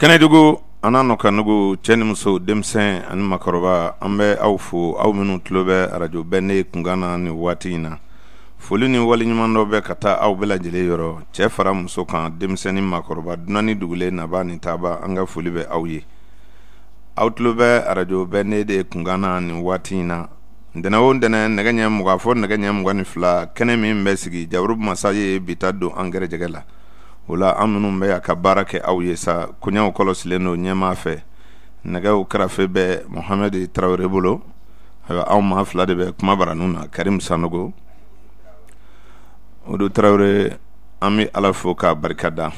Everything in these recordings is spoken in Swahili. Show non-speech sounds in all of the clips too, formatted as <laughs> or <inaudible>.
kɛnɛdugu an n'a nɔkanugu cɛɛ ni muso denmisɛn ani makɔrɔba an bɛ aw fo aw minw tulo bɛ arajo bɛɛ ne kunkan na ni waati ɲi na foli ni waliɲuman dɔ bɛ ka taa aw belajele yɔrɔ cɛɛ fara muso kan denmisɛnni makɔrɔba dunani dugule naba ni taba an ka foli bɛ aw ye aw tulo bɛ arajo bɛɛ ne de kunkan na nin waati in na ntɛnɛ o ntɛnɛ nɛgɛ ɲɛ mugan fɔ nɛgɛ ɲɛ mugan ni fila kɛnɛ min bɛ sigi jawuru masa ye bita don an gɛrɛjɛgɛ la o la an minnu bɛ a ka baara kɛ aw ye sa koɲɛw kɔlɔsilen do ɲɛma fɛ nɛgɛw karafe bɛ mohamɛdi tarawele bolo ayiwa anw maa fila de bɛ kuma baranu na karim sanogo o do tarawele an bɛ ala fo k'a barika da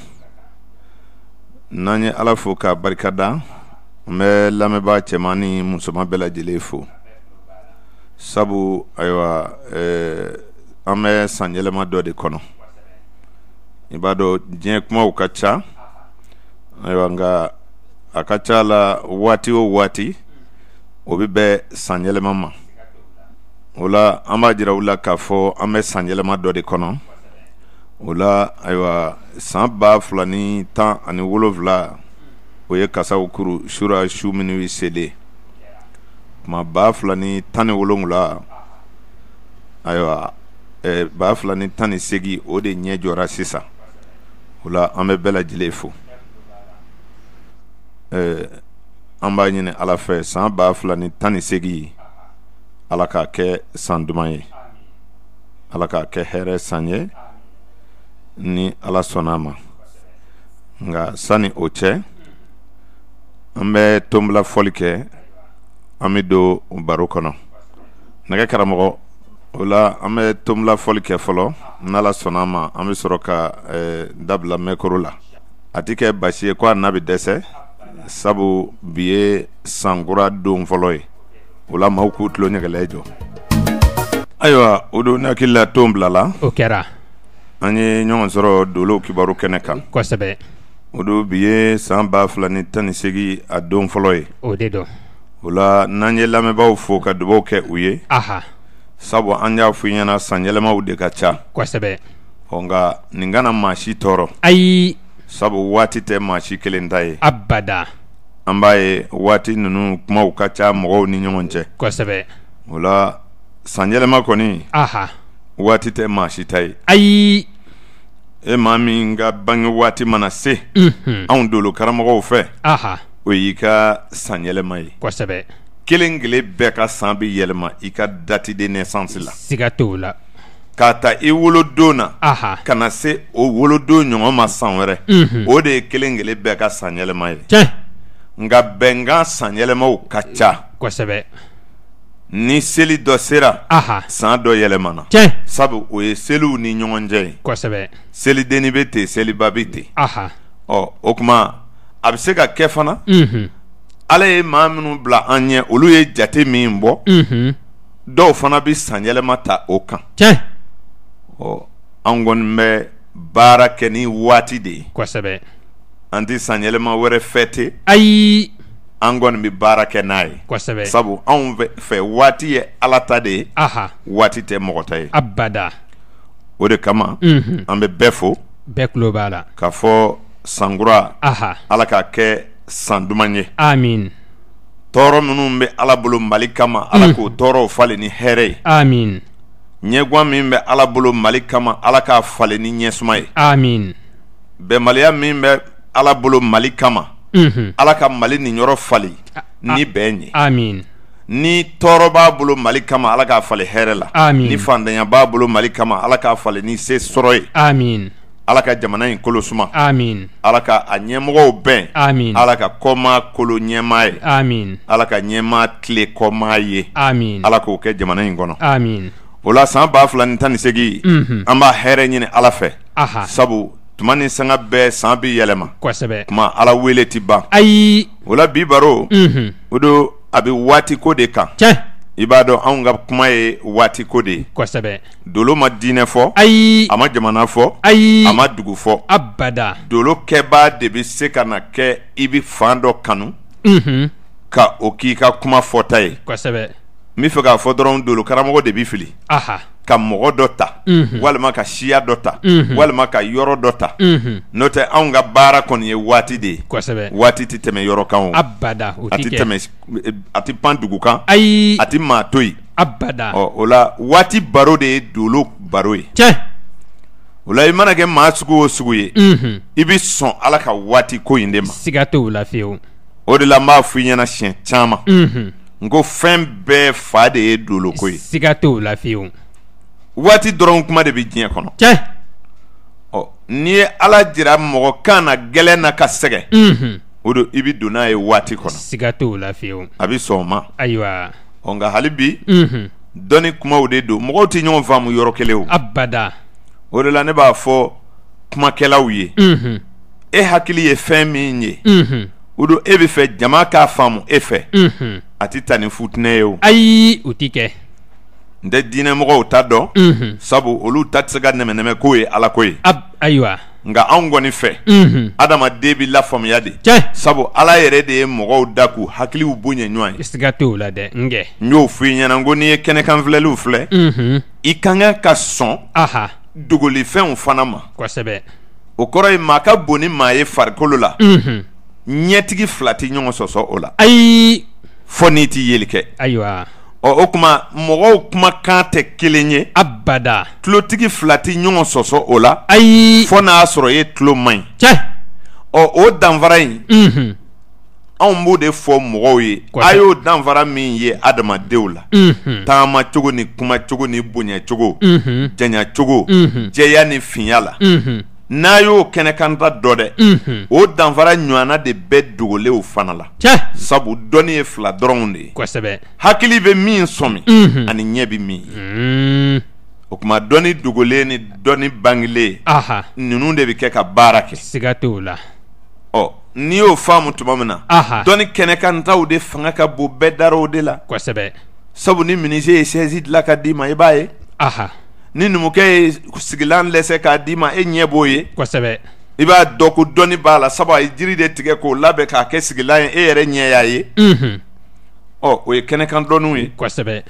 n'an ye ala fo k'a barika da n bɛ lamɛnbaa cɛman ni musoman bɛɛ lajɛlen fo sabu ayiwa ɛɛ eh, an bɛ sanyɛlɛma dɔ de kɔnɔ bado diɲɛ kuma ka ca ayiwa nga a ka ca la waati o waati o bɛ bɛn sanyɛlɛma ma o la an b'a jira u la k'a fɔ an bɛ sanyɛlɛma dɔ de kɔnɔ o la ayiwa san eh, ba fila ni tan ani wolonfila o ye kasaw kuru sura su minnu ye sele kuma ba fila ni tan ni aywa ayiwa ba fila ni tan ni segin o de ɲɛ jɔra sisan o an bɛ bɛɛ lajɛlen fo ɛɛ an b'a ɲini ala fɛ san ba fila ni tan ni segin ala k'a kɛ san duman ye ala k'a kɛ hɛrɛ san ye ni ala sɔnna a ma nka sanni o cɛ an bɛ tonbila fɔli kɛ an bɛ don baro kɔnɔ nɛgɛ karamɔgɔ o la an bɛ tomulafɔli kɛ fɔlɔ n'ala sɔnna a ma an bɛ sɔrɔ ka eh, dabila mɛkoro la a ti kɛ basi ye ko a na bɛ dɛsɛ sabu bi ye sankura don fɔlɔ ye o la maaw k'u tulo ɲɛgɛlɛ jɔ ayiwa o don ne hakili la ton bila la o kɛra an ye ɲɔgɔn sɔrɔ dolow kibaru kɛnɛ kan kosɛbɛ o don bi ye san ba fila ni tan ni segin a don fɔlɔ ye o de dɔn o la n'an ye lamɛnbaaw fo ka dubaw kɛ u ye aha sabu an y'a fɔ i ɲɛna sanyɛlɛmaw de ka ca kosɛbɛ ɔ nka nin kana maa si tɔɔrɔ ayi sabu waati tɛ maa si kelen ta ye abada an b'a ye waati ninnu kumaw ka ca mɔgɔw ni ɲɔgɔn cɛ kosɛbɛ o la sanyɛlɛma kɔni aha waati tɛ maa si ta ye ayi e maa min ka bange waati mana se anw dolo karamɔgɔw fɛ aha o y'i ka sanyɛlɛma ye kosɛbɛ kelen kelen bɛɛ ka san bɛ yɛlɛma i ka dati de naissance la siga t'o la k'a ta i wolodon na ka na se o wolodon ɲɔgɔn ma san wɛrɛ mhm. o de ye kelen kelen bɛɛ ka san yɛlɛma ye nka bɛnkan san yɛlɛmaw ka ca kosɛbɛ ni seli dɔ sera san dɔ yɛlɛmana sabu o ye seliw ni ɲɔgɔn cɛ ye kosɛbɛ selidenni bɛ ten seliba bɛ ten ɔ o tuma a bɛ se ka kɛ fana mhm. ala ye maa minnu bila an ɲɛ olu ye jate min bɔ dɔw fana bɛ sanyɛlɛma ta o kan ɔ an kɔni bɛ baara kɛ ni waati de ye kosɛbɛ an tɛ sanyɛlɛma wɛrɛ fɛte ayi an kɔni bɛ baara kɛ n'a ye kosɛbɛ sabu anw fɛ waati ye ala ta de ye waati tɛ mɔgɔ ta ye abada o de kama an bɛ bɛɛ fo bɛɛ tulo b'a la k'a fɔ sankura ala k'a kɛ san duman ye amin tɔɔrɔ minnu be ala bolo mali kama ala mm. k'o tɔɔrɔw fale ni hɛrɛ ye amin ɲɛguwan min bɛ ala bolo mali kama ala k'a fale ni ɲɛsuma ye amin bɛnbaliya min bɛ ala bolo mali mm-hmm. kama ala ka mali nin fali ni bɛɛ ye amin ni tɔɔrɔ b'a bolo mali kama ala k'a fale hɛrɛ la amin ni fandanya b'a bolo mali kama ala k'a fale ni se sɔrɔ ye amin ala ka jamana in kolo suma amin ala ka a ɲɛmɔgɔw bɛn amin ala ka kɔma kolo ɲɛma ye amin ala ka ɲɛma tile kɔma ye amin ala k'o kɛ jamana ɲi kɔnɔ amin o la san ba fila ni tan ni segi mhm. an b'a hɛrɛ ɲini ala fɛ sabu tuma ni sanga bɛɛ san bi yɛlɛma kosɛbɛ kuma ala wele ti ban ayi o la bi baro mhm. o don a bɛ waati ko de kan tiɲɛ i b'a dɔn anw ka kuma ye waati ko de kosɛbɛ dolo ma diinɛ fɔ ayi a ma jamana fɔ ayi a ma dugu fɔ abada dolo kɛbaa de bɛ se ka na kɛ i bɛ fan dɔ kanu unhun ka o k'i ka kuma fɔta ye kosɛbɛ n bɛ fɛ k'a fɔ dɔrɔn dolo karamɔgɔ de b'i fili aha ka mɔgɔ dɔ ta walima ka siya dɔ ta walima ka yɔrɔ dɔ ta n'o tɛ anw ka baara kɔni ye waati de ye waati tɛ tɛmɛ yɔrɔ kan o abada o ti kɛ eh, a ti pan dugu kan ayi a ti maa to yen abada ɔ o la waati baro de ye dolo baro ye tiɲɛ o la i mana kɛ maa sugu o sugu ye i bɛ sɔn ala ka waati ko in de ma siga t'o la fiyewu o de la n b'a f'i ɲɛna siɲɛ caman n ko fɛn bɛɛ fa de ye dolo ko ye siga t'o la fiyewu waati dɔrɔn kuma de bɛ diɲɛ kɔnɔ. cɛ. ɔ n'i ye ala jira mɔgɔ kan na gɛlɛn na ka sɛgɛ. unhun. o don i bɛ don n'a ye waati kɔnɔ. siga t'o la fiyewu. a bɛ sɔn o ma. ayiwa. ɔ nka hali bi. dɔnni kumaw de don mɔgɔw tɛ ɲɔgɔn faamu yɔrɔ kelen o. abada. o de la ne b'a fɔ kumakɛlaw ye. unhun. e hakili ye fɛn min ye. unhun. o don e bɛ fɛ jama k'a faamu e fɛ. a tɛ ta ni futinɛ ye o. ayi o tɛ kɛ. n tɛ diinɛmɔgɔw ta dɔn mhm. sabu olu ta tɛ se ka nɛmɛnɛmɛ ko ye ala ko ye ayiwa nka anw kɔni fɛ mhm. adamaden bi lafaamuya de sabu ala yɛrɛ de ye mɔgɔw da k'u hakiliw bonya ɲɔgɔn ye siga t'o la dɛ mhm. n y'o f'i ɲɛna ko n'i ye kɛnɛkan filɛliw filɛ i ka kan ka sɔn dogolifɛnw fana ma kosɛbɛ o kɔrɔ ye maa ka bon ni maa ye farikolo la ɲɛtigi fila tɛ ɲɔgɔn sɔsɔ o la ayi fɔ n'i t'i yeli kɛ ayiwa ɔ o kuma mɔgɔw kumakan tɛ kelen ye. abada. tulotigi fila ti ɲɔgɔn sɔsɔ o la. ayi. fo n'a sɔrɔ e tulo man ɲi. cɛ. ɔ o danfara in. unhun. anw b'o de fɔ mɔgɔw ye a y'o danfara min ye adamadenw la tagama cogo ni kuma cogo ni bonya cogo janya cogo jɛya ni finya la n'a y'o kɛnɛkanta dɔ dɛ o danfara ɲɔana de bɛ dogolenw fana la sabu dɔnni ye fila dɔrɔnw de ye hakili bɛ min sɔmi ani ɲɛ bɛ min o kuma dɔnni dogolen ni dɔnni bangilen ninnu de bɛ kɛ ka baara kɛ ɔ n'i y'o faamu tuma min na dɔnni kɛnɛkantaw de fanga ka bon bɛɛ daraw de la sabu ni minisie ye sɛsi dilan ka d'i ma i b'a ye ni numukɛ ye sigilan lɛsɛ k'a d'i ma e ɲɛ b'o ye kosɛbɛ i b'a dɔn ko dɔnni b'a la sabu a ye jiri de tigɛ k'o labɛn k'a kɛ sigilan ye e yɛrɛ ɲɛ y'a ye ɔ o ye kɛnɛkan dɔnniw ye kosɛbɛ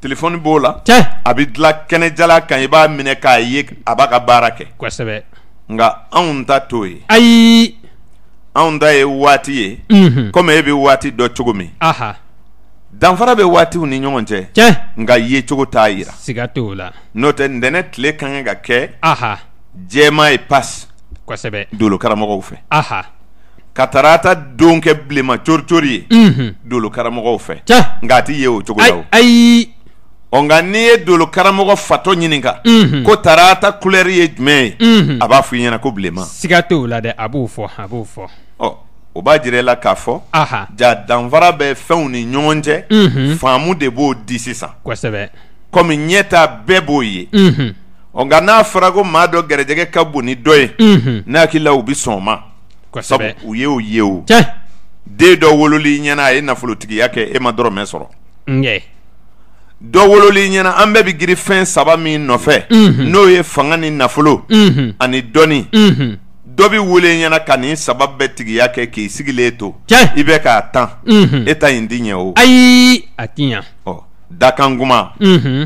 telefɔni b'o la cɛ a bɛ dilan kɛnɛjala kan i b'a minɛ k'a ye a b'a ka baara kɛ kosɛbɛ nka anw ta t'o ye ayi anw ta ye waati ye komi e bɛ waati dɔ cogo min Danfara bɛ waatiw ni ɲɔgɔn cɛ tiɲɛ nka ye cogo t'a jira siga t'o la n'o tɛ ntɛnɛn tile ka kan ka kɛ jɛma ye pasi kosɛbɛ dolokaramɔgɔw fɛ ka taarata don kɛ bilenma coricori ye dolokaramɔgɔ fɛ nka a tɛ ye o cogo ayi ɔ nka n'i ye dolokaramɔgɔ fatɔ ɲininka ko taarata kulɛri ye jumɛn ye a b'a fɔ i ɲɛna ko bilenma siga t'o la dɛ a b'o fɔ a b'o fɔ o b'a jira la k'a fɔ ja danfara bɛ fɛnw ni ɲɔgɔn cɛ faamu de b'o di sisan kɔmi ɲɛta bɛɛ b'o ye ɔ nka n'a fɔra ko maa dɔ gɛrɛjɛgɛ ka bon ni dɔ ye n'a hakili la u bi sɔn o ma sabu u ye o ye o den dɔ wololi ɲɛna a ye nafolotigiya kɛ e ma dɔrɔmɛ sɔrɔ dɔ wololi ɲɛna an bɛɛ bɛ giri fɛn saba min nɔfɛ n'o ye fanga ni nafolo ani dɔnni dɔ bɛ wele ɲɛna ka nin saba bɛɛ tigiya kɛ k'i sigilen to i bɛ k'a tan e ta in ti ɲɛ o ayi a ti ɲɛ ɔ dakan kuma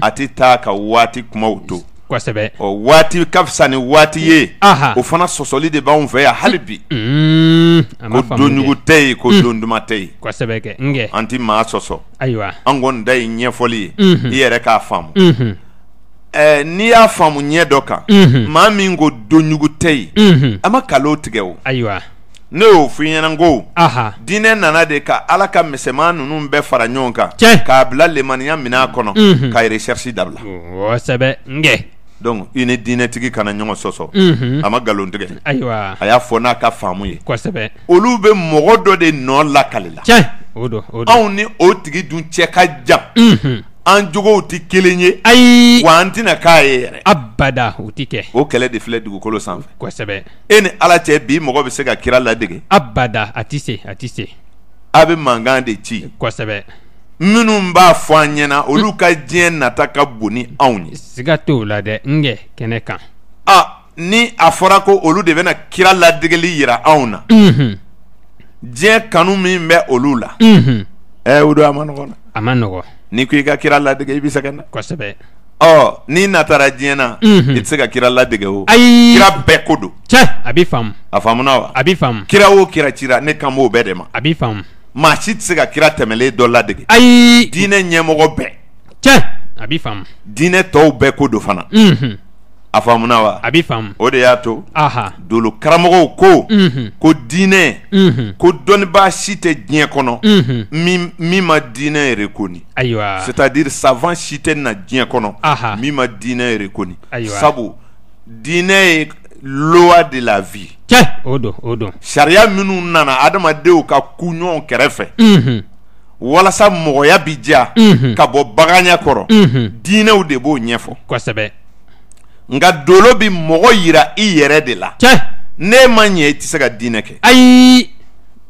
a ti taa ka waati kumaw to kosɛbɛ ɔ waati ka fisa ni waati ye o fana sɔsɔli de b'anw fɛ yan hali bi mm-hmm. ko donjugu tɛ yen ko mm. don duman tɛ yen kosɛbɛ kɛ an ti maa sɔsɔ ayiwa an kɔni ta ye ɲɛfɔli ye i yɛrɛ k'a faamu n'i y'a faamu ɲɛ dɔ kan maa min ko donjugu tɛ yen a ma kalo tigɛ o ayiwa ne y'o f'i ɲɛna ko diinɛ nana de ka ala ka misɛnman ninnu bɛɛ fara ɲɔgɔn kan k'a bila lemaniya minɛn kɔnɔ ka eresɛrisi dabila kosɛbɛ nkɛ donc i ni diinɛtigi kana ɲɔgɔn sɔsɔ a ma nkalon tigɛ ayiwa a y'a fɔ n'a ka faamu ye kosɛbɛ olu bɛ mɔgɔ dɔ de nɔ lakali la anw ni o tigi dun cɛ ka jan an jogow tɛ kelen ye ayi wa an tɛna k'a ye yɛrɛ abada o tɛ kɛ o kɛlɛ de filɛ dugukolo sanfɛ kosɛbɛ e ni ala cɛ bi mɔgɔ bɛ se ka kira ladege abada a tɛ se a tɛ se a bɛ mankan de ci kosɛbɛ minnu b'a fɔ an ɲɛna olu ka diɲɛ nata ka bon ni anw ye siga t'o la dɛ nkɛ kɛnɛ kan a ni a fɔra ko olu de bɛna kira ladegeli yira anw na diɲɛ kanu min bɛ olu la ɛ o don a ma nɔgɔn a ma nɔgɔn n'i ko i ka kira ladege i bɛ sɛgɛn dɛ kosɛbɛ ɔ n'i natara diɲɛ na i tɛ se ka kira ladege o ayi kira bɛɛ ko don cɛ a bɛ faamu a faamuna wa a bɛ faamu kira o kira cira ne kan b'o bɛɛ de ma a bɛ faamu maa si tɛ se ka kira tɛmɛlen dɔ ladege ayi diinɛ ɲɛmɔgɔ bɛɛ cɛ a bɛ faamu diinɛ tɔw bɛɛ ko don fana a faamuna wa a b'i faamu o de y'a to dolo karamɔgɔw ko ko diinɛ ko dɔnnibaa si tɛ diɲɛ kɔnɔ min ma diinɛ rekoni ayiwa c'est à dire savant si tɛ na diɲɛ kɔnɔ min ma diinɛ rekoni sabu diinɛ ye loi de la vie cɛ o don o don sariya minnu nana adamadenw ka kuɲɔgɔn kɛrɛfɛ walasa mɔgɔya bi diya ka bɔ baganya kɔrɔ diinɛw de b'o ɲɛfɔ kosɛbɛ nka dolo bi mɔgɔ yira i yɛrɛ de la cɛ ne ma ɲɛ i tɛ se ka diinɛ kɛ ayi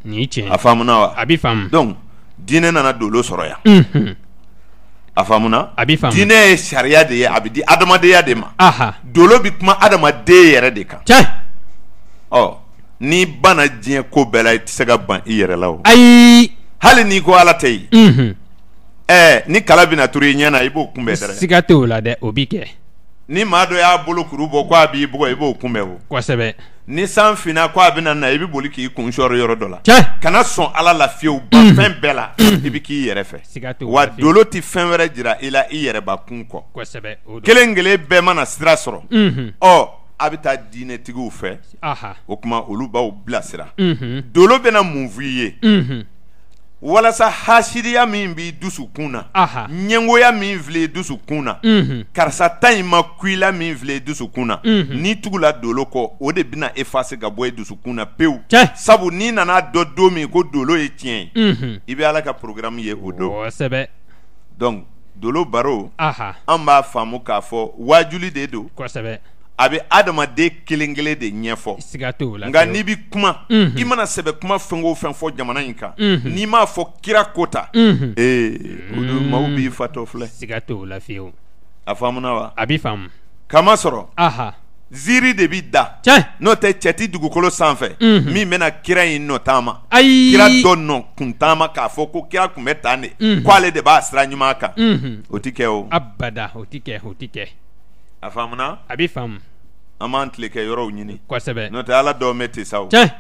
ni tiɲɛ a faamuna wa a bi faamu donc diinɛ nana dolo sɔrɔ yan unhun a faamuna a bi faamu diinɛ ye sariya de ye a bi di adamadenya de ma aha dolo bi kuma adamaden yɛrɛ de kan cɛ ɔ n'i banna diɲɛ ko bɛɛ la i tɛ se ka ban i yɛrɛ la o ayi hali n'i ko ala tɛ yen unhun ɛɛ ni kala bɛna turu i ɲɛ na i b'o kunbɛn dɛrɛ siga t'o la dɛ o bi kɛ ni maa dɔ y'a bolo kuru bɔ ko a b'i bugɔ i b'o kunbɛn o. kosɛbɛ. ni san finna ko a bɛna na i bɛ boli k'i kun sɔɔri yɔrɔ dɔ la. cɛ. kana sɔn ala la fiyewu ba fɛn bɛɛ la i bɛ k'i yɛrɛ fɛ. siga t'o la wa dolo tɛ fɛn wɛrɛ jira i la i yɛrɛbakun kɔ. kosɛbɛ o don. kelen kelen bɛɛ mana sira sɔrɔ. unhun mm-hmm. ɔ a bɛ taa diinɛtigiw fɛ. aha o tuma olu b'aw bilasira. unhun mm-hmm. dolo bɛna mun f'i ye. unhun mm-hmm. walasa hasidiya min b'i dusukun na ɲɛngoya min filɛ i dusukun na karisa ta in ma ku i la min filɛ i dusukun na n'i tugula dolo kɔ o de bɛna efase ka bɔ i dusukun na pewu sabu n'i nana dɔn don min ko dolo ye tiɲɛ ye i bɛ ala ka programme ye o don donc dolo baro an b'a faamu k'a fɔ waajuli de don a bɛ adamaden kelen kelen de ɲɛfɔ siga t'o la nka n'i bi kuma i mana sɛbɛ kuma fɛn o fɛn fɔ jamana in kan n'i m'a fɔ kira ko ta ee olu mm. maaw b'i fatɔ filɛ siga t'o la fiyewu a faamuna wa a bi faamu kamasɔrɔ aha ziiri de bi da n'o tɛ cɛ ti dugukolo sanfɛ min bɛna kira in nɔ taama kira dɔ nɔ kun taama k'a fɔ ko kira kun bɛ tan de k'ale de b'a sira ɲuman kan o ti kɛ o abada o ti kɛ o ti kɛ a faamuna a bi faamu an b'an tile kɛ yɔrɔw ɲini kosɛbɛ ala dɔw mɛ ten sa o tiɲɛ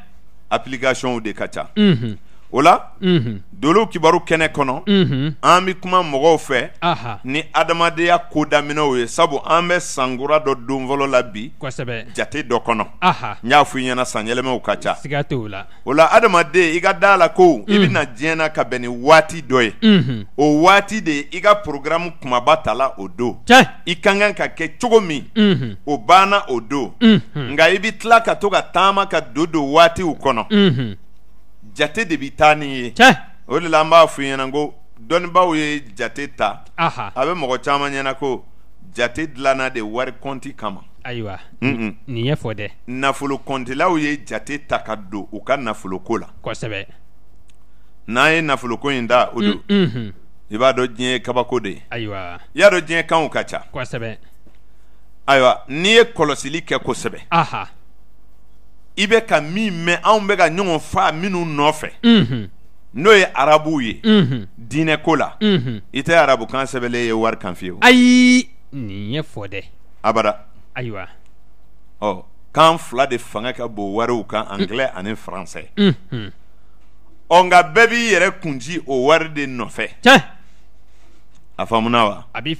applicationw de ka ca. Mhm. o la mhm. dolow kibaru kɛnɛ kɔnɔ mhm. an bɛ kuma mɔgɔw fɛ ni adamadenya ko daminɛw ye sabu an bɛ sankura dɔ don fɔlɔ la bi jate dɔ kɔnɔ n y'a fɔ i ɲɛna sanyɛlɛmaw ka ca o la adamaden i ka da la ko i mhm. bɛna diɲɛ na ka bɛn ni waati dɔ ye o waati de i ka programme kumaba ta la o don i ka kan ka kɛ cogo min o banna o don nka i bɛ tila ka to ka taama ka don don waatiw kɔnɔ jate de bi taa ye o de la an b'a f'u ɲɛna ko dɔnnibaw ye jate ta Aha. a bɛ mɔgɔ caman ɲɛna ko jate dilanna de wari kɔnti kama ayiwa mm -mm. nin ye fɔ dɛ nafolo kɔntilaw ye jate ta ka don u ka nafoloko la kosɛbɛ n'an ye nafoloko in da o don mm -hmm. i b'a dɔn diɲɛ ye kabako de ye ayiwa i y'a dɔn diɲɛ kanw ka ca kosɛbɛ ayiwa n'i ye kɔlɔsili kɛ kosɛbɛ i bɛ ka min mɛn anw bɛka ka ɲɔgɔn fa minnu nɔfɛ n'o ye arabuw ye dinɛko la i tɛ arabukan sɛbɛnlen ye wari kanfiye ayi nin ye fɔ dɛ abada ayiwa ɔ kan fila de fanga ka bon wariw kan angilɛ ani faransɛ ɔ nka bɛɛ b'i yɛrɛ kunci o wari de nɔfɛ a wa a b'i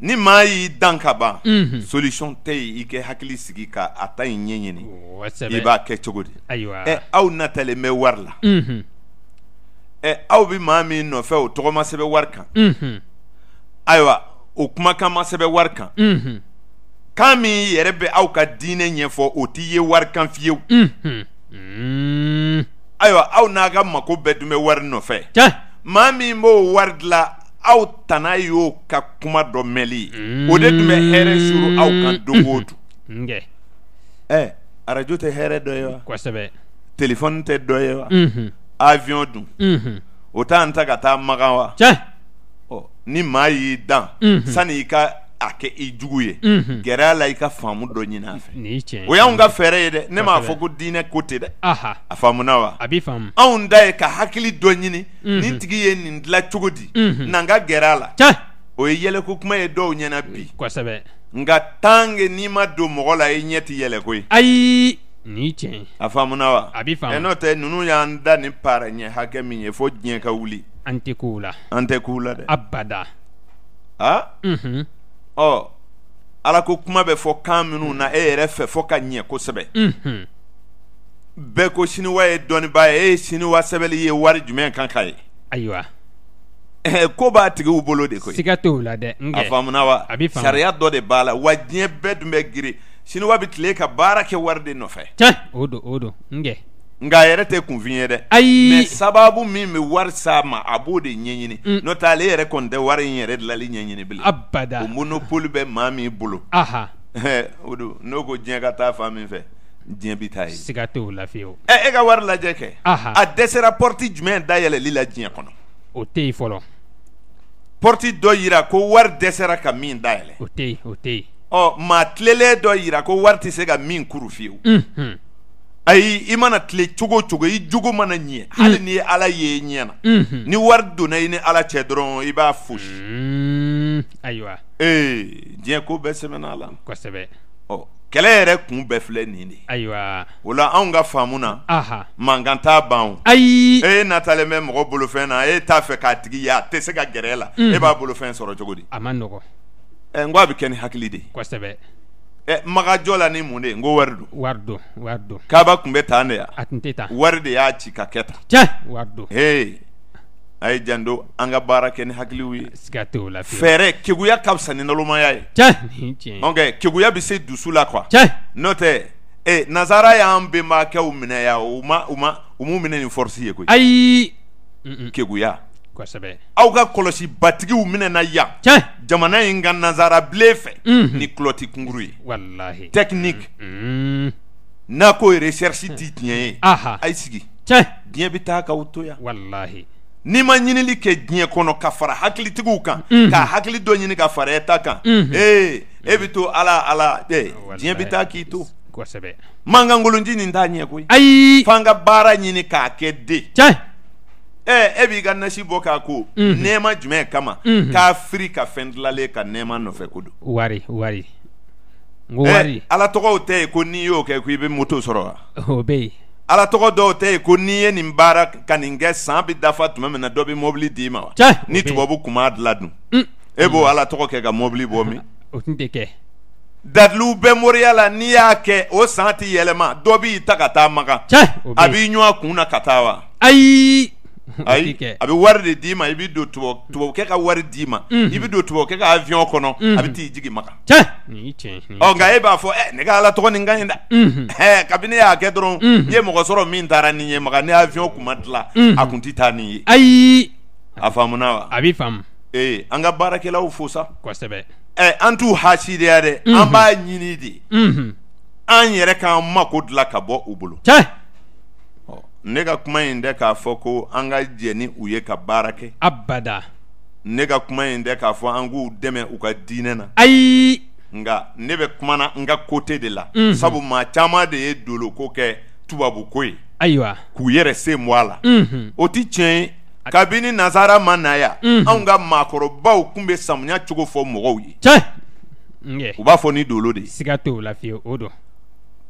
ni maa y'i dan ka ban mhm. solution tɛ yen i kɛ hakili sigi ka a ta in ɲɛɲini oh, i b'a kɛ cogo di ɛ e, aw natalen bɛ wari la ɛ mhm. e, aw bɛ maa min nɔfɛ o tɔgɔmasɛbɛ ma sɛbɛn wari kan mhm. ayiwa o kumakanmasɛbɛ ma sɛbɛn wari kan kan min yɛrɛ bɛ aw ka diinɛ ɲɛfɔ o t'i ye wari kan fiyewu ayiwa aw n'a ka mako bɛɛ dun bɛ wari nɔfɛ maa min b'o wari dilan aw tana y'o ka kuma dɔ mɛnli ye o de tun bɛ mm. hɛrɛ suru aw kan don o don ɛ arajo tɛ hɛrɛ dɔ ye wa kosɛbɛ telefɔni tɛ dɔ ye wa avion dun o t'an ta ka taa magan wa ni maa y'i dan sani i ka a kɛ i jugu ye gɛrɛ a la i ka faamu dɔ ɲini a fɛ o y'anw ka fɛɛrɛ ye dɛ ne m'a fɔ ko diinɛ ko tɛ dɛ a faamuna wa anw da ye ka hakili dɔ ɲini nin tigi ye nin dilan cogo di n'an ka gɛrɛ a la o ye yɛlɛko kuma ye dɔw ɲɛna bi kosɛbɛ nka tanke n'i ma don mɔgɔ la i ɲɛ ti yɛlɛ ye ayi ni tiɲɛ a faamuna wa a bi faamu n'o tɛ ninnu y'an da nin para ɲɛ hakɛ min ye fo diɲɛ ka wuli an tɛ k'u la an tɛ k'u la dɛ abada ɔ ala ko kuma bɛ fɔ kan minnu na e yɛrɛ fɛ fɔ ka ɲɛ kosɛbɛ bɛɛ ko siniwa ye dɔnniba ye e ye siniwa sɛbɛli ye wari jumɛn kan ka ye ayiwa ko b'a tigiw bolo de koyi siga t'o la dɛ a faamuna wa sariya dɔ de b'a la wa diɲɛ bɛɛ dun bɛ girin siniwa bɛ tile ka baara kɛ wari de nɔfɛ tiɲɛ o don o don n nka a yɛrɛ tɛ kunfin ye dɛ. ayi mɛ sababu min bɛ wari s'a ma a b'o de ɲɛɲini. Mm. n'o tɛ ale yɛrɛ kɔni tɛ wari in yɛrɛ dilali ɲɛɲini bilen. abada o monopole bɛ maa min bolo. aha o don n'o ko diɲɛ ka taa fan min fɛ diɲɛ bi taa yen. siga t'o la fiyewu. ɛ e, e ka wari lajɛ kɛ. aha a dɛsɛra pɔriti jumɛn dayɛlɛli la diɲɛ kɔnɔ. o tɛ yen fɔlɔ. pɔriti dɔ yira ko wari dɛsɛra ka min dayɛlɛ. o tɛ yen o tɛ yen. ɔ maa tilelen dɔ yira ko wari tɛ se ka min kuru fiyewu. Mm -hmm. ayi i mana tile cogo cogo i jogo mana ɲɛ hali mm. n'i ye ala ye ɲɛna mhm. ni wari donna i ni ala cɛ dɔrɔn i b'a fosi mm, ayiwa ee diɲɛ ko bɛɛ sɛbɛnna a la kosɛbɛ ɔ kɛlɛ yɛrɛ kun bɛɛ filɛ nin de ayiwa o la anw ka faamu na mankan t'a ban ayi e ee, natalen bɛ mɔgɔ bolofɛn na e t'a fɛ k'a tigi ye a tɛ se ka gɛrɛ e la mm. e b'a bolofɛn sɔrɔ cogo di a man nɔgɔn n ko a bɛ kɛ ni hakili de kosɛbɛ ɛ eh, magajɔ la ni mun de ye n ko wari don. wari don wari don. kaaba bɛ tan de ya. a tun tɛ tan. wari de y'a ci ka kɛ tan. tiɲɛ wari jando anga a ye an ka baara kɛ ni hakiliw ye. siga t'o la fiyewu. fɛɛrɛ keguya ka fisa ni nalomaya ye. tiɲɛ nin tiɲɛ. ok keguya bɛ se dusu la kuwa. tiɲɛ. n'o tɛ ee eh, nazara y'an bɛnbakɛw minɛ yan u ma u ma u m'u minɛ ni force ye koyi. ayi. keguya kosɛbɛ aw ka kɔlɔsi batigiw minɛna yan jamana in ka bile fɛ ni culotte kunguru ye walahi technique unhun mm-hmm. n'a ko recherche ti diɲɛ ye ahan a' sigi diɲɛ bɛ taa k'aw to yan walahi n'i ma ɲinili kɛ diɲɛ kɔnɔ ka fara hakilitigiw kan ka hakili dɔ ɲini ka fara ta kan ee e bɛ to ala ala ee diɲɛ bɛ taa k'i to kosɛbɛ nin t'a ɲɛ koyi ayi f'an ka baara ɲini k'a kɛ de e b'i ka nasi bɔ k'a ko nɛɛma jumɛn kama k'a firi ka fɛn dilalen ka nɛɛma nɔfɛ ko don wari wari n ko wari ala tɔgɔw tɛ yen ko n'i y'o kɛ ko i bɛ moto sɔrɔ wa o bɛ yen ala tɔgɔ dɔw tɛ yen ko n'i ye nin baara ka nin kɛ san bɛ dafa tuma min na dɔ bɛ mobili d'i ma wa ni tubabu kun b'a dilan dun mm. e b'o ala tɔgɔ kɛ ka mobili bɔ min o tun tɛ kɛ dadiliw bɛɛ moriya la n'i y'a kɛ o san tɛ yɛlɛma dɔ b'i ta ka taa maga a b'i ɲɔ a kun na ka taa wa ayi ayi a bɛ wari de d'i ma i bɛ don tubabukɛ ka wari d'i ma mhm. i bɛ don tubabukɛ ka avion kɔnɔ a bɛ t'i jigi maga ɔ nka e b'a fɔ ɛ ne ka ala tɔgɔ nin ka ɲi dɛ mhm. eh, kabini y'a kɛ dɔrɔn n mhm. ye mɔgɔ sɔrɔ min taara nin ye maga ni avion kun ma dilan a kun ti taa nin ye ayi a faamuna wa a b'i faamu ee eh, an ka baarakɛlaw fo sa kosɛbɛ ɛ eh, an t'u hasi de dɛ an b'a ɲini de an yɛrɛ k'an mako dilan ka bɔ u bolo tiɲɛ ne ka kuma in dɛ k'a fɔ ko an ka jɛ ni u ye ka baara kɛ abada ne ka kuma in dɛ k'a fɔ an k'u dɛmɛ u ka diinɛ na ayi nga ne bɛ kuma na n ka kote de la mm -hmm. sabu ma caaman de ye doloko kɛ tubabu ko ye ayiwa k'u yɛrɛ se mɔ a la mm -hmm. o ti tiɲɛ ye kabini nazara ma na mm -hmm. anw ka maakɔrɔbaw kun be samuya cogo fɔ mɔgɔw ye cɛ u b'a fɔ ni dolo de ye siga t'o la fiyewu o don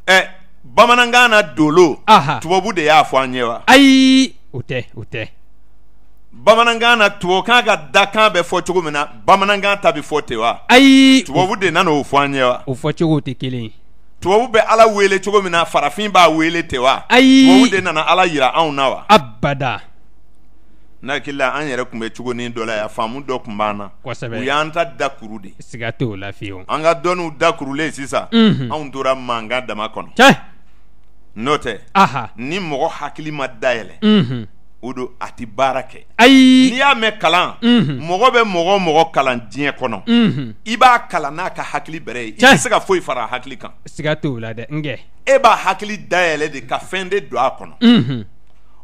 ɛ bamanankan na dolo tubabu de y'a fɔ an ye wa. ayi o tɛ o tɛ. bamanankan na tubabukan ka dakan bɛ fɔ cogo min na bamanankan ta bɛ fɔ ten wa. ayi tubabu de nana o fɔ an ye wa. o fɔcogo tɛ kelen ye. tubabu bɛ ala wele cogo min na farafin b'a wele ten wa. ayi tubabu de nana ala yira anw na wa. abada. n'a hakilila an yɛrɛ kun bɛ cogonin dɔ la yan faamu dɔ kun b'an na kosɛbɛ u y'an ta dakuru de siga t'o la fiyewu an ka dɔnniw dakurulen sisan anw tora mankan dama kɔnɔ cɛ n'o tɛ ni mɔgɔ hakili ma dayɛlɛ o don a tɛ baara kɛ ayi n'i y'a mɛn kalan mɔgɔ bɛ mɔgɔ mɔgɔ kalan diɲɛ kɔnɔ i b'a kalan n'a ka hakili bɛrɛ ye i tɛ se ka foyi fara a hakili kan siga t'o la dɛ e b'a hakili dayɛlɛ de ka fɛn de don a kɔnɔ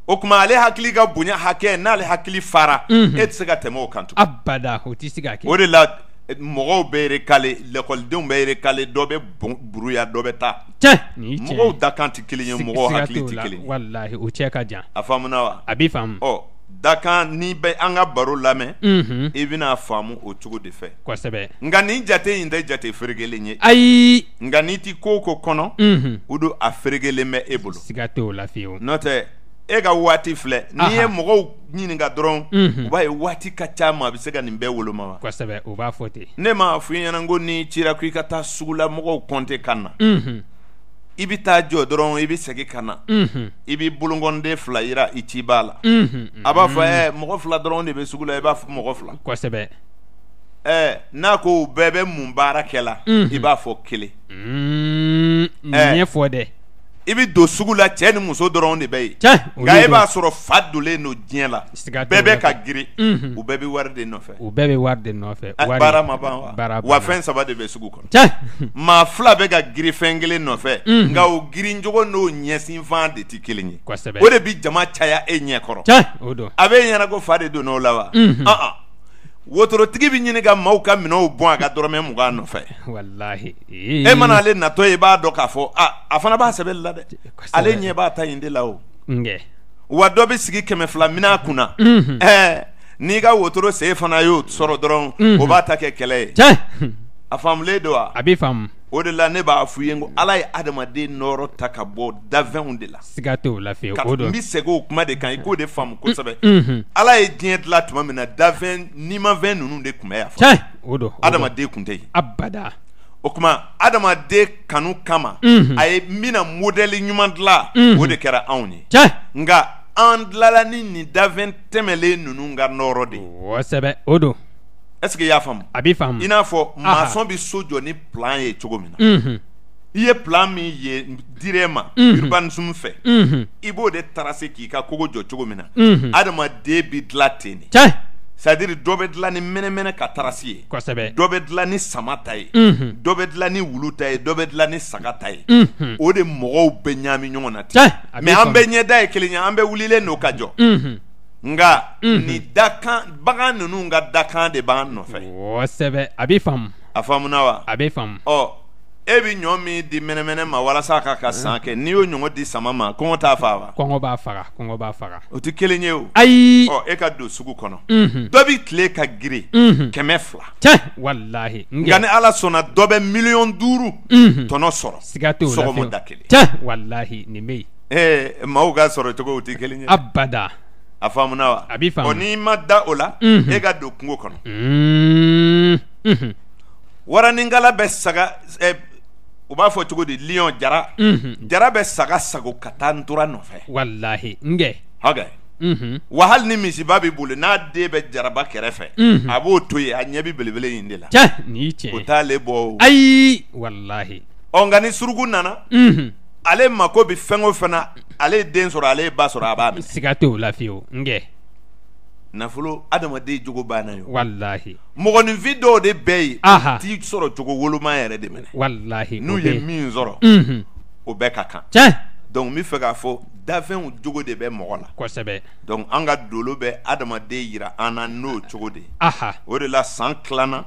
o kuma ale hakili ka bonya hakɛ n'ale hakili fara e tɛ se ka tɛmɛ o kan tugun abada o tɛ se ka kɛ o de la mɔgɔw bɛ rekale lakɔlidenw bɛ rekale dɔ bɛ buruya dɔ bɛ taa mɔgɔw da kan tɛ kelen ye mɔgɔw hakili tɛ kelen ye walahi o cɛ ka jan a faamuna wa a b'i faamu ɔ dakan n'i bɛ an ka baro lamɛn mhm. e i bɛna faamu o cogo de fɛ kosɛbɛ nka nin jate in tɛ jate feerekelen ye ayi nka n'i ti ko o ko kɔnɔ o mhm. don a feerekelen bɛ e bolo siga t'o la fiyewu n'o e ka waati filɛ n'i ye mɔgɔw ɲininka dɔrɔn u b'a ye waati ka ca ma a bɛ se ka nin bɛɛ woloma wa kosɛbɛ u b'a fɔ ten ne ma fɔ i ɲɛna ko n'i cira ko i ka taa sugula mɔgɔw kɔnte ka na i bɛ taa jɔ dɔrɔn i bɛ segin ka na i b'i bolokɔnden fila yira i ci b'a la a b'a fɔ ɛ mɔgɔ fila dɔrɔn de bɛ sugu la i b'a fɔ mɔgɔ fila kosɛbɛ ɛ n'a ko bɛɛ bɛ mun baara kɛ la i b'a fɔ kelen nin mm, ye fɔ dɛ i bɛ don sugu la cɛ ni muso dɔrɔn de bɛ yen nka e b'a sɔrɔ fa donnen don diɲɛ la bɛɛ bɛ ka girin u bɛɛ bɛ wari de nɔfɛ u bɛɛ bɛ wari de nɔfɛ baara ma ban wa fɛn saba de bɛ sugu kɔnɔ <laughs> maa fila bɛ ka girin fɛn kelen nɔfɛ nka o girincogo n'o ɲɛsinfan de tɛ kelen ye o de bɛ jama caya e ɲɛ kɔrɔ a bɛ e ɲɛna ko fa de donna o la wa wotorotigi bi ɲini ka maaw ka minɛnw bɔn a ka dɔrɔmɛ mugan nɔfɛ walahi e mana ale natɔ ye i b'a dɔn k'a fɔ a a fana b'a sɛbɛli la dɛ ale ɲɛ b'a ta in de la o wa dɔ bɛ sigi kɛmɛ fila min'a kunna ɛɛ n'i ka wotoro sen fana y'o sɔrɔ dɔrɔn o b'a ta kɛ kɛlɛ ye a faamulen don wa a bɛ faamu o de la ne b'a f'u ye n ko ala ye adamaden nɔrɔ ta ka bɔ dafɛnw de la siga t'o la fiyewu o don n bɛ segin o kuma de kan i k'o de faamu mm, kosɛbɛ ala ye diɲɛ dilan tuma min na dafɛn nimafɛn ninnu de tun bɛ yan fɔlɔ o don adamaden tun tɛ yen abada o kuma adamaden kanu kama a ye n bɛna modèle ɲuman dilan o de kɛra anw ye nka an dilala ni nin dafɛn tɛmɛlen ninnu ka nɔrɔ de ye kosɛbɛ o don ɛsike i y'a faamu. a b'i faamu. i n'a fɔ maçon bɛ so jɔ ni plan ye cogo min na. Mhm. i ye plan min ye dire ma. Mhm. unhun fɛ. Mhm. i b'o de tarase k'i ka kogo jɔ cogo min na. unhun adamaden bɛ dilan ten de. tiɲɛ. c'est à dire dɔ bɛ dilan ni mɛnɛmɛnɛ ka trace ye. kosɛbɛ. dɔ bɛ dilan ni sama ta ye. dɔ bɛ dilan ni wulu ta ye dɔ bɛ dilan ni saga ta ye. o de mɔgɔw bɛ ɲagami ɲɔgɔn na ten. tiɲɛ an bɛɛ ɲɛda ye kelen ye an bɛɛ wulilen n'o ka jɔ. nga mhm. ni dakan bagan nunu nga dakan de b'an nɔfɛ. wɔsɛbɛ a bɛ faamu. a faamuna wa. a bɛ faamu. ɔ e bɛ ɲɔ min di mɛnɛmɛnɛ ma walasa a ka ka san kɛ n'i y'o ɲɔgɔn di sama ma kɔngɔ t'a fa wa. kɔngɔ b'a faga kɔngɔ b'a faga. o ti kelen ye o. ayi. ɔ e ka don sugu kɔnɔ. Mhm. dɔ bi tile ka giri mhm. kɛmɛ fila. cɛ walahi. nka ni ala sɔnna dɔ bɛ miliyɔn duuru. tɔnɔ sɔrɔ. siga t'o la fiyewu sɔgɔmada kelen. cɛ walahi nin bɛ yen. ɛɛ ee, maaw ka sɔrɔ cogow tɛ kelen ye. abada a faamuna wa a bi faamu n'i ma da o la mhm. e ka don kungo kɔnɔ waraninkala bɛ saga u b'a fɔ cogo di lion jara jara bɛ saga sago ka taa ntora nɔfɛ walahi nkɛ hakɛ wa hali ni misiba b'i bolo n'a den bɛ jaraba kɛrɛfɛ a b'o to yen a ɲɛ bɛ belebele in de la cɛ nin tiɲɛ o t'ale bɔ o ayi walahi ɔ nka ni suruku nana mhm. ale mako bɛ fɛn o fɛn na ale ye den sɔrɔ ale ye ba sɔrɔ a b'a minɛ siga t'o la fiyewu nkɛ nafolo adamaden jogo banna ye walahi mɔgɔninfin dɔw de bɛɛ aha t'i sɔrɔ jogo woloma yɛrɛ de minɛ walahi n'u ye min sɔrɔ o bɛɛ ka kan tiɲɛ donc n bɛ fɛ k'a fɔ dafɛnw jogo de bɛ mɔgɔ la kosɛbɛ donc an ka dolo bɛ adamaden yira an na n'o cogo de ye o de la saan tilanna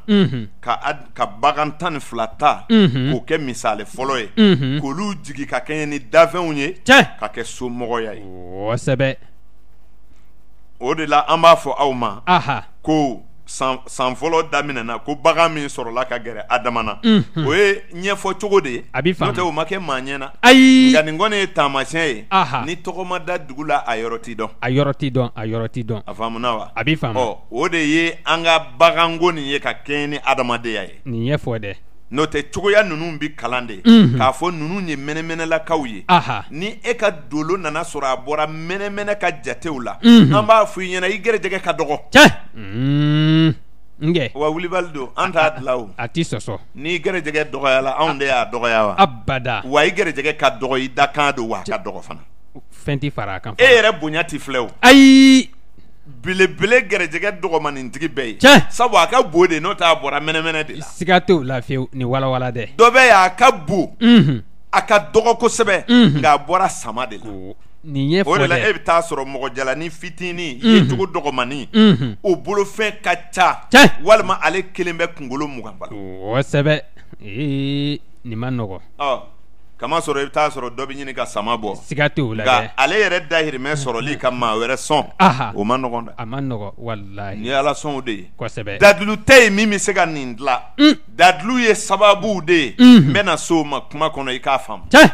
ka, ka bagan tan ni fila ta k'o kɛ misali fɔlɔ ye k'olu jigi ka kɛɲɛ ni dafɛnw ye ka kɛ somɔgɔya ye kosɛbɛ o de la an b'a fɔ aw ma ko san san fɔlɔ daminɛna ko bagan min sɔrɔla ka gɛrɛ adama na o ye ɲɛfɔ cogo de ye a bi faamu n'o tɛ o ma kɛ maa ɲɛna ayi nka nin kɔni ye taamasiyɛn ye ni tɔgɔ ma da dugu la a yɔrɔ t'i dɔn a yɔrɔ t'i dɔn a yɔrɔ t'i dɔn a faamuna wa a bi faamu ɔ o de ye an ka baganko nin ye ka kɛɲɛ ni adamadenya ye nin ɲɛfɔ dɛ n'o tɛ cogoya ninnu bi kalan de k'a fɔ ninnu ye mɛnɛmɛnɛlakaw ye ni e ka dolo nana sɔrɔ a bɔra mɛnɛmɛnɛ ka jatew la an b'a fɔ ɲɛna i gɛrɛjɛgɛ ka dɔgɔ cɛ nkɛ wa wulibali don an t'a dilan o a ti sɔsɔ n'i gɛrɛjɛgɛ dɔgɔyala anw de y'a dɔgɔya wa abada wa i gɛrɛjɛgɛ ka dɔgɔ i dakan don wa a ka dɔgɔ fana fɛn ti fara a kan e yɛrɛ bonya ti filɛ o ayi Belebele garijɛgɛ dɔgɔmanintigi bɛɛ ye sabu a ka bon de n'o t'a bɔra mɛnɛmɛnɛ de la la ni walawala y'a a ka dɔgɔ kosɛbɛ nka a sama de la nin ye o de la e bɛ taa sɔrɔ ale kelen bɛ kunkolo mugan kama sɔrɔ i bɛ taa sɔrɔ dɔ bɛ ɲini ka sama bɔ siga t'o la nka ale yɛrɛ dahirimɛ sɔrɔli ka maa wɛrɛ sɔn o ma nɔgɔn dɛ a ma nɔgɔn walahi ni ala son de ye kosɛbɛ dadulu tɛ ye min bɛ se ka nin mm. dadulu ye sababu de ye mhm. n bɛna se o ma kuma kɔnɔ i k'a faamu tiɲɛ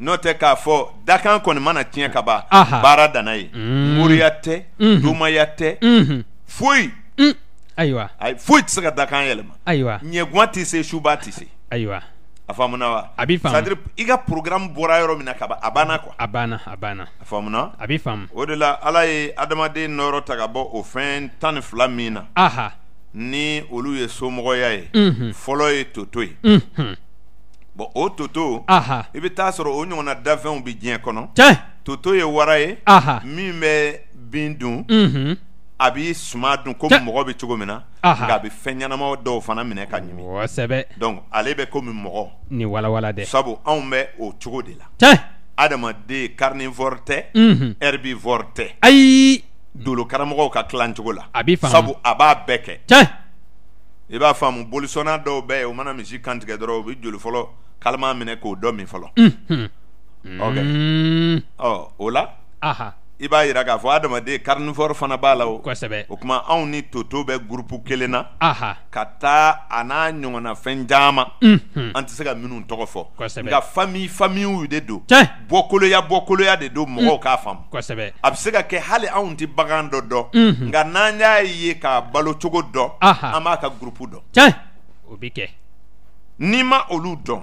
n'o tɛ k'a fɔ dakan kɔni mana tiɲɛ ka ban baara danna ye mm. moriya tɛ mhm. dumaya tɛ mhm. foyi mm. ayiwa foyi tɛ se ka dakan yɛlɛma ayiwa ɲɛguwan tɛ se suba tɛ se ayiwa a faamuna wa a bi faamu sadiri i ka programme bɔra yɔrɔ min na ka ban a banna quoi a banna a banna a faamuna a bi faamu o de la ala ye adamaden nɔyɔrɔ ta ka bɔ o fɛn tan ni fila min na aha ni olu ye somɔgɔya ye unhun fɔlɔ ye toto ye unhun o toto aha i bɛ taa sɔrɔ o ɲɔgɔnna dafɛnw bɛ diɲɛ kɔnɔ tiɲɛ toto ye wara ye aha min bɛ bin dun a bɛ suma dun ko mɔgɔ bɛ cogo min na nka a bɛ fana ka donc walawala dɛ sabu anw bɛ o cogo de la tiɲɛ adamaden carnivore tɛ herbivore tɛ ayi ka sabu a b'a bɛɛ kɛ tiɲɛ i b'a faamu bolisɔnna dɔw bɛɛ yen nous, mana misi kantigɛ dɔrɔn kalama i b'a yira k'a fɔ adamaden carnivore fana b'a la o o kuma anw ni toto bɛ groupe kelen na ka taa a n'a ɲɔgɔnna fɛn caman an tɛ se ka minnu tɔgɔ fɔ kosɛbɛ nka famille famillew de don bɔkoloya bɔkoloya de don mɔgɔw mm. k'a faamu kosɛbɛ a be se ka kɛ hali anw tɛ bagan dɔ dɔn unhun nka n'an y'a ye k'a balocogo dɔn an b'a ka groupe dɔn tiɲɛ o kɛ n'i ma olu dɔn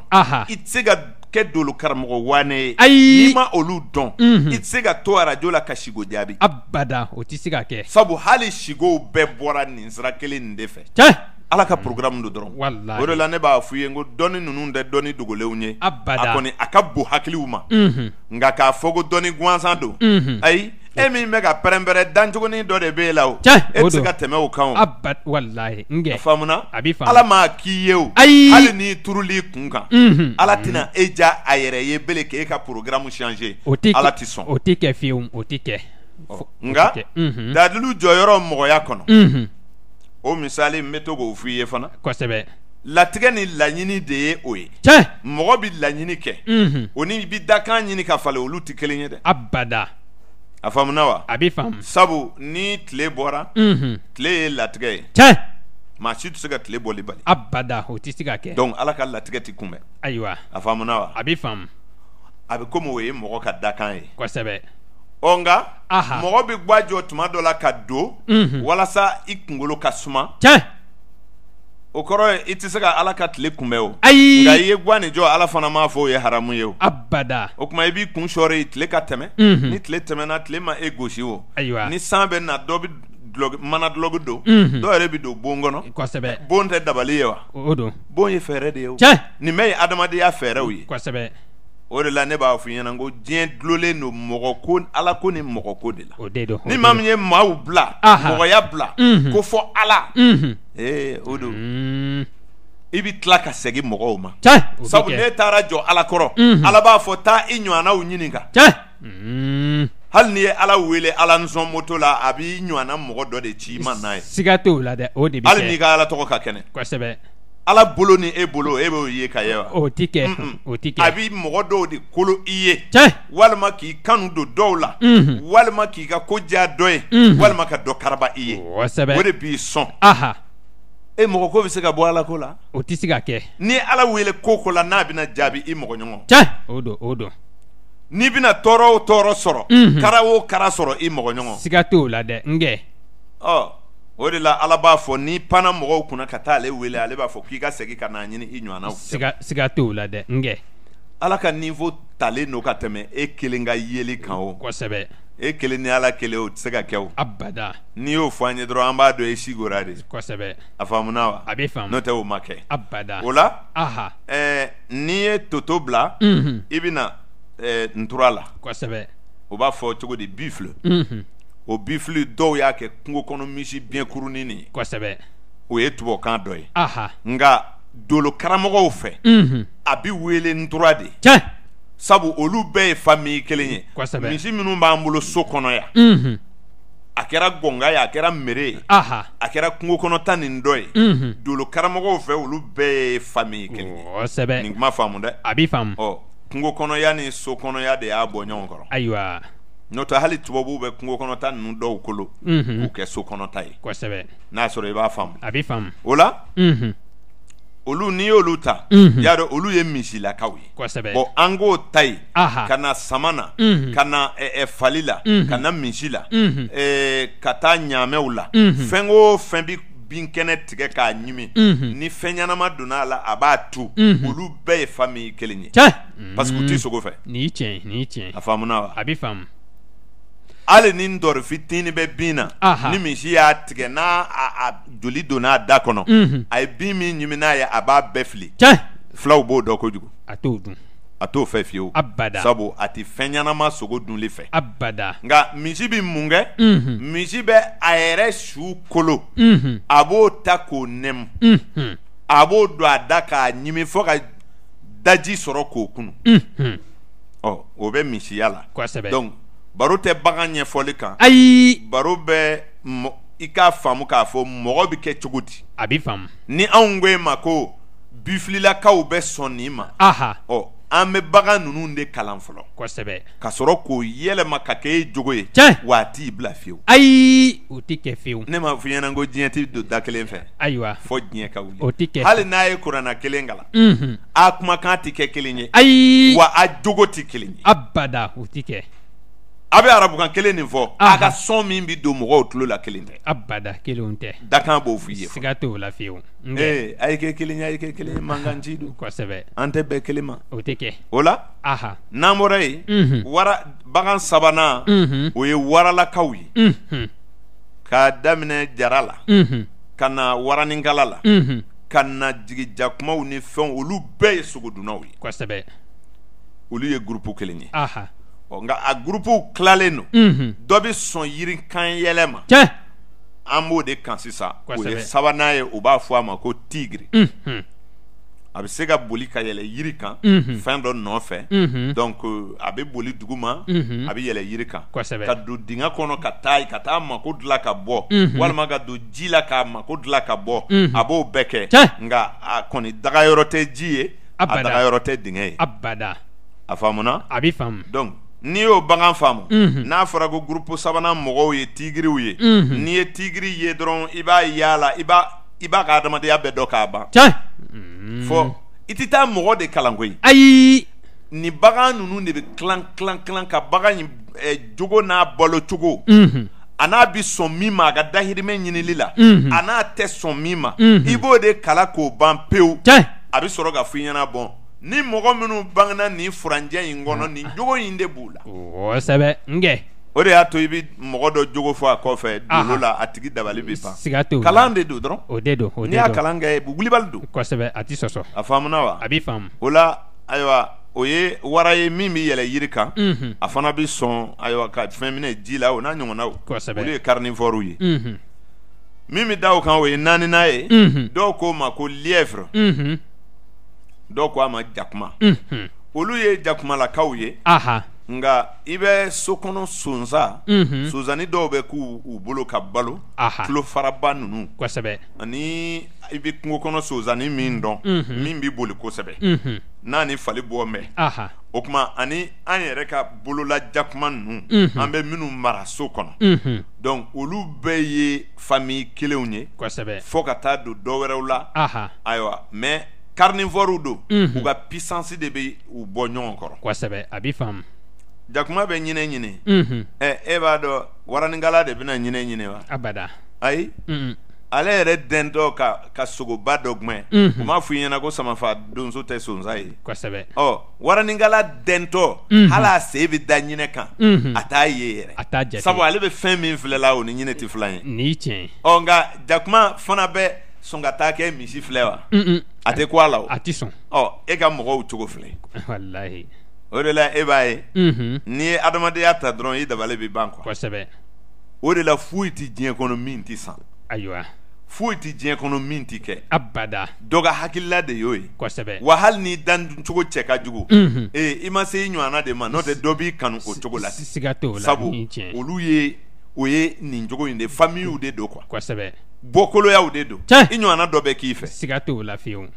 i tɛ se ka Kè do lo karm gwo wane Ayi Nima o lo don Mm-hmm Itse ga to a radyo la ka shigo di abi Abada Otisika ke Sabu hale shigo ou be bwara nins Rakele n de fe Tche Ala ka program do dron Walla Oro la ne ba afuyen Ngo doni nou nounde Doni do go le ou nye Abada Akone akabu hakili ouman Mm-hmm Nga ka fogo doni gwan zando Mm-hmm Ayi e min bɛ ka pɛrɛnpɛrɛn dancogonin dɔ de bɛ e la o e bɛ se ka tɛmɛ o kan o abad walahi nkɛ faamuna a b'i faamu ala ma k'i ye o ayi hali n'i turul'i kun kan ala tɛna e ja a yɛrɛ ye bele k'e ka programme changer o tɛ ala tɛ sɔn o tɛ kɛ fiyewu o tɛ kɛ nka dadulu jɔyɔrɔ mɔgɔya kɔnɔ o misali n bɛ to k'o f'i ye fana kosɛbɛ latigɛ ni laɲini de ye o ye tiɲɛ mɔgɔ bɛ laɲini kɛ o ni i bɛ dakan ɲini ka falen olu tɛ kelen ye dɛ abada a faamuna wa a b'i faamu sabu ni tile bɔra tile ye latigɛ ye tiɲɛ maa si tɛ se ka tile bɔli bali abada o tɛ se ka kɛ donc ala ka latigɛ ti kunbɛn ayiwa a faamuna wa a b'i faamu a be komi o ye mɔgɔ ka dakan ye kosɛbɛ ɔ nka mɔgɔ be gwa tuma dɔ la ka don walasa i kungolo ka suma tiɲɛ o kɔrɔ ye i tɛ se ka ala ka tile kunbɛ o ayi nka i ye gwani jɔ ala fana m'a fɔ o ye haramu ye o abada o tuma i b'i kun sɔɔri tile ka tɛmɛ ni tile tɛmɛna tile ma e gosi o ayiwa ni san bɛ na dɔ mhm. bi dulɔki mana dulɔki don dɔ yɛrɛ bi don bon kɔnɔ kosɛbɛ bon tɛ dabali ye wa o don bon ye fɛɛrɛ de ye o cɛ nin bɛɛ ye adamadenya fɛɛrɛw ye kosɛbɛ o de la ne b'a f'i ɲɛna ko diɲɛ dulolen don mɔgɔ ko ala ko ni mɔgɔ ko de la o de don ni maa min ye maaw bila mɔgɔya bila ko fɔ ala mhm. eh o hmm i tlaka tila ka segin mɔgɔw ma sabu ne taara jɔ ala kɔrɔ mhm. ala b'a fɔ taa i ɲɔgɔnanaw ɲininka hmm. hali n'i ye ala wele ala la a b'i ɲɔgɔnana mɔgɔ dɔ de ci i ma n'a ye siga t'o la dɛ hali n'i ka ala tɔgɔ ka kɛnɛ ala bolo e bolo e b'o ye ka ye wa o abi kɛ o a de kolo i ye walima k'i kanu don dɔw hmm walima k'i ka ko diya dɔ ye mhm. walima ka dɔ i o de b'i sɔn e mɔgɔ ko bɛ se ka bɔ ala ko la o tɛ se ka kɛ n'i ye ala wele ko ko la n'a bɛna jaabi i mɔgɔ ɲɔgɔn tiɲɛ o don o don n'i bɛna tɔɔrɔ o tɔɔrɔ sɔrɔ kara o kara sɔrɔ i mɔgɔ ɲɔgɔn siga t'o la dɛ nkɛ ɔ o de la ala b'a fɔ n'i panna mɔgɔw kunna ka taa ale wele ale b'a fɔ k'i ka segin ka n'a ɲini i ɲɔgɔnnaw siga siga t'o la dɛ nkɛ ala ka niveau talen no ka tɛmɛ e kelen ka yeli kan o kosɛbɛ e kelen ni ala kelen o tɛ se ka kɛ o abada n'i y'o fɔ an ye dɔrɔn an b'a dɔn e si gora de kosɛbɛ a faamuna wa a bɛ faamu n'o tɛ o ma kɛ abada o la aha ɛɛ e, n'i ye toto bila mhm. i bɛ na ɛɛ e, ntura la kosɛbɛ o b'a fɔ cogo di bifile mhm. o bifili dɔw y'a kɛ kungo kɔnɔ misi biɲɛkurunin nin ye kosɛbɛ o ye tubabukan dɔ ye aha nka dolo karamɔgɔw fɛ mhm. a bɛ wele ntura de tiɲɛ sabu olu bɛɛ ye fami kelen ye misi minnu b'an bolo so kɔnɔ yan a kɛra gɔnga ye a kɛra mere ye a kɛra kungo kɔnɔta nin dɔ ye dolo karamɔgɔw fɛ olu bɛɛ ye fami kelen ye nin kuma faamu dɛ a b'i faamu ɔ kungo kɔnɔya ni so kɔnɔya de y'a bɔ ɲɔgɔn kɔrɔ ayiwa n'o tɛ hali tubabuw bɛ kungo kɔnɔta ninnu dɔw kolo k'u kɛ so kɔnɔta ye kosɛbɛ n'a sɔrɔ i b'a faamu a b'i faamu o la olu n'i y'olu ta mhm. y'a dɔn olu ye misilakaw ye bɔn an k'o ta yen ka mhm. mhm. na sama na ka na fali la ka na misi la ka taa ɲamɛw la fɛn o fɛn bi binkɛnɛ tigɛ k'a ɲimi ni fɛn ɲɛnama donna a la a b'a tu olu bɛɛ ye famille kelen ye parce que u t'i sogo fɛ a faamuna wa hali ni ndɔri fitinin bɛ bin na ni misi y'a tigɛ n'a a joli donna a da kɔnɔ a ye bin min ɲimi n'a ye a b'a bɛɛ fili filaw b'o dɔn kojugu a t'o dun a t'o fɛ fiyewu abada sabu a ti fɛn ɲɛnama sogo dunli fɛ abada nka misi bɛ mun kɛ misi bɛ a yɛrɛ su kolo a b'o ta k'o nɛmu a b'o don a da k'a ɲimi fo ka daji sɔrɔ k'o kunu ɔ o bɛ misiya la kosɛbɛ donc baro tɛ bagan ɲɛfɔli kan ayi baro bɛ i k'a faamu k'a fɔ mɔgɔ bɛ kɛ cogo di a bɛ faamu ni anw ko e ma ko bifililakaw bɛ sɔn nin ma aha ɔ an bɛ bagan ninnu de kalan fɔlɔ kosɛbɛ ka sɔrɔ k'o yɛlɛma ka kɛ e jogo ye tiɲɛ wa a t'i bila fiyewu ayi o tɛ kɛ fiyewu ne m'a f'i ɲɛna ko diɲɛ tɛ don da kelen fɛ ayiwa fɔ diɲɛ ka wuli o tɛ kɛ hali n'a ye kuranna kelen kalan unhun a kumakan tɛ kɛ kelen ye ayi wa a jogo tɛ kelen ye abada o tɛ kɛ a bɛ arabukan kelen nin fɔ a ka sɔn min bi don mɔgɔw tulo la kelen tɛ abada kelenw tɛ dakan b'o f'i ye siga t'o la fiyewu ee a ye kɛ kelen ye a ye kɛ kelen ye mankan ci don kosɛbɛ an tɛ bɛn kelen ma o tɛ kɛ o la aha n'an bɔra yen wara bagan sabanan o ye waralakaw ye k'a daminɛ jara la ka na waraninkala la ka na jigijakumaw ni fɛnw olu bɛɛ ye sogodunnaw ye kosɛbɛ olu ye gurupu kelen ye aha ɔ nka a gurupuw tilalen don mm -hmm. dɔ bɛ sɔn yirikan yɛlɛ ma tiɲɛ an b'o de kan sisan o ye sabanan ye o b'a fɔ a ma ko tigiri mm -hmm. a bɛ se ka boli ka yɛlɛ yiri kan mm -hmm. fɛn dɔ nɔfɛ mm -hmm. donc euh, a bɛ boli dugu ma mm -hmm. a bɛ yɛlɛ yiri kan ka don dingɛ kɔnɔ ka taa ka taa mako dilan ka bɔ mm -hmm. walima ka don ji la k'a mako dilan ka bɔ mm -hmm. a b'o bɛɛ kɛ nka a kɔni dagayɔrɔ tɛ ji ye a dagayɔrɔ tɛ dingɛ ye abada a faamuna a bɛ faamu donc n'i y'o bagan faamu n'a fɔra ko gurupu sabanan mɔgɔw ye tigiriw ye n'i ye tigiri ye dɔrɔn i b'a yaala i b'a i b'a ka adamadenya bɛɛ dɔn k'a ban fɔ i tɛ taa mɔgɔ de kalan koyi ayi nin bagan ninnu de bɛ kilan kilan kilan ka bagan in eh, jogo n'a balo cogo a n'a bi sɔn min ma a ka dahirimɛ ɲinili la a n'a tɛ sɔn min ma i b'o de kala k'o ban pewu a bɛ sɔrɔ ka fɔ ɲɛna bɔn ni mɔgɔ minnu bangena nin furanjɛ in kɔnɔ mm. nin jogo in de b'u la oh, kosɛbɛ nkɛ o de y'a to i bɛ mɔgɔ dɔ jogo fɔ a kɔfɛ dolo la a tigi dabali bɛ ban siga t'o la kalan de don dɔrɔn o de don o de don n'i y'a kalan kɛ wulibali don kosɛbɛ a ti sɔsɔ a faamuna wa a b'i faamu o la ayiwa o ye wara ye min bɛ yɛlɛ yiri kan a fana bɛ sɔn ayiwa ka fɛn minɛ ji la o n'a ɲɔgɔnnaw kosɛbɛ olu ye carnivores ye min bɛ da o kan o ye naaninan ye dɔw k'o ma ko lièvre dɔw ko a ma jakuma olu ye jakumalakaw ye nka i bɛ sokɔnɔ sonsa sonsanni dɔw bɛ k'u bolo ka balo tulofaraba ninnu ani i bɛ kungo kɔnɔ sonsanni min dɔn min b'i boli kosɛbɛ n'a ni fali bɔ mɛn o tuma ani an yɛrɛ ka bololajakuma ninnu an bɛ minnu mara so kɔnɔ donc olu bɛɛ ye fami kelenw ye kosɛbɛ fo ka taa don dɔwɛrɛw la ayiwa mais carnivore do mm -hmm. u ka puissance de be u bɔ ɲɔgɔn kɔrɔ kosɛbɛ a b'i faamu jakuma bɛ ɲinɛ ɲini mm -hmm. eh, e eh, b'a dɔ waraninkala de bena ɲinɛ ɲini wa abada ayi mm -hmm. ale yɛrɛ dɛn ka, ka sogoba dɔ gumɛ mm -hmm. u m'a fɔ i ɲɛna ko samafa donso tɛ sonsa ye kosɛbɛ oh, ɔ waraninkala dɛntɔ mm -hmm. hali a sen bɛ da ɲinɛ kan mm -hmm. a t'a ye yɛrɛ a t'a sabu ale be fɛn min filɛla la o ni ɲinɛ tɛ filan ye nin tiɲɛ ɔ nka jakuma fana bɛ sɔn ka taa kɛ misi filɛ wa mm, mm. a tɛ ko a la o a ti sɔn ɔ oh, e ka mɔgɔw cogo filɛ <laughs> walahi o de la e b'a ye mhm. n'i ye adamadenya ta dɔrɔn i e dabali bɛ ban quoi kosɛbɛ o de la foyi ti diɲɛ kɔnɔ min ti san ayiwa foyi tɛ diɲɛ kɔnɔ min ti kɛ abada dɔ ka hakilila de y'o ye kosɛbɛ wa hali n'i dan cogo cɛ ka jugu ee i ma se i ɲɔgɔnna de ma n'o tɛ dɔ b'i kanu o cogo la siga t'o la sabu olu ye o ye nin cogo in de famillew de don quoi kosɛbɛ bɔkoloyaw de don i ɲɔgɔnna dɔ bɛ k'i fɛ siga t'o la fiyewu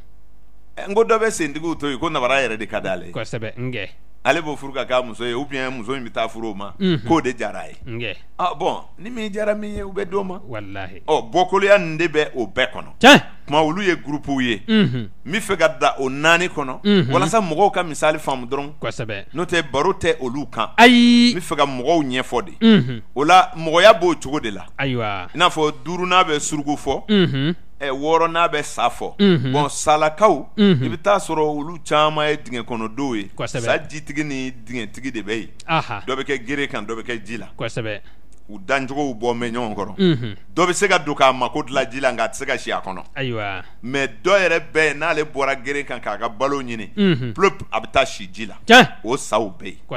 n ko dɔ bɛ sentigiw to yen ko nabara yɛrɛ de ka d'ale ye kosɛbɛ n gɛ ale b'o furu ka k'a muso ye ubiyɛn muso in bɛ taa furu o ma k'o de diyara a ye ah, bɔn ni min diyara min ye u bɛ di o ma ɔ bɔkoloya nin de bɛ o bɛɛ kɔnɔ tuma olu ye gurupuw ye n bɛ fɛ ka da o naani kɔnɔ walasa mɔgɔw ka misali faamu dɔrɔn n'o tɛ baro tɛ olu kan ayi n bɛ fɛ ka mɔgɔw ɲɛfɔ de o la mɔgɔya b'o cogo de la ayiwa i n'a fɔ duurunan bɛ suruku fɔ wɔɔrɔ n'a bɛ sa fɔ bɔn salakaw i bɛ taa sɔrɔ olu caman ye dingɛ kɔnɔ dɔw ye sa jitigi ni dingɛtigi de bɛ yen dɔ bɛ kɛ gere kan dɔ bɛ kɛ ji la u dancogo bɔ mɛn ɲɔgɔn kɔrɔ dɔ bɛ se ka don k'a mako dilan ji la nka a tɛ se ka si a kɔnɔ ayiwa mɛ dɔ yɛrɛ bɛɛ n'ale bɔra gere kan k'a ka balo ɲini plop a bɛ taa si ji la o saw bɛ yen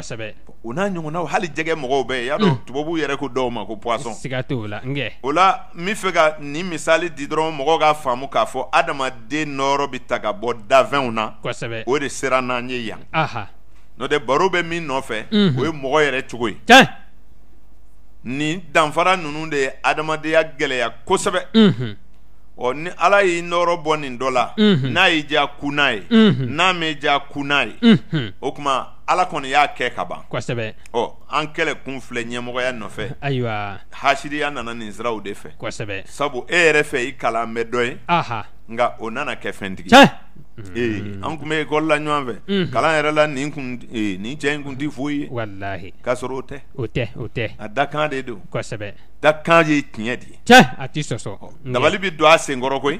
o n'a ɲɔgɔnnaw hali jɛgɛ mɔgɔw bɛ yen y'a tubabu yɛrɛ ko dɔw ma ko poisson siga t'o la o la n bɛ fɛ ka nin misali di dɔrɔn mɔgɔw k'a faamu k'a fɔ adamaden nɔrɔ bɛ ta ka bɔ dafɛnw na o de sera n'an ye yan n'o tɛ baro bɛ min nɔfɛ o ye mɔgɔ yɛrɛ cogo ye nin danfara ninnu de ye adamadenya gɛlɛya kosɛbɛ ɔ ni ala y'i nɔrɔ bɔ nin dɔ la n'a y'i diya kun n'a ye n'a m'i diya kun n'a ye o tuma ala kɔni y'a kɛ ka ban kosɛbɛ ɔ an kɛlɛ kun filɛ ɲɛmɔgɔya nɔfɛ ayiwa hasidiya nana nin siraw de fɛ kosɛbɛ sabu e yɛrɛ fɛ i kalan bɛ dɔ ye nka o nana kɛ fɛntigi ee an tun bɛ ekɔli la ɲɔgɔn fɛ kalan yɛrɛ la nin kun ee, nin cɛ in kun tɛ foyi ye walahi k'a sɔrɔ o tɛ o tɛ o tɛ a dakan de don kosɛbɛ dakan ye tiɲɛ de ye cɛ a tɛ sɔsɔ dabali bɛ don a senkɔrɔ koyi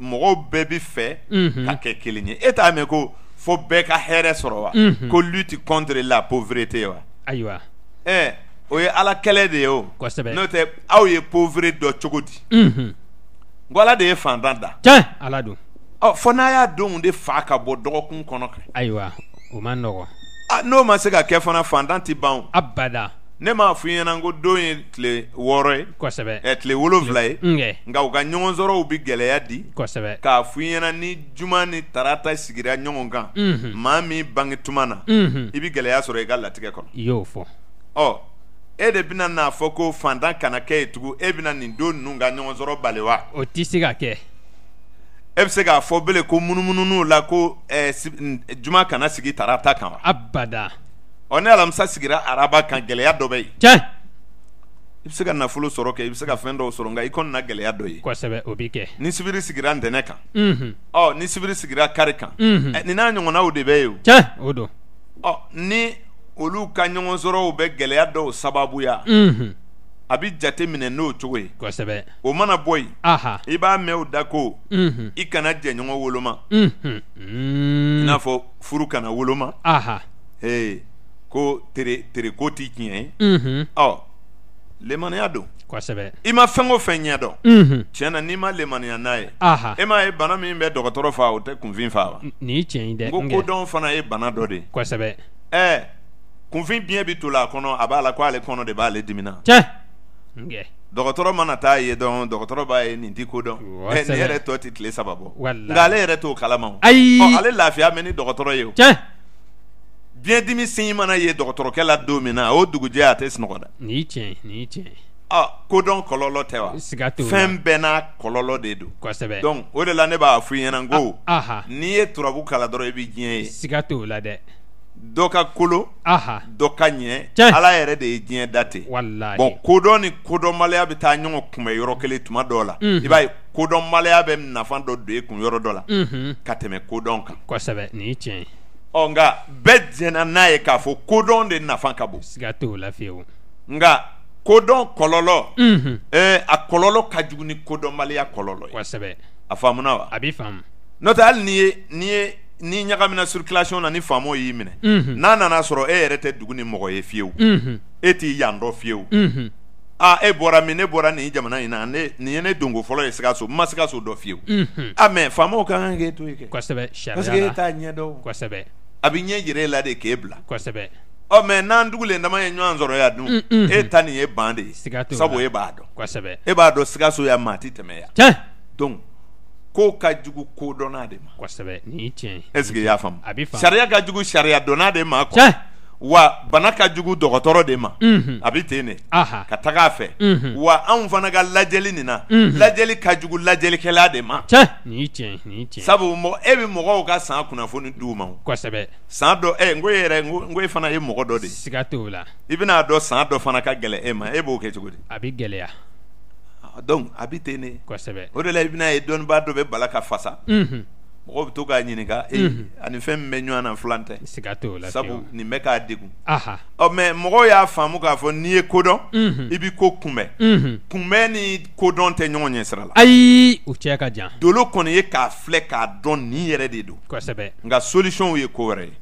mɔgɔw bɛɛ bi fɛ ka kɛ kelen ye e t'a mɛn ko fo bɛɛ ka hɛrɛ sɔrɔ wa ko lutte contre la pauvreté wa ayiwa ɛɛ o ye ala kɛlɛ de ye o kosɛbɛ n'o tɛ aw ye pauvre dɔ cogo di n ko ala de ye fantan da tiɲɛ ala don ɔ fo n'a y'a denw de fa ka bɔ dɔgɔkun kɔnɔ ayiwa o man nɔgɔn n'o ma se ka kɛ fana fantan ti ban o abada ne m'a f'i ɲɛna n ko don ye tile wɔɔrɔ ye kosɛbɛ ɛ tile wolonfila ye nka u ka ɲɔgɔn sɔrɔw bɛ gɛlɛya di kosɛbɛ k'a f'i ɲɛna ni juma ni tarata sigira ɲɔgɔn kan maa min bange tuma na i bɛ gɛlɛya sɔrɔ i ka latigɛ kɔnɔ i y'o fɔ ɔ e de bɛna n'a fɔ ko fantan kana kɛ yen tugun e bɛna nin don ninnu ka ɲɔgɔn sɔrɔ bali wa o tɛ se ka kɛ e bɛ se k'a fɔ bele ko munumununu la ko ɛɛ juma kana sigi tarata kan wa abada ɔ ne alamisa sigira araba kan gɛlɛya dɔ bɛ yen tiɲɛ i bɛ se ka nafolo sɔrɔ kɛ i bɛ se ka fɛn dɔw sɔrɔ nka i kɔni na gɛlɛya dɔ ye kosɛbɛ o bi kɛ ni sibiri sigira ntɛnɛn kan ɔ ni sibiri sigira kari kan nin n'a ɲɔgɔnnaw de bɛ yen o tiɲɛ o don ɔ ni olu ka ɲɔgɔn sɔrɔw bɛ gɛlɛya dɔw sababuya a bi jate minɛ n'o cogo ye kosɛbɛ o mana bɔ yen i b'a mɛn o da ko i kana jɛ ɲɔgɔn woloma i n'a mm. fɔ furu kana woloma ee ko tereko t'i tiɲɛ ye ɔ lemaniya don kosɛbɛ i ma fɛn o fɛn ɲɛ dɔn tiɲɛ na n'i ma lemaniya n'a ye e m'a ye bana min bɛ dɔgɔtɔrɔ fa o tɛ kunfin fa wa nin tiɲɛ dɛ ko kodɔn fana ye bana dɔ de ye kosɛbɛ ɛɛ kunfin biɲɛ bi to la a kɔnɔ a b'a la ko ale kɔnɔ de b'ale dimina tiɲɛ dɔgɔtɔrɔ mana taa ye dɔn dɔgɔtɔrɔ b'a ye nin ti ko dɔn nin yɛrɛ tɔ ti tile saba bɔ nka ale yɛrɛ t'o kalama ayi ale lafiya ni dɔgɔtɔrɔ ye o tiɲɛ biɲɛdimi sin mana ye dɔgɔtɔrɔkɛ la don min na o dugujɛ a tɛ sinɔgɔ dɛ nin y'i tiɲɛ nin y'i tiɲɛ ɔ kodɔn kɔlɔlɔ tɛ wa siga t'o la fɛn bɛɛ n'a kɔlɔlɔ de don kosɛbɛ donc o de la ne b'a f'i ɲɛna n ko anhan n'i ye turabu kala dɔrɔn i bɛ diɲɛ ye siga t'o la dɛ dɔ ka kolo anhan dɔ ka ɲɛ tiɲɛ ala yɛrɛ de ye diɲɛ da ten walahi bon kodɔn ni kodɔnbaliya bɛ taa ɲɔgɔn kunbɛn yɔrɔ kelen tuma dɔw la unhun i b'a ye kodɔnbaliya bɛ nafa dɔ don e kun yɔrɔ dɔ la unhun ka tɛmɛ kodɔn kan kosɛbɛ nin tiɲɛ ye ɔ nka bɛɛ jɛnna n'a ye k'a fɔ kodɔn de nafa ka bon siga t'o la fiyewu nka kodɔn kɔlɔlɔ ɛɛ a kɔlɔlɔ ka jugu ni kodɔnbaliya kɔlɔlɔ ye kosɛbɛ a faamuna wa a b'i faamu n'o tɛ hali n'i ye n'i ye ni ɲagamina circulation na ni faamaw y'i minɛ n'a nana sɔrɔ e yɛrɛ tɛ dugu ni mɔgɔ ye fiyewu e t'i yan dɔn fiyewu a e bɔra min ne bɔra nin jamana in na ne nin ye ne donko fɔlɔ ye sikaso n ma sikaso dɔ fiyewu a mɛ faamaw ka kan k'e to yen kɛ kosɛbɛ sariya la parce que e t'a ɲɛdɔn kosɛbɛ a bi ɲɛ yɛrɛ la de k'e bila kosɛbɛ ɔ mɛ n'an dugulen dama ye ɲɔgɔn sɔrɔ yan dun e ta nin ye ban de ye sabu e b'a dɔn kosɛbɛ e b'a dɔn sikaso yan maa ti tɛmɛ yan tiɲɛ ko ka jugu ko dɔnna de ma kosɛbɛ nin ye tiɲɛ ye i y'a faamu sariya ka jugu sariya dɔnna de ma tiɲɛ wa bana ka jugu dɔgɔtɔrɔ de ma a bɛ ten de ka taga a fɛ wa anw fana ka lajɛli nin na lajɛli ka jugu lajɛlikɛla de ma sabu e bɛ mɔgɔw ka san kunnafoni di u ma san dɔ n ko e yɛrɛ n ko e fana ye mɔgɔ dɔ de siga t'o la i bɛn'a dɔn san dɔ fana ka gɛlɛ e ma e b'o kɛ cogo di a bɛ gɛlɛya donc a bɛ ten de o de la i bɛna ye dɔnnibaga dɔ bɛ bala ka fasa Mɔgɔ bɛ to k'a ɲininka e, mhm. ani fɛn bɛ ɲɔgɔn na filan tɛ sabu nin bɛ k'a me ɔ mɛ y'a famuka k'a fɔ n'i ye kodɔn mhm. i bɛ ko kunbɛn mhm. kunbɛn ni kodɔn tɛ ɲɔgɔn ɲɛ sira la ayi u cɛ ka jan do kɔni ye k'a filɛ k'a dɔn nin yɛrɛ de don nka soliyw ye ko wɛrɛ ye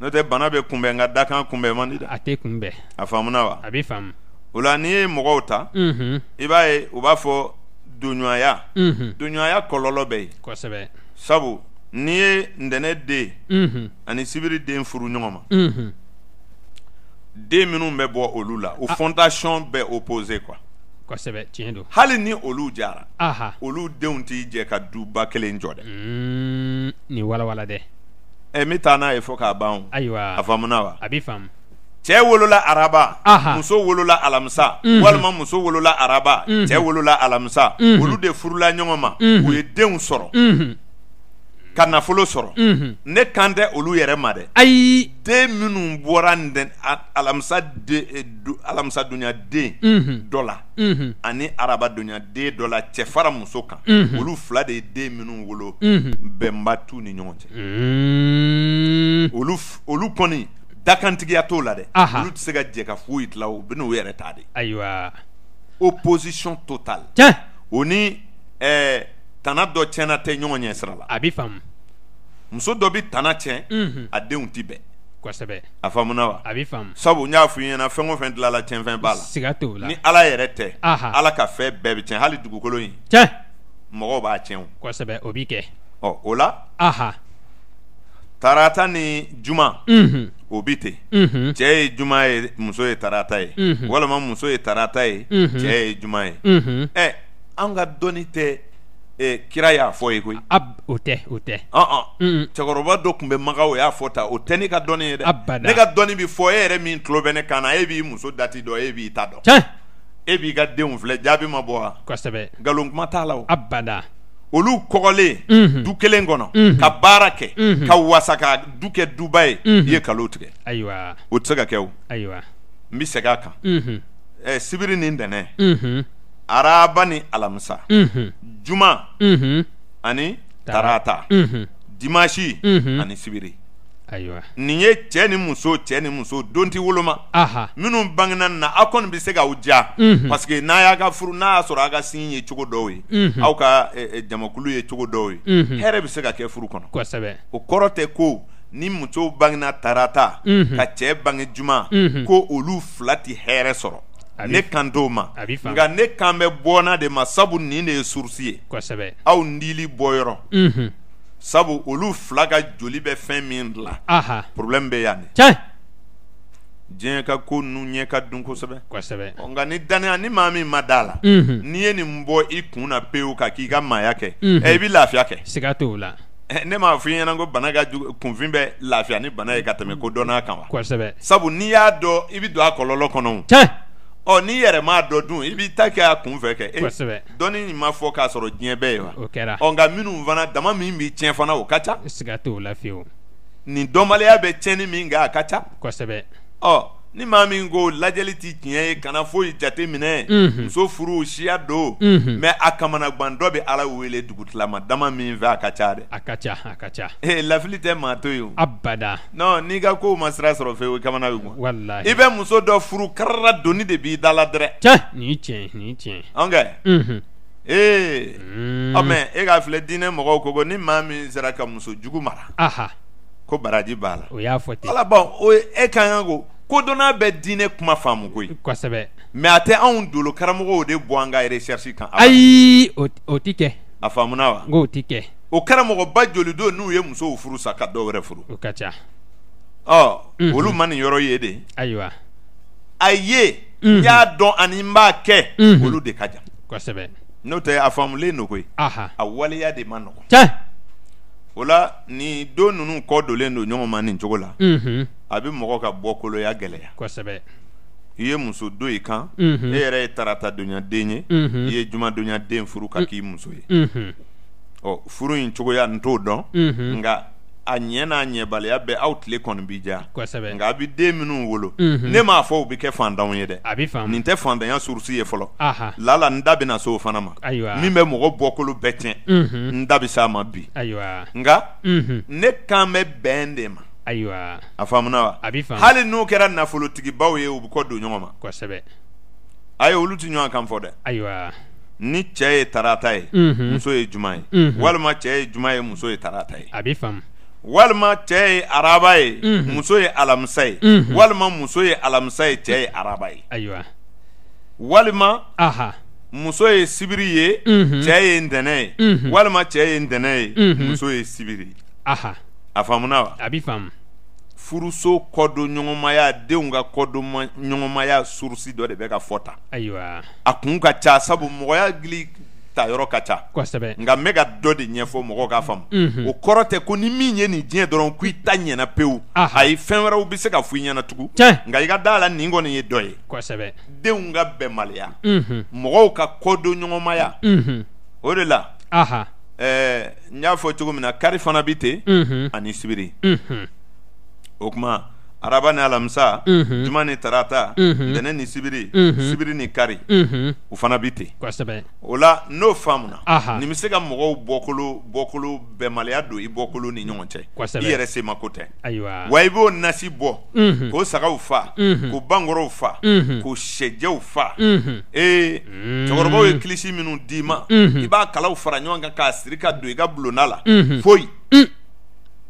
n'o tɛ bana bɛ kunbɛn nka dakan kunbɛn man di a tɛ kunbɛn a faamuna wa a o la n'i ye mɔgɔw ta i b'a ye u b'a fɔ donɲɔgɔnya donɲɔgɔnya sabu n'i ye ntɛnɛn den ani sibiri den furu ɲɔgɔn ma den minnu bɛ bɔ olu la o fondation bɛ opposé quoi kosɛbɛ tiɲɛ don hali ni olu jara olu denw t'i jɛ ka duba kelen jɔ dɛ nin walawala dɛ ɛ n bɛ taa n'a ye fɔ k'a ban o ayiwa a faamuna wa a bɛ faamu cɛ wolola araba muso wolola alamisa walima muso wolola araba cɛ wolola alamisa olu de furula ɲɔgɔn ma u ye denw sɔrɔ ka nafolo sɔrɔ ne kan tɛ olu yɛrɛ ma dɛ ayi den minnu bɔra alamisa e, alamisadonyaden dɔ la ani arabadonyaden dɔ la cɛ fara muso kan olu fila de ye den minnu wolo bɛnba t'u ni ɲɔgɔn cɛ hum. olu kɔni dakantigiya t'o la dɛ olu tɛ se ka jɛ ka foyi dilan u bɛ n'u yɛrɛ ta de ayiwa tana dɔ tiɲɛna tɛ ɲɔgɔn ɲɛ sira la a bɛ faamu muso dɔ bɛ tana tiɲɛ a denw ti bɛn kosɛbɛ a faamuna wa a bɛ faamu sabu n y'a f'i ɲɛna fɛn o fɛn dilala tiɲɛfɛn b'a la siga t'o la ni ala yɛrɛ tɛ ala ka fɛn bɛɛ bɛ tiɲɛ hali dugukolo in tiɲɛ mɔgɔw b'a tiɲɛ o kosɛbɛ o b'i kɛ ɔ o la aha tarata ni juma o bi ten cɛ ye juma ye muso ye tarata ye walima muso ye tarata ye cɛ ye juma ye ɛ an ka dɔnni tɛ Ee, kira y'a fɔ ye koyi o tɛ o tɛ cɛkɔrɔba dɔ tun bɛ maga o y'a fɔ ta o tɛ ne ka dɔnni ye dɛ ne ka dɔnni bɛ fɔ e yɛrɛ min tulo bɛ ne kan na e b'i muso dati dɔn e b'i ta dɔn e b'i ka denw filɛ jaabi ma bɔ wa kosɛbɛ nkalon kuma t'a la o abada olu kɔgɔlen du kelen kɔnɔ ka baara kɛ ka wasa ka du kɛ duba ye i ye kalo tigɛ ayiwa o tɛ se ka kɛ o ayiwa n bɛ segin a kan sibiri nin tɛnɛn araba ni alamisa mhm. juma mhm. ani tarata mhm. dimashi ani sibiri ayiwa nin ye cɛɛ ni muso cɛɛ ni muso don ti woloma minnu bangena na aw kɔni be se k'aw diya parce que n'a y'a ka furu n'a y'a sɔrɔ aw ka sin ye cogo dɔw ye aw ka jamakulu ye cogo dɔw ye hɛrɛ be se ka kɛ furu kɔnɔ o kɔrɔ tɛ ko ni muso bangena tarata ka cɛɛ bange juma ko olu fila ti hɛrɛ sɔrɔ ne kan t'o ma nka ne kan bɛ bɔnna de ma sabu nin de ye surusi ye kosɛbɛ aw nili bɔyɔrɔ unhun sabu olu fila ka joli bɛ fɛn min dilan aha problème bɛ yan de tiɲɛ diɲɛ ka ko ninnu ɲɛ ka dun kosɛbɛ kosɛbɛ nka ni danaya ni maa min ma d'a la unhun n'i ye nin bɔ i kun na pewu ka k'i ka maaya kɛ unhun ɛ i bɛ lafiya kɛ siga t'o la ne m'a fɔ i ɲɛna ko bana ka jugu kunfin bɛ lafiya ni bana ye ka tɛmɛ ko dɔnna kan wa kosɛbɛ sabu n'i y'a dɔn i bɛ don a kɔlɔlɔ kɔnɔ o tiɲɛ ɔ n'i yɛrɛ m'a dɔ dun i b'i ta kɛ a kun fɛ kɛ e, kosɛbɛ dɔnni nin ma fɔ k'a sɔrɔ diɲɛ bɛɛ ye wa o kɛra ɔ nka minnu fana dama min b'i tiɲɛ fana o ka ca e siga t'o la fiyewu nin dɔnbaliya bɛ tiɲɛni min kɛ a ka ca kosɛbɛ ɔ ni maa min ko lajɛli ti tiɲɛ ye kana foyi jate minɛ muso furu siya don mɛ a kamanagan dɔ bɛ ala wele dugutilama dama min fɛ a ka ca dɛ a ka ca a ka ca ee lafili tɛ maa to yen abada non n'i ka kow ma sira sɔrɔ fewu kamana bɛ i bɛ muso dɔ furu karila doni de b'i da la dɛrɛ cɛ nin tiɲɛ nin tiɲɛ an kɛ ee mm. ɔ mɛ e k'a filɛ diinɛ mɔgɔw ko ko ni maa min sera ka muso jugu mara ko baraji b'a la o y'a fɔ ten ala bɔn o ye e kan kan ko kodɔnna bɛ diinɛ kuma faamu koyi. kosɛbɛ. mɛ a tɛ anw dolo karamɔgɔw de bɔ an ka e recherche kan. ayi o ti kɛ. a faamuna wa. n k'o ti kɛ. o karamɔgɔba joli don n'u ye musow furu sa ka dɔ wɛrɛ furu. o ka ca. ɔ mhm. olu ma nin yɔrɔ ye de. ayiwa. a ye. n mhm. y'a dɔn ani n b'a kɛ. olu de ka jan. kosɛbɛ. n'o tɛ a faamulen don koyi. a waleya de ma nɔgɔn. tiɲɛ. o la nin don ninnu kɔ donnen don ɲɔgɔn ma nin cogo la. a bɛ mɔgɔ ka bɔkoloya gɛlɛya kosɛbɛ i ye muso do i kan e yɛrɛ ye tarata donyaden ye i ye juma donyaden furu ka k'i muso ye ɔ furu in cogoya n t'o dɔn nka a ɲɛ n'a ɲɛbaliya bɛɛ aw tile kɔni b'i ja nka a bɛ den minnu wolo ne m'a fɔ u bɛ kɛ fantanw ye dɛ nin tɛ fantanya surusi ye fɔlɔ lala n da bɛna so o fana ma min bɛ mɔgɔ bɔkolo bɛɛ tiɲɛ n da bɛ s'a ma bi nka ne kan bɛ bɛn de ma ayiwa a faamuna wa a bi faamu hali n'u kɛra nafolotigibaw ye u bi kɔ don ɲɔgɔn ma kosɛbɛ ayi olu ti ɲɔgɔn kan fɔ dɛ ayiwa ni cɛ ye tarata ye mm -hmm. muso ye juma ye mm -hmm. walima cɛ ye juma ye muso ye tarata ye a bi faamu walima cɛ ye araba ye mm -hmm. muso ye alamisa ye mm -hmm. walima muso ye alamisa ye cɛ ye araba ye ayiwa walima aha muso ye sibiri ye mm -hmm. cɛ ye ntɛnɛ ye mm -hmm. walima cɛ ye ntɛnɛ ye mm -hmm. muso ye sibiri aha a faamuna wa a bi faamu furuso ɲɔgɔnmaya denw ka kɔdonɲɔgɔnmaya surusi dɔ de bɛ ka fɔ ta ayiwa a kun ka ca sabu mɔgɔya gili ta yɔrɔ ka ca kosɛbɛ nka n bɛ ka dɔ de ɲɛfɔ mɔgɔw k'a faamu o kɔrɔ tɛ ko ni min ye nin diɲɛ dɔrɔn ko ta ɲɛna pewu ayi fɛn wɛrɛw bɛ se ka fɔ i ɲɛna tugun nka i ka da la nin kɔni ye dɔ ye kosɛbɛ denw ka bɛnbaliya mɔgɔw ka -hmm. o de la n y'a fɔ cogo min na kari fana bi ten ani sibiri o kuma araba ni alamisa mhm. juma ni tarata mhm. ntɛnɛ ni sibiri mhm. sibiri ni kari u fana bi ten o la n'o faamuna nin bɛ se ka mɔgɔw bɔkolo bɔkolo bɛnbaliya don i bɔkolo ni ɲɔgɔn cɛ i yɛrɛ sema ko tɛ wa i b'o nasi bɔ k'o sagaw fa k'o bankɔrɔw fa k'o sɛjɛw fa ee cɛkɔrɔbaw ye kilisi minnu d'i ma i b'a kalaw fara ɲɔgɔn kan k'a siri ka don i ka bulonda la foyi mm.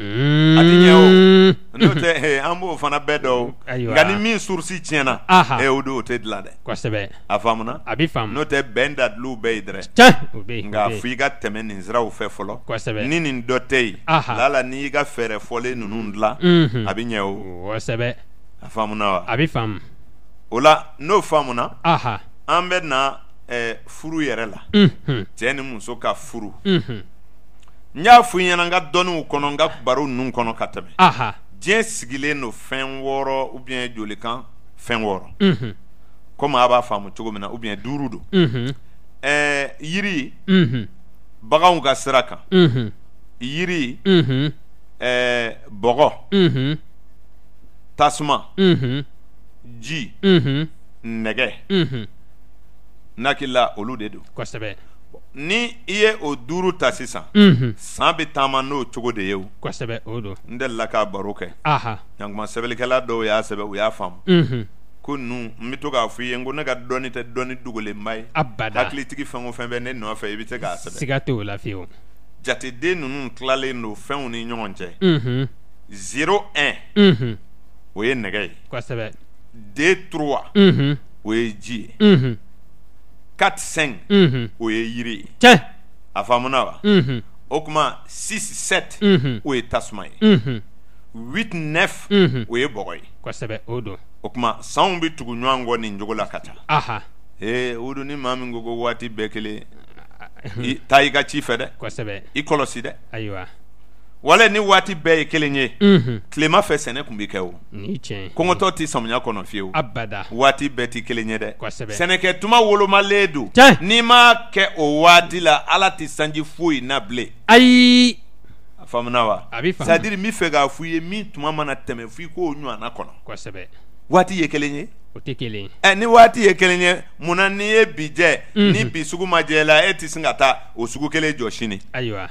a ti ɲɛ o hmm. n'o tɛ eh, an b'o fana bɛɛ dɔn o nka ni min surusi tiɲɛna e o don o tɛ dilan dɛ kosɛbɛ a faamuna a bi faamu n'o tɛ bɛn daduluw bɛɛ ye dɛrɛ nka f'i ka tɛmɛ nin siraw fɛ fɔlɔ kosɛbɛ ni nin dɔ tɛ yen lala n'i y'i ka fɛɛrɛ fɔlen ninnu dilan mhm. a bi ɲɛ o kosɛbɛ a faamuna wa a bi faamu o la n'o faamuna an bɛ na eh, furu yɛrɛ la mhm. cɛ ni muso ka furu mhm. n y'a f'u ɲɛna n ka dɔnniw kɔnɔ n ka baro ninnu kɔnɔ ka tɛmɛ diɲɛ sigilen don fɛn wɔɔrɔ ubiyɛn jolikan fɛn wɔɔrɔ komi a b'a faamu cogo min na ubiyɛn duuru don ɛɛ yiri baganw ka sira kan yiri ɛɛ bɔgɔ tasuma ji nɛgɛ nakila olu de don kosɛbɛ Ni iye o duru tasisa mhm. Sanbi tama nou chogo deye ou Kwa sebe, o do Nde laka baroke Aha Yonkman sebe li ke la do we a sebe we a fam mhm. Kou nou, mi tou ka ou fi Yonkman nega doni te doni dugo le may Abada Akli tiki feng ou feng be ne nou a feng ebi te ga sebe Sigato ou la fi ou Jati de nou nou klale nou feng ou ni nyonje mhm. Zero en Weye negay Kwa sebe De trua Weye ji Mhmm 4 5 -hmm. o ye yiri ye tiɲɛ a faamuna wa unhun mhm. o kuma 6 7 -hmm. o ye tasuma ye unhun 8 9 -hmm. Mhm. o ye bɔgɔ ye kosɛbɛ o don o kuma sanw bɛ tugu ɲɔgɔn kɔ nin cogo la ka taa aha ee o don ni maa min ko ko waati bɛɛ kelen taa ah, ah. i ka ci fɛ dɛ kosɛbɛ i kɔlɔsi dɛ ayiwa wala ni waati bɛɛ ye kelen ye tilema fɛ sɛnɛ tun bi kɛ o kɔngɔtɔ tɛ samiya kɔnɔ fiyewu waati bɛɛ tɛ kelen ye dɛ sɛnɛkɛ tuma wolomalen don n'i ma kɛ o waati la ala tɛ sanji foyi na bilen ayi a faamuna wa sadiri n bɛ fɛ k'a f'i ye min tuma mana tɛmɛ f'i k'o ɲɔgɔnna kɔnɔ waati ye kelen ye o tɛ kelen ye. ni waati ye kelen ye munna n'i ye bi jɛ ni bi sugu ma jɛ la e tɛ sin ka taa o sugu kelen jɔ sini. ayiwa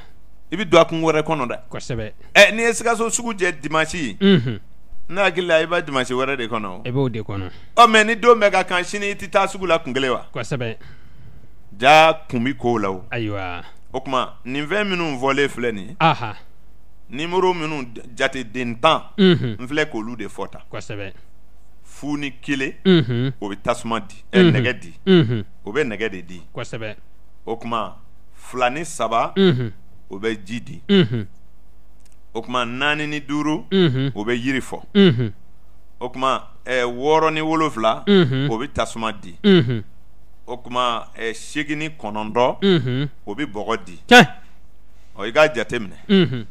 i bɛ don a kun wɛrɛ kɔnɔ dɛ kosɛbɛ ɛ n'i ye sikaso sugu jɛ dimanche ye n'a hakili la i b'a dimanche wɛrɛ de kɔnɔ i b'o de kɔnɔ ɔ mɛ ni don bɛ ka kan sini i tɛ taa sugu la kun kelen wa kosɛbɛ ja kun bi kow la o ayiwa o tuma nin fɛn minnu fɔlen filɛ nin ye aha nimoro minnu jateden tan n filɛ k'olu de fɔ tan kosɛbɛ fu ni kelen o bɛ tasuma di ɛ nɛgɛ di o bɛ nɛgɛ de di kosɛbɛ o tuma fila ni saba o bɛ ji di o kuma naani ni duuru o bɛ yiri fɔ o kuma ɛɛ wɔɔrɔ ni wolonfila o bɛ tasuma di o kuma ɛɛ seegin ni kɔnɔntɔn o bɛ bɔgɔ di ɔ i k'a jate minɛ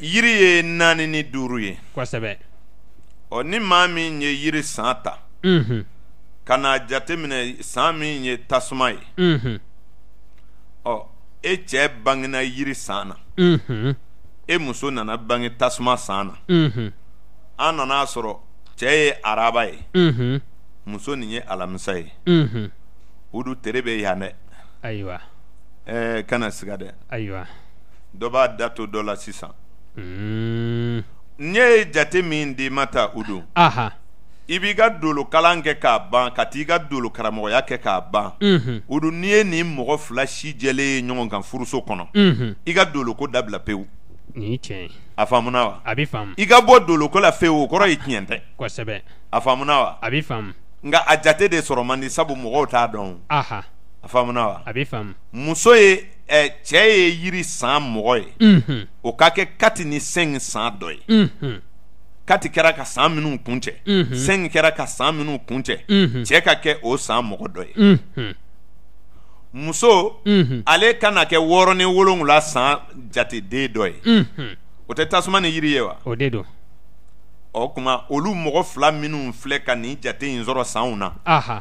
yiri ye naani ni duuru ye kosɛbɛ ɔ ni maa min ye yiri san ta ka na jate minɛ san min ye tasuma ye ɔ e cɛ bangena yiri san na e muso nana bange tasuma san na an nana'a sɔrɔ cɛ ye araba ye muso nin ye alamisa ye udu tere bɛ yan dɛ ayiwa eh, kana siga dɛ ayiwa dɔ b'a da to dɔ la sisan mm. ne ye jate min di mata udu aha i b'i ka dolokalan kɛ k'a ban ka t'i ka dolo karamɔgɔya kɛ k'a ban o mhm. dun n'i ye nin mɔgɔ fila si jɛlen ye ɲɔgɔn kan furuso kɔnɔ mhm. i ka doloko dabila pewu a faamuna wa a bɛ faamu i ka bɔ doloko la fewu o kɔrɔ ye tiɲɛ tɛ kosɛbɛ a faamuna wa a bɛ faamu nka a jate de sɔrɔ man di sabu mɔgɔw t'a dɔn aha a faamuna wa a bɛ faamu muso ye ɛ eh, cɛ ye yiri san mɔgɔ ye o ka kɛ kati ni sɛŋ san dɔ ye mhm kati kɛra ka san minnu kun cɛ sɛngi kɛra ka san minnu kun cɛ cɛ ka kɛ o san mɔgɔ dɔ ye muso ale kana kɛ wɔɔrɔ ni wolonwula san jateden dɔ ye o tɛ tasuma ni yiri ye wa o de don o kuma olu mɔgɔ fila minnu filɛ ka nin jate in sɔrɔ sanw na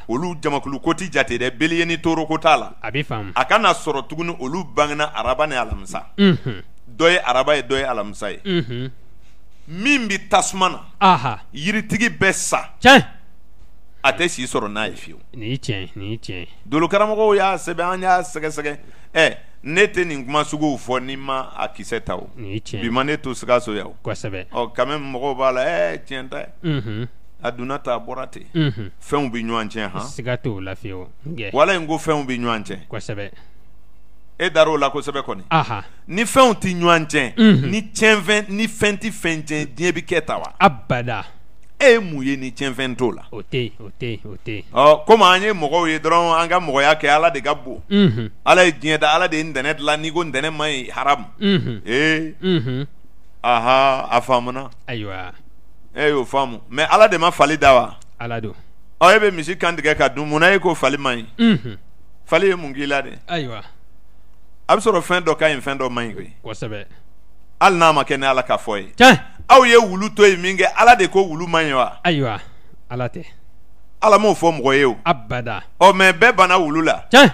olu jamakulu ko ti jate dɛ bele ye ni toro ko t'a la a bɛ faamu a kana sɔrɔ tuguni olu bangena araba ni alamisa dɔ ye araba ye dɔ ye alamisa ye min bɛ tasuma na yiritigi bɛ sa a tɛ si sɔrɔ n'a ye fiyewu nin ye tiɲɛ nin ye tiɲɛ dolokaramɔgɔw y'a sɛbɛn an y'a sɛgɛsɛgɛ ɛ ne tɛ nin kuma suguw fɔ ni ma a kisɛ ta o bi ma ne to sikaso yan o kosɛbɛ ɔ kame mɔgɔw b'a la ɛ tiɲɛ ta ye a donna ta a bɔra ten fɛnw bɛ ɲɔgɔn cɛ han siga t'o la fiyewu wala in ko fɛnw bɛ ɲɔgɔn cɛ kosɛbɛ e dara o la kosɛbɛ kɔni ni fɛnw ti ɲɔgɔn cɛ mhm. ni tiɲɛfɛn ni fɛn ti fɛn cɛ diɲɛ bi kɛ ta wa abada e ye mun ye ni tiɲɛfɛn t'o la o tɛ o tɛ o tɛ ɔ komi an ye mɔgɔw ye dɔrɔn an ka mɔgɔya kɛ ala de ka bon mhm. ala ye diɲɛ da ala de ye ntɛnɛn dilan n'i ko ntɛnɛn man ɲi haramu mhm. ee aha a faamuna ayiwa e y'o faamu mɛ ala de ma fali da wa ala don ɔ e bɛ misi kan ka dun munna e ko fali man ɲi fali ye mun k'i la de ayiwa a bɛ sɔrɔ fɛn dɔ ka ɲi fɛn dɔ man ɲi koyi kosɛbɛ hali n'a ma kɛ ni ala ka fɔ ye tiɲɛ aw ye wulu to yen min kɛ ala de ko wulu man ɲi wa ayiwa ala tɛ ala m'o fɔ mɔgɔ ye o abada ɔ mɛ bɛɛ banna wulu la tiɲɛ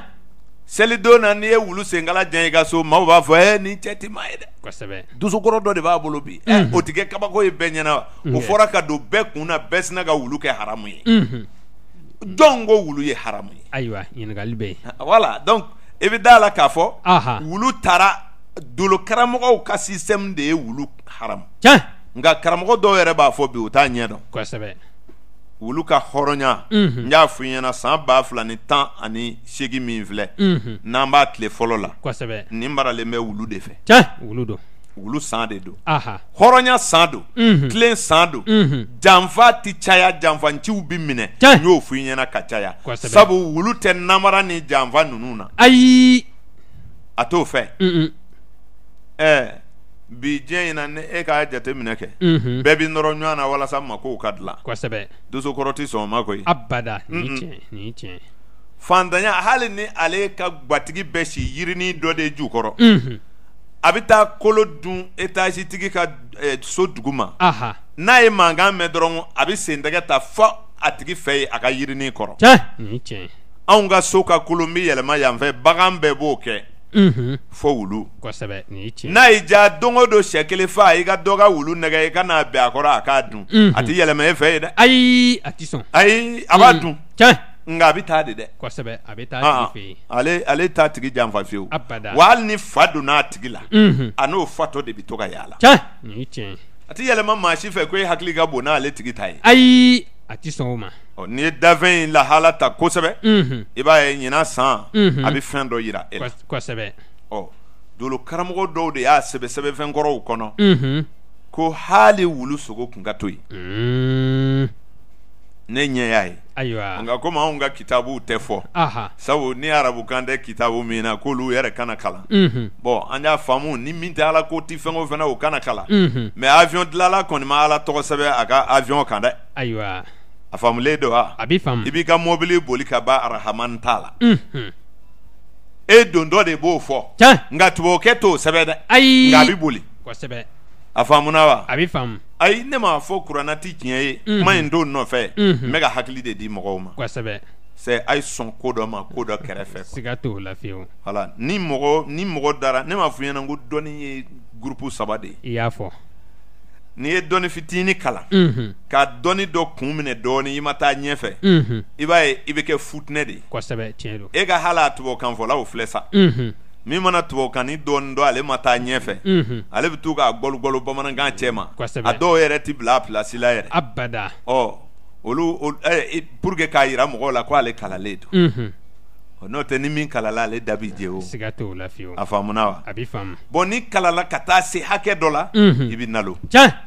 selidon na n'i ye wulu senkala jan i ka so maaw b'a fɔ ɛɛ nin cɛ ti maa ye dɛ kosɛbɛ dusukɔrɔ dɔ de b'a bolo bi ɛ o ti kɛ kabako ye bɛɛ ɲɛna wa o fɔra ka don bɛɛ kun na bɛɛ sina ka wulu kɛ haramu ye jɔn ko wulu ye haramu ye ayiwa ɲininkali bɛ yen wala donc i bɛ da la k'a fɔ wulu taara dolo karamɔgɔw ka système de ye wulu haramu tiɲɛ nka karamɔgɔ dɔw yɛrɛ b'a fɔ bi u t'a ɲɛ dɔn wulu ka hɔrɔnya n y'a fɔ ɲɛna san ba fila ni tan ani seegin min filɛ n'an b'a tile fɔlɔ la nin maralen bɛ wulu de fɛ wulu san de don hɔrɔnya san don tilen mhm. san don mhm. janfa ti caya janfanciw bi minɛ n y'o f'i ɲɛna ka caya sabu wulu tɛ namara ni janfa ninnu na ayi a t'o fɛ ɛɛ eh, bi diɲɛ in na ni e k'a jate minɛ kɛ mhm. bɛɛ bi nɔrɔ ɲɔgɔn na walasa makow ka dilan kosɛbɛ dosokɔrɔ ti sɔn o ma koyi abada nin tiɲɛ nin tiɲɛ fantanya hali ni ale ka gwatigi bɛ si yirini dɔ de a bɛ taa kolo dun etazi tigi ka e, so dugu ma n'a ye mankan mɛn dɔrɔn a bɛ sen tɛgɛ ta fɔ a tigi fɛ yen a ka yirinin kɔrɔ anw ka so ka kolon bɛ yɛlɛma yanfɛ bagan bɛɛ b'o kɛ mhm. fo wulu n'a y'i e diya don o don sɛ kelen fa i e ka dɔ ka wulu nɛgɛ i ka n'a bɛn a kɔrɔ a k'a dun mhm. a tɛ yɛlɛma e fɛ yen dɛ ayi a tɛ sɔn ayi a b'a mhm. dun nka a bɛ taa de dɛ. kosɛbɛ a bɛ taa ah, tigi ah. fɛ yen. ale ale t'a tigi janfa fiyewu. abada wa hali ni fa donna a tigi la. a n'o fatɔ de bɛ to ka y'a la. tiɲɛ nin ye tiɲɛ a ti yɛlɛma maa si fɛ ko e hakili ka bon n'ale tigi ta ye. ayi a ti sɔn o ma. ɔ n'i ye dafɛn in lahala ta kosɛbɛ. i b'a ye ɲinan san. a bɛ fɛn dɔ yira e la. kosɛbɛ. ɔ dolo karamɔgɔ dɔw de y'a sɛbɛsɛbɛ fɛn kɔrɔw kɔnɔ. ko hali wulu sogo kun ka to yen. ne ɲɛ y'a ye nka komi anw ka kitabuw tɛ fɔ sabu ni arabukan tɛ kitabu min na k'olu yɛrɛ kana kalan mm -hmm. bɔn an y'a faamu ni min tɛ ala ko ti fɛn o o kana kalan mɛ mhm. mm -hmm. avion dilala kɔni ma ala tɔgɔ sɛbɛ a ka avion kan dɛ a faamulen don wa a b'i faamu i b'i ka mobili boli ka ba arahamani t'a la mm -hmm. e don dɔ de b'o fɔ nka tubabukɛ t'o sɛbɛn dɛ ayi nka a bɛ boli kosɛbɛ a faamu na wa a bɛ faamu ayi ne m'a fɔ kuranna ti tiɲɛ ye kuma mhm. in don nɔfɛ mhm. n bɛ ka hakili de di mɔgɔw ma kosɛbɛ sɛ a ye sɔn ko dɔ ma ko dɔ kɛrɛfɛ siga t'o la fiyewu voilà ni mɔgɔ ni mɔgɔ dara ne m'a fɔ ɲɛna ko dɔnni ye groupe saba de ye i y'a fɔ n'i ye dɔnni fitinin kalan mhm. ka dɔnni dɔ kun minɛ dɔɔni i ma taa ɲɛfɛ i b'a ye i bɛ kɛ futinɛ de ye kosɛbɛ tiɲɛ don e ka hala a tubabukanfɔlaw filɛ sa min mana tubabukani dɔɔni dɔn ale ma taa ɲɛfɛ mhm. ale bɛ to k'a gbɔlugbɔlu bamanankan cɛ ma a dɔw yɛrɛ ti bila a pilasi la yɛrɛ abada ɔ olu pour que k'a yira mɔgɔw la ko ale kalalen don n'o tɛ ni min kalala ale da bi jɛ o siga t'o la fiyewu a faamuna wa a bi faamu bɔn ni kalala ka taa se hakɛ dɔ la i bi nalo tiɲɛ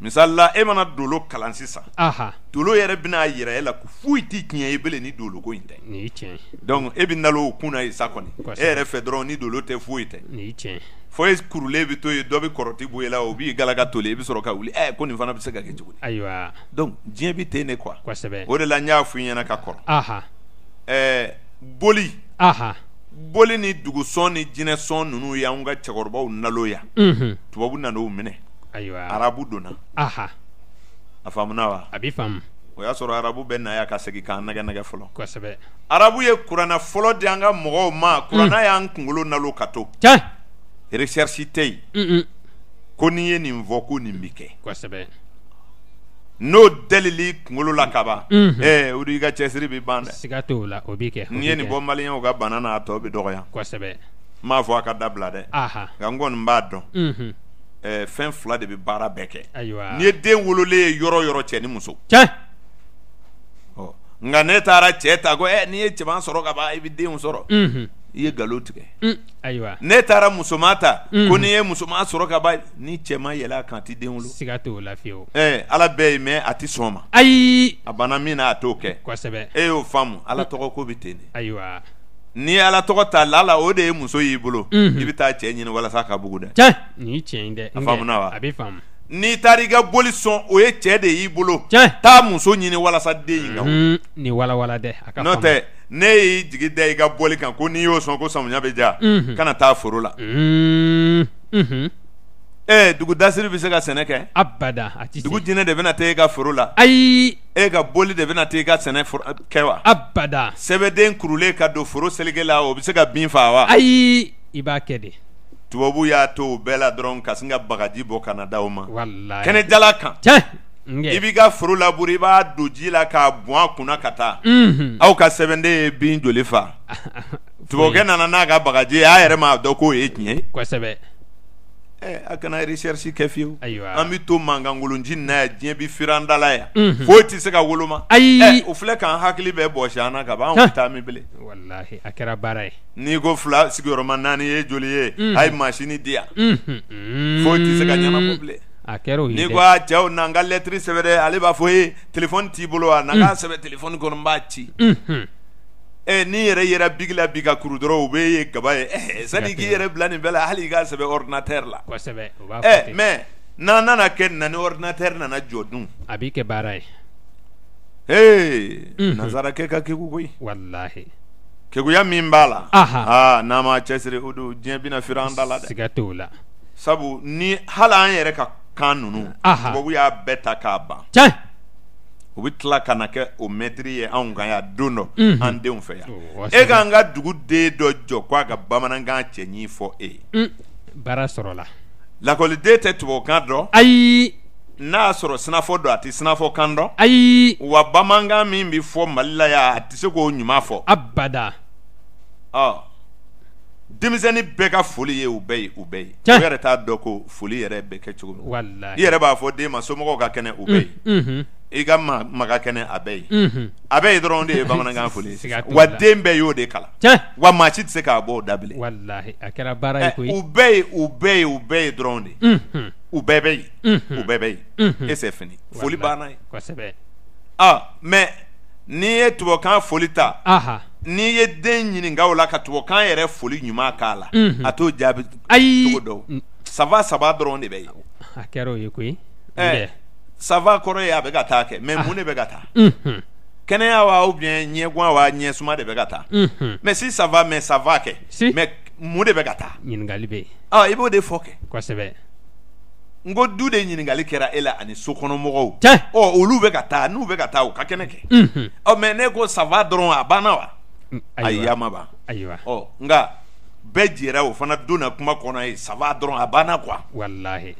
misalila e mana dolo kalan sisan dolo yɛrɛ bɛna a yira e la ko foyi tɛ tiɲɛ ye bele ni doloko in tɛ donc e be nalo o kun na yen sa kɔni e yɛrɛ fɛ dɔrɔn ni dolo tɛ foyi tɛ fo e kurulen be to ye dɔ bɛ kɔrɔti bɔ e la o b'i galaka toli i e be sɔrɔ ka wuli ɛ ko nin fana bɛ se ka kɛ cogo donc diɲɛ bɛ ten de quoi o de la n y'a f'i ɲɛna ka kɔrɔ ɛɛ boli boli ni dugusɔn ni jinɛsɔn ninnu y'anw ka cɛkɔrɔbaw nalo ya tubabu nan'o minɛ ayiwa arabu donna aha a faamuna wa a bi faamu o y'a sɔrɔ arabu bɛ na ya ka segi k'an nɛgɛnɛgɛ fɔlɔ kosɛbɛ arabu ye kuranɛ fɔlɔ di an ka mɔgɔw ma kuranɛ mm. y'an kunkolo nalo ka to tiɲɛ recherche tɛ yen ko n'i ye nin fɔ ko nin bi kɛ kosɛbɛ n'o delili kunkolo la kaban ɛɛ o de y'i ka cɛsiri bi ban dɛ siga t'o la o bi kɛ n'i ye nin bɔ maliyɛnw ka bana n'a tɔ bi dɔgɔya kosɛbɛ n m'a fɔ a ka dabila dɛ nka n kɔni b'a dɔn mm-hmm. ɛɛ fɛn fila de bɛ baara bɛɛ kɛ ayiwa n'i ye den wololen ye yɔrɔ yɔrɔ cɛ ni muso cɛ ɔ nka ne taara cɛ ta ko ɛ n'i ye cɛman sɔrɔ ka ban i bɛ denw sɔrɔ unhun i ye nkalon tigɛ ayiwa ne taara musoman ta ko n'i ye musoman sɔrɔ ka ban ni cɛ ma yɛlɛ a kan a tɛ den wolo siga t'o la fiyewu ɛɛ ala bɛɛ ye mɛ a tɛ sɔn o ma ayi a banna min na a t'o kɛ kosɛbɛ e y'o faamu ala tɔgɔ ko bɛ ten de ayiwa n'i ye ala tɔgɔ ta la o de ye muso y'i bolo i bɛ taa cɛ ɲini walasa ka bugu dɛ tiɲɛ nin tiɲɛ in dɛ a faamuna wa a bɛ faamu n'i taara i ka boli sɔn o ye cɛ de y'i bolo taa muso ɲini walasa den in ka wuli nin walawala dɛ a ka faamu n'o tɛ ne y'i jigi da i ka boli kan ko n'i y'o sɔn ko samiya bɛ ja kana taa foro la. Eh, dugu dasiri bɛ se ka sɛnɛ kɛ abada a tɛ dugu diinɛ de bɛna taa e ka foro la ayi e ka boli de bɛna taa e ka sɛnɛ kɛ wa abada sɛbɛden kurulen ka don foro seleke la o bɛ se ka bin faga wa ayi i b'a kɛ de tubabu y'a to o bɛɛ la dɔrɔn ka sin ka bagaji bɔ kana d'aw ma kɛnɛjala kan i b'i ka foro laburu i b'a don ji la k'a bɔn a kunna ka taa aw ka sɛbɛnden ye bin joli faga <laughs> tubabukɛ nana n'a ka bagaji ye a yɛrɛ m'a dɔn k'o ye tiɲɛ kosɛbɛ Eh, a kana recherche kɛ fiyewu an bi to mankankoloji na yan diɲɛ bi firan dala yan foyi ti se ka woloma eh, o filɛ k'an hakili bɛɛ bɔsi an na ka ban an bɛ taa min bilen walahi a kɛra baara ye n'i ko fila sigiyɔrɔma naani ye joli ye a ye mansini di yan foyi se ka ɲɛnabɔ mm. bilen a kɛra o ye dɛ n'i ko a ah, cɛw na n ka lɛtiri sɛbɛn dɛ ale b'a fɔ eh, e telefɔni t'i bolo wa na n k'a mm. sɛbɛn telefɔni kɔnɔ n b'a ci Eh, n'i yɛrɛ yɛrɛ bigi la bi ka kuru dɔrɔn u bɛ ye gaba ye eh, eh, sani k'i yɛrɛ bila nin bɛɛ la hali i ka sɛbɛn ordinateur la mɛ n'an nana kɛ nin na ni ordinateur nana jɔ dun a b'i kɛ baara ye ee mhm. nazarakɛ ka kegu koyi walahi keguya min b'a la aa ah, n'a ma cɛsiri o don diɲɛ bɛna firi an da la dɛ siga t'o la sabu ni hali an yɛrɛ ka kan ninnu tubabu y'a bɛɛ ta k'a ban tiɲɛ o bɛ tila ka na kɛ o mɛtiri ye anw kan yan don dɔ an denw fɛ yan oh, e k'an ka dugu den dɔ jɔ k'a ka bamanankan cɛɲi fɔ e ye baara sɔrɔla lakɔliden tɛ tubabukan dɔn ayi n'a y'a sɔrɔ sinafɔ don a tɛ sinafɔkan dɔn ayi wa bamanankan min bɛ fɔ mali la yan a tɛ se k'o ɲuman fɔ abada ɔ denmisɛnnin bɛɛ ka foli ye u bɛɛ ye u bɛɛ ye u yɛrɛ t'a dɔn ko foli yɛrɛ bɛ kɛ cogo min i yɛrɛ b'a fɔ den ma somɔgɔw ka kɛnɛ u bɛɛ ye i ka maga kɛnɛ a bɛɛ ye a bɛɛ ye dɔrɔn de ye bamanankan <laughs> foli wa den bɛɛ y'o de kalan wa maa si tɛ se k'a bɔ o dabila u bɛɛ ye u bɛɛ ye u bɛɛ ye dɔrɔn de u bɛɛ bɛ yen u bɛɛ bɛ yen e sɛ fini foli banna ye mɛ n'i ye tubabukan foli ta n'i ye den ɲininka o la ka tubabukan yɛrɛ foli ɲuman k'a la a t'o jaabi ayi dɔw saba saba dɔrɔn de bɛ yen a kɛra o ye koyi sava kɔrɔ ye a bɛ ka taa kɛ mɛ mun de bɛ ka taa kɛnɛya wa ou bien ɲɛguwan wa ɲɛsuma de bɛ ka taa mɛ si sava mɛ sava kɛ mɛ mun de bɛ ka taa ɲininkali bɛ yen ah, i b'o de fɔ kɛ kosɛbɛ n ko du de ɲininkali kɛra e la ani sokɔnɔmɔgɔw cɛ ɔ olu oh, bɛ ka taa n'u bɛ ka taa u ka kɛnɛ kɛ ɔ mɛ ne ko sava dɔrɔn a banna wa mm, ayi oh, e, a ma ban ayiwa ɔ nka bɛɛ jɛra o fana donna kuma kɔnɔ ye sava dɔrɔn a banna kuwa walahi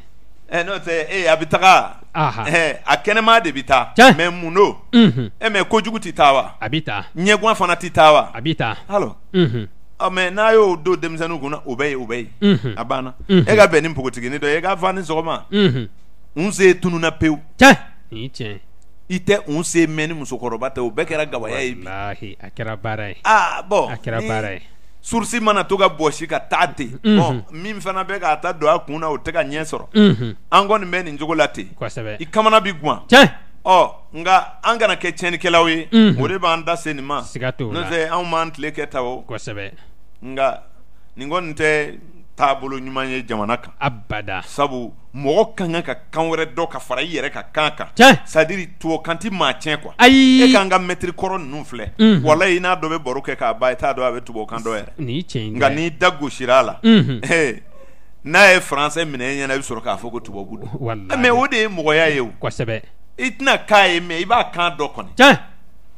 Eh, n'o tɛ e a bɛ taga a kɛnɛma de bɛ taa mɛ mun do e mɛ kojugu tɛ taa wa a bɛ taa ɲɛguwan fana tɛ taa wa a bɛ taa hali mɛ n'a y'o don denmisɛnninw kunna o bɛ ye o bɛ ye a banna e ka bɛn ni npogotigini dɔ ye e ka fa ni sɔgɔma n se tununna pewu i tɛ n se mɛn ni musokɔrɔba tɛ o bɛɛ kɛra gawaya ye bi a kɛra baara ye bɔn a kɛra baara ye sursi mana to ka bɔsi ka taa ten bon min fana bɛ k'a ta don a kun na o tɛ ka ɲɛ sɔrɔ an kɔni bɛ nin jogo la ten i kamana bi gan ɔ nga an kana kɛ tiɲɛnikɛlaw ye o de b'an da se nin ma n'o tɛ anw b'an tile kɛ ta nga nin kɔni tɛ taabolo ɲuman ye jamana kan abada sabu mɔgɔ ka kan ka kan wɛrɛ dɔ ka fara i yɛrɛ ka kan kan dire tubabu kan tɛ maa tiɲɛ quoi ayi e k'an ka mɛtiri kɔrɔ ninnu filɛ mm. wala i n'a dɔ bɛ baro kɛ k'a ba i t'a dɔn a bɛ tubabu kan dɔ yɛrɛ nka n'i da gosira a la mm -hmm. <laughs> hey, n'a ye faransɛ minɛ e ɲɛna i bɛ sɔrɔ k'a fɔ ko tubabu don mais o de ye mɔgɔya ye o kosɛbɛ i tɛna k'a ye mais i b'a kan dɔ kɔni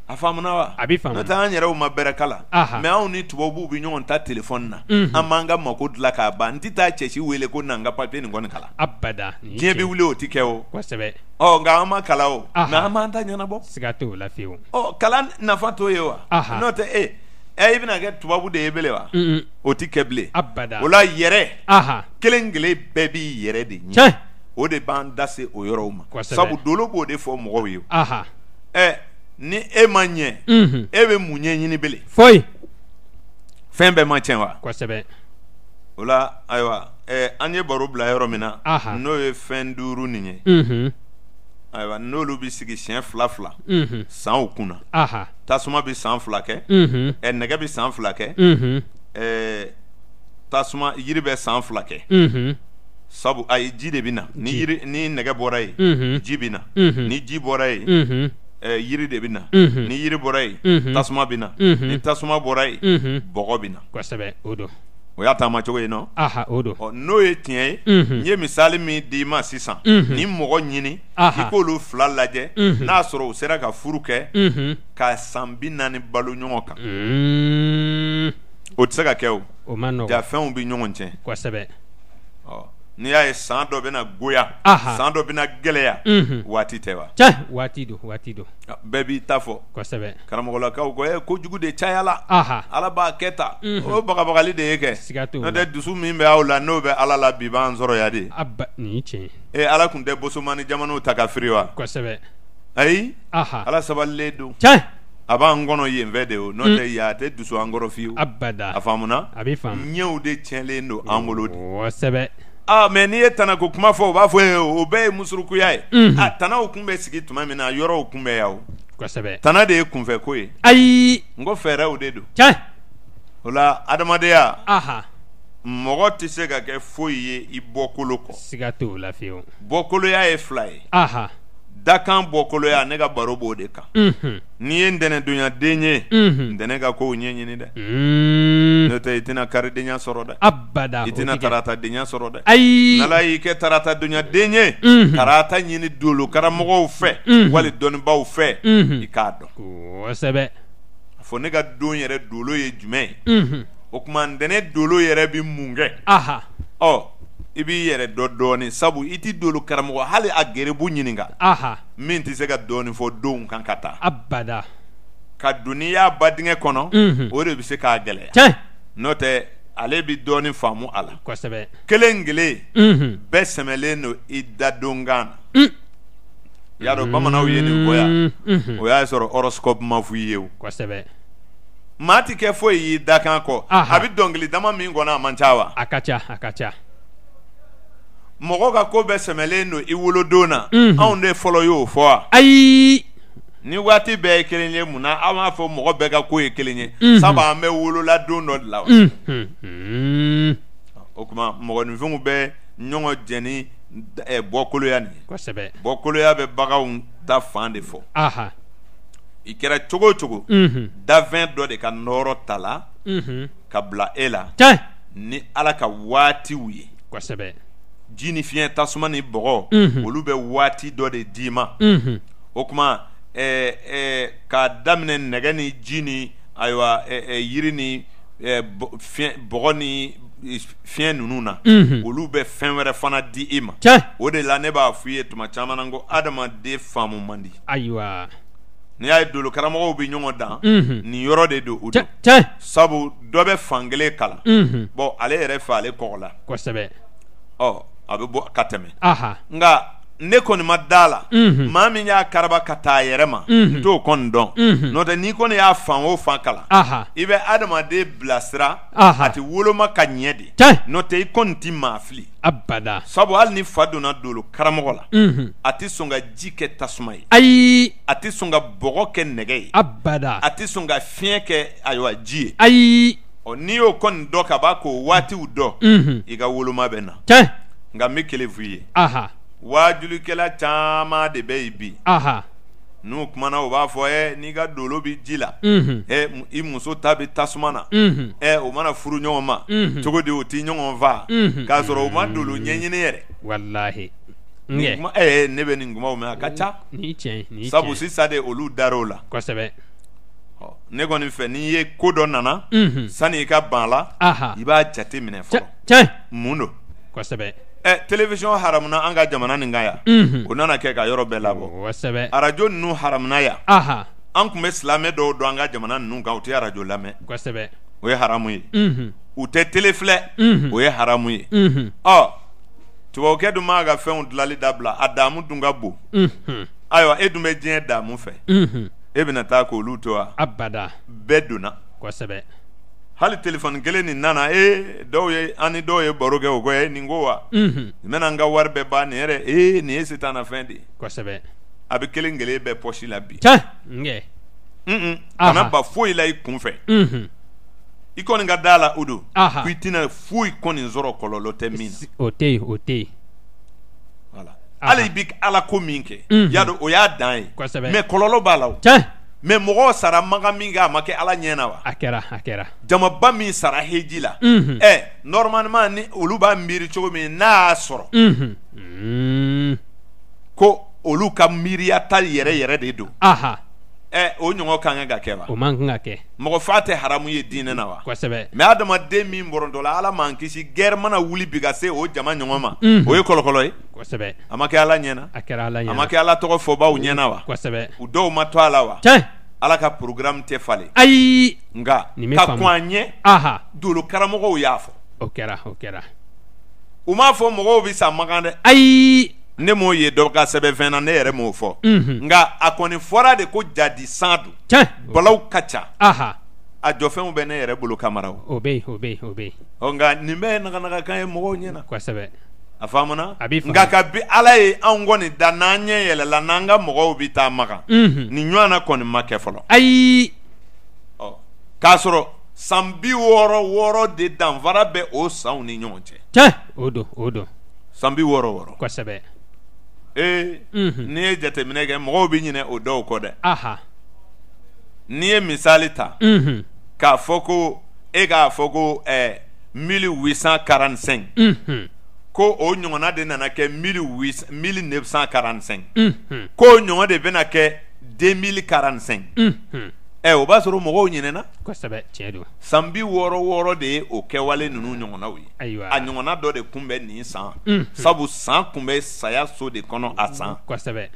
a faamuna wa a bi faamu n'o tɛ an yɛrɛw ma bɛrɛ kala mɛ anw ni tubabuw bi ɲɔgɔn ta telefɔni na mhm. an b'an ka mako dila k'a ban n ti taa cɛsi wele ko na n ka papiye nin kɔni kala abada diɲɛ bi wuli o ti kɛ o kosɛbɛ ɔ nka an ma kala o mɛ an b'an ta ɲɛnabɔ siga t'o la fiyewu ɔ kalan nafa t'o ye wa n'o tɛ e eh, ɛ eh, i bɛna kɛ tubabu de ye bilen wa o ti kɛ bile abada o la yɛrɛ kelen kelen bɛɛ b'i yɛrɛ de ɲɛ o de b'an dase se o yɔrɔw ma sabu dolo b'o de fɔ mɔgɔw ye ɛ ni e ma ɲɛ mhm. e bɛ mun ɲɛɲini bele foyi fɛn bɛɛ ma tiɲɛ wa kosɛbɛ o la ayiwa eh, an ye baro bila yɔrɔ min na n'o ye fɛn duuru nin ye mm -hmm. ayiwa n'olu bɛ sigi siɲɛ fila fila mhm. sanw kunna tasuma bɛ san fila kɛ mm -hmm. nɛgɛ bɛ san fila kɛ mm tasuma yiri bɛ san fila kɛ mhm. sabu ayi ji de bɛ na ni yiri ni nɛgɛ bɔra yen ji bɛ na ni ji bɔra yen yiri de bina, na ni yiri bɔra yen tasuma bina, na ni tasuma bɔra yen bɔgɔ bɛ kosɛbɛ o don o y'a taama cogo ye nɔ aha o don ɔ n'o ye tiɲɛ ye n ye misali min d'i ma sisan ni mɔgɔ ɲini i k'olu fila lajɛ n'a sɔrɔ u sera ka furu kɛ ka san bi naani balo ɲɔgɔn kan o tɛ se ka kɛ o o man nɔgɔn jafɛnw bɛ ɲɔgɔn cɛ kosɛbɛ ɔ n'i y'a ye san dɔ bɛna goya san dɔ bɛna gɛlɛya mhm. waati tɛ wa waati don waati don ah, bɛɛ b'i ta fɔ kosɛbɛ karamɔgɔlakaw eh, ko e kojugu de cayala ala b'a kɛ ta mhm. o oh, bagabagali de ye kɛ siga t'o la n'o tɛ dusu min bɛ aw la n'o bɛ ala la bi b'an sɔrɔ yan de nin tiɲɛ ye ee ala tun tɛ bosomani jamanaw ta ka firi wa kosɛbɛ ayi ala sabalilen don tiɲɛ a b'an kɔnɔ yen fɛ de o n'o tɛ mm. yan a tɛ dusu an kɔrɔ fiyewu abada a faamuna a bɛ faamu ɲɛw de tiɲɛlen don an bolo de kosɛbɛ mɛ n'i ye tanako kuma fɔ u b'a fɔ ɛ eh, o bɛɛ ye musurukuya ye a tanaw kun bɛ sigi tuma min na yɔrɔw kun bɛ yan tana de ye kunfɛko ye ayi n ko fɛɛrɛw de don tiɲɛ o la adamadenya mɔgɔ tɛ se ka kɛ foyi ye i bɔkolo kɔ siga t'o la fiyewu bɔkoloya ye fila ye dakan bɔkoloya ne ka baro b'o de kan n'i ye ntɛnɛ donya den ye ntɛnɛ ka kow ɲɛɲini dɛ mm. n'o tɛ i tɛna kari denya sɔrɔ dɛ abada i tɛna tarata denya sɔrɔ dɛ ayi n'ala y'i kɛ tarata donya den ye tarata ɲini dolo karamɔgɔw fɛ wali dɔnnibaw fɛ i k'a dɔn kosɛbɛ a fɔ ne ka don yɛrɛ dolo ye jumɛn ye o tuma ntɛnɛ dolo yɛrɛ bi mun kɛ ɔ i b'i yɛrɛ dɔ dɔɔni sabu i t'i dolo karamɔgɔ hali a gɛrɛbu ɲininka Aha. min tɛ se ka dɔɔni fɔ donw kan ka taa abada ka don n'i y'a ba dingɛ kɔnɔ Mhm. o de bɛ se k'a gɛlɛya n'o tɛ ale bɛ dɔɔni faamu a la kosɛbɛ kelen kelen bɛɛ sɛmɛlen don i dadonkan na i y'a dɔn bamananw ye nin fɔ yan o y'a sɔrɔ horoscope ma f'i ye o kosɛbɛ maa ti kɛ foyi y'i da kan kɔ Aha. a bɛ dɔnkili dama min kɔnɔ a man ca wa a ka ca a ka ca mɔgɔ ka ko bɛɛ sɛmɛlen don i wolodon na anw de fɔlɔ y'o fɔ wa. ayi. ni waati bɛɛ ye kelen ye mun na b'a fɔ mɔgɔ bɛɛ ka ko ye kelen ye sabu an bɛ wolola don dɔ de la wa. o tuma mɔgɔninfinw bɛ ɲɔgɔn jɛni ɛɛ bɔkoloya nin ye. kosɛbɛ bɔkoloya bɛ baganw ta fan de fɔ. i kɛra cogo o cogo. dafɛn dɔ de ka nɔrɔ t'a la. ka bila e la. ni ala ka waatiw ye. kosɛbɛ. Jini fien fiɲɛ tasuma ni bɔgɔ mhm. olu bɛ waati dɔ de d'i ma mhm. o tuma k'a daminɛ nɛgɛ ni ji Eh ayiwa yiri ni ni fiɲɛ ninnu na mhm. fana di i ma o de la neba b'a fɔ ye tuma caman na ko adamaden faamu man di ayiwa n'i y'a ye dolokaramɔgɔw bɛ ɲɔgɔn dan nin yɔrɔ de do o sabu dɔ bɛ kala kelen kalan bɔn ale yɛrɛ fɛ ale kɔgɔla kosɛbɛ a bɛ bɔ ka tɛmɛ nka ne kɔni ma da la maa min y'a karaba ka taa yɛrɛ ma n t'o kɔni dɔn n'o tɛ n'i kɔni y'a fan o fan kalan i bɛ adamaden bilasira a tɛ woloma ka ɲɛ de n'o tɛ i kɔni ti maa fili abada sabu hali ni fa donna dolo karamɔgɔ la mhm. a tɛ sɔn ka ji kɛ tasuma ye ayi a tɛ sɔn ka bɔgɔ kɛ nɛgɛ ye abada a tɛ sɔn ka fiɲɛ kɛ ayiwa ji ye ayi ɔ n'i y'o kɔni dɔn ka b'a k'o waatiw dɔn mhm. i ka woloma bɛ na nka n bɛ kele f'u ye waajulikɛla caman de bɛ yen bi n'u kumana u b'a fɔ ɛ n'i ka dolo bɛ ji la mhm. ɛ i muso ta bɛ tasuma na mhm. ɛ o mana furu ɲɔgɔn ma mhm. cogo di o tɛ ɲɔgɔn fa k'a sɔrɔ u ma dolo ɲɛɲini yɛrɛ walahi ne bɛ nin kumaw mɛn a ka ca sabu sisan de olu dar'o la kosɛbɛ ne kɔni fɛ n'i ye ko dɔ nana sani i ka ban a la i b'a jate minɛ fɔlɔ mun don kosɛbɛ ɛ television haramuna an ka jamana nin kan yan o nana kɛ ka yɔrɔ bɛɛ labɔ arajo ninnu haramuna yan an tun bɛ silamɛ dɔw dɔn an ka jamana ninnu kan u tɛ arajo lamɛn o ye haramu ye u tɛ tele filɛ o ye haramu ye ɔ tubabukɛ dun b'a ka fɛnw dilali dabila a damu dun ka bon ayiwa e dun bɛ diɲɛ damu fɛ e bɛna taa k'olu to wa bɛɛ donna hali telefoni kelen ni nana e eh, dɔw ye an dɔw ye baro kɛ o kɔ e nin ko wa nin mhm. bɛna n ka wari bɛɛ ba nin yɛrɛ e eh, nin ye sitanna fɛn de ye kosɛbɛ a bɛ kelen kelen bɛɛ pɔsi la bi kana ba foyi la i kunfɛ mhm. i kɔni ka da la o don ko i tɛna foyi kɔni sɔrɔ kɔlɔlɔ tɛ min na o tɛ yen o tɛ yen hali i bi ala ko min kɛ mhm. yadɔ o y'a dan ye mɛ kɔlɔlɔ b'a la o mɛ mɔgɔ sara maga min kɛ a ma kɛ ala ɲɛ na wa a kɛra a kɛra jamaba min sara heji la ɛ nɔrɔmalema ni olu b'a miiri cogo min n'a y'a sɔrɔ mm. ko olu ka miiriya ta yɛrɛ yɛrɛ de don ɛ o ɲɔgɔn kan kan ka kɛ wa o man kan ka kɛ mɔgɔ fa tɛ haramu ye diinɛ na wa kosɛbɛ mɛ adamaden min bɔrɔntɔla ala man kisi gɛrɛ mana wuli bi ka se o jama ɲɔgɔn ma mm. o ye kɔlɔkɔlɔ ye kosɛbɛ a ma kɛ ala ɲɛna a kɛra ala ɲɛna a ma kɛ ala tɔgɔ fɔbaw ɲɛna wa kosɛbɛ u dɔw ma to a la wa tiɲɛ ala ka programme tɛ falen ayi nka ka kun an ɲɛ aha dolo karamɔgɔw y'a fɔ o kɛra o kɛra u m'a fɔ mɔgɔw bɛ sa makan dɛ ayi ne m'o ye dɔ ka fɛn na ne yɛrɛ m'o fɔ mhm. nka a kɔni fɔra de ko jadi san don bɔlaw ka ca aha a jɔfɛnw bɛ ne yɛrɛ bolo kamara o bɛ yen o bɛ yen o bɛ yen nka nin bɛɛ ye naganagakan ye mɔgɔw ɲɛna kosɛbɛ a faamuna a b'i faamu nka ka bi ala ye anw kɔni da n'an ɲɛ yɛlɛla n'an ka mɔgɔw bi taa maga mhm. nin ɲɔgɔn na kɔni ma kɛ fɔlɔ ayi ɔ k'a sɔrɔ san bi wɔɔrɔ wɔɔrɔ de danfara bɛ o sanw ni ɲɔgɔn cɛ tiɲɛ o don o don san bi wɔɔrɔ wɔɔrɔ kosɛbɛ ee mhm. n'i ye jateminɛ kɛ mɔgɔw bɛ ɲinɛ o dɔw kɔ dɛ n'i ye misali ta mhm. k'a fɔ ko e k'a fɔ ko ɛɛ mili wisan karansɛn mhm. ko o ɲɔgɔnna de nana kɛ mili wis mili nesan karansɛn k'o ɲɔgɔn de bɛna kɛ den mili karansɛn ɛ eh, o b'a sɔrɔ mɔgɔw ɲinɛna kosɛbɛ tiɲɛ don san bi wɔɔrɔ wɔɔrɔ de ye o kɛwale ninnu ɲɔgɔnnaw ye ayiwa a ɲɔgɔnna dɔ de kunbɛn nin san sabu san kunbɛn saya so de kɔnɔ a san kosɛbɛ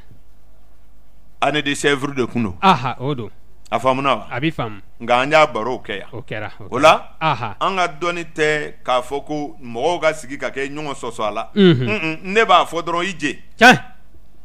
année de chèvre de kun don aha o don a faamuna wa a bi faamu nka an y'a barow kɛ yan o kɛra o la an ka dɔnni tɛ k'a fɔ ko mɔgɔw ka sigi ka kɛ ɲɔgɔn sɔsɔ a la ne b'a fɔ dɔrɔn i je tiɲɛ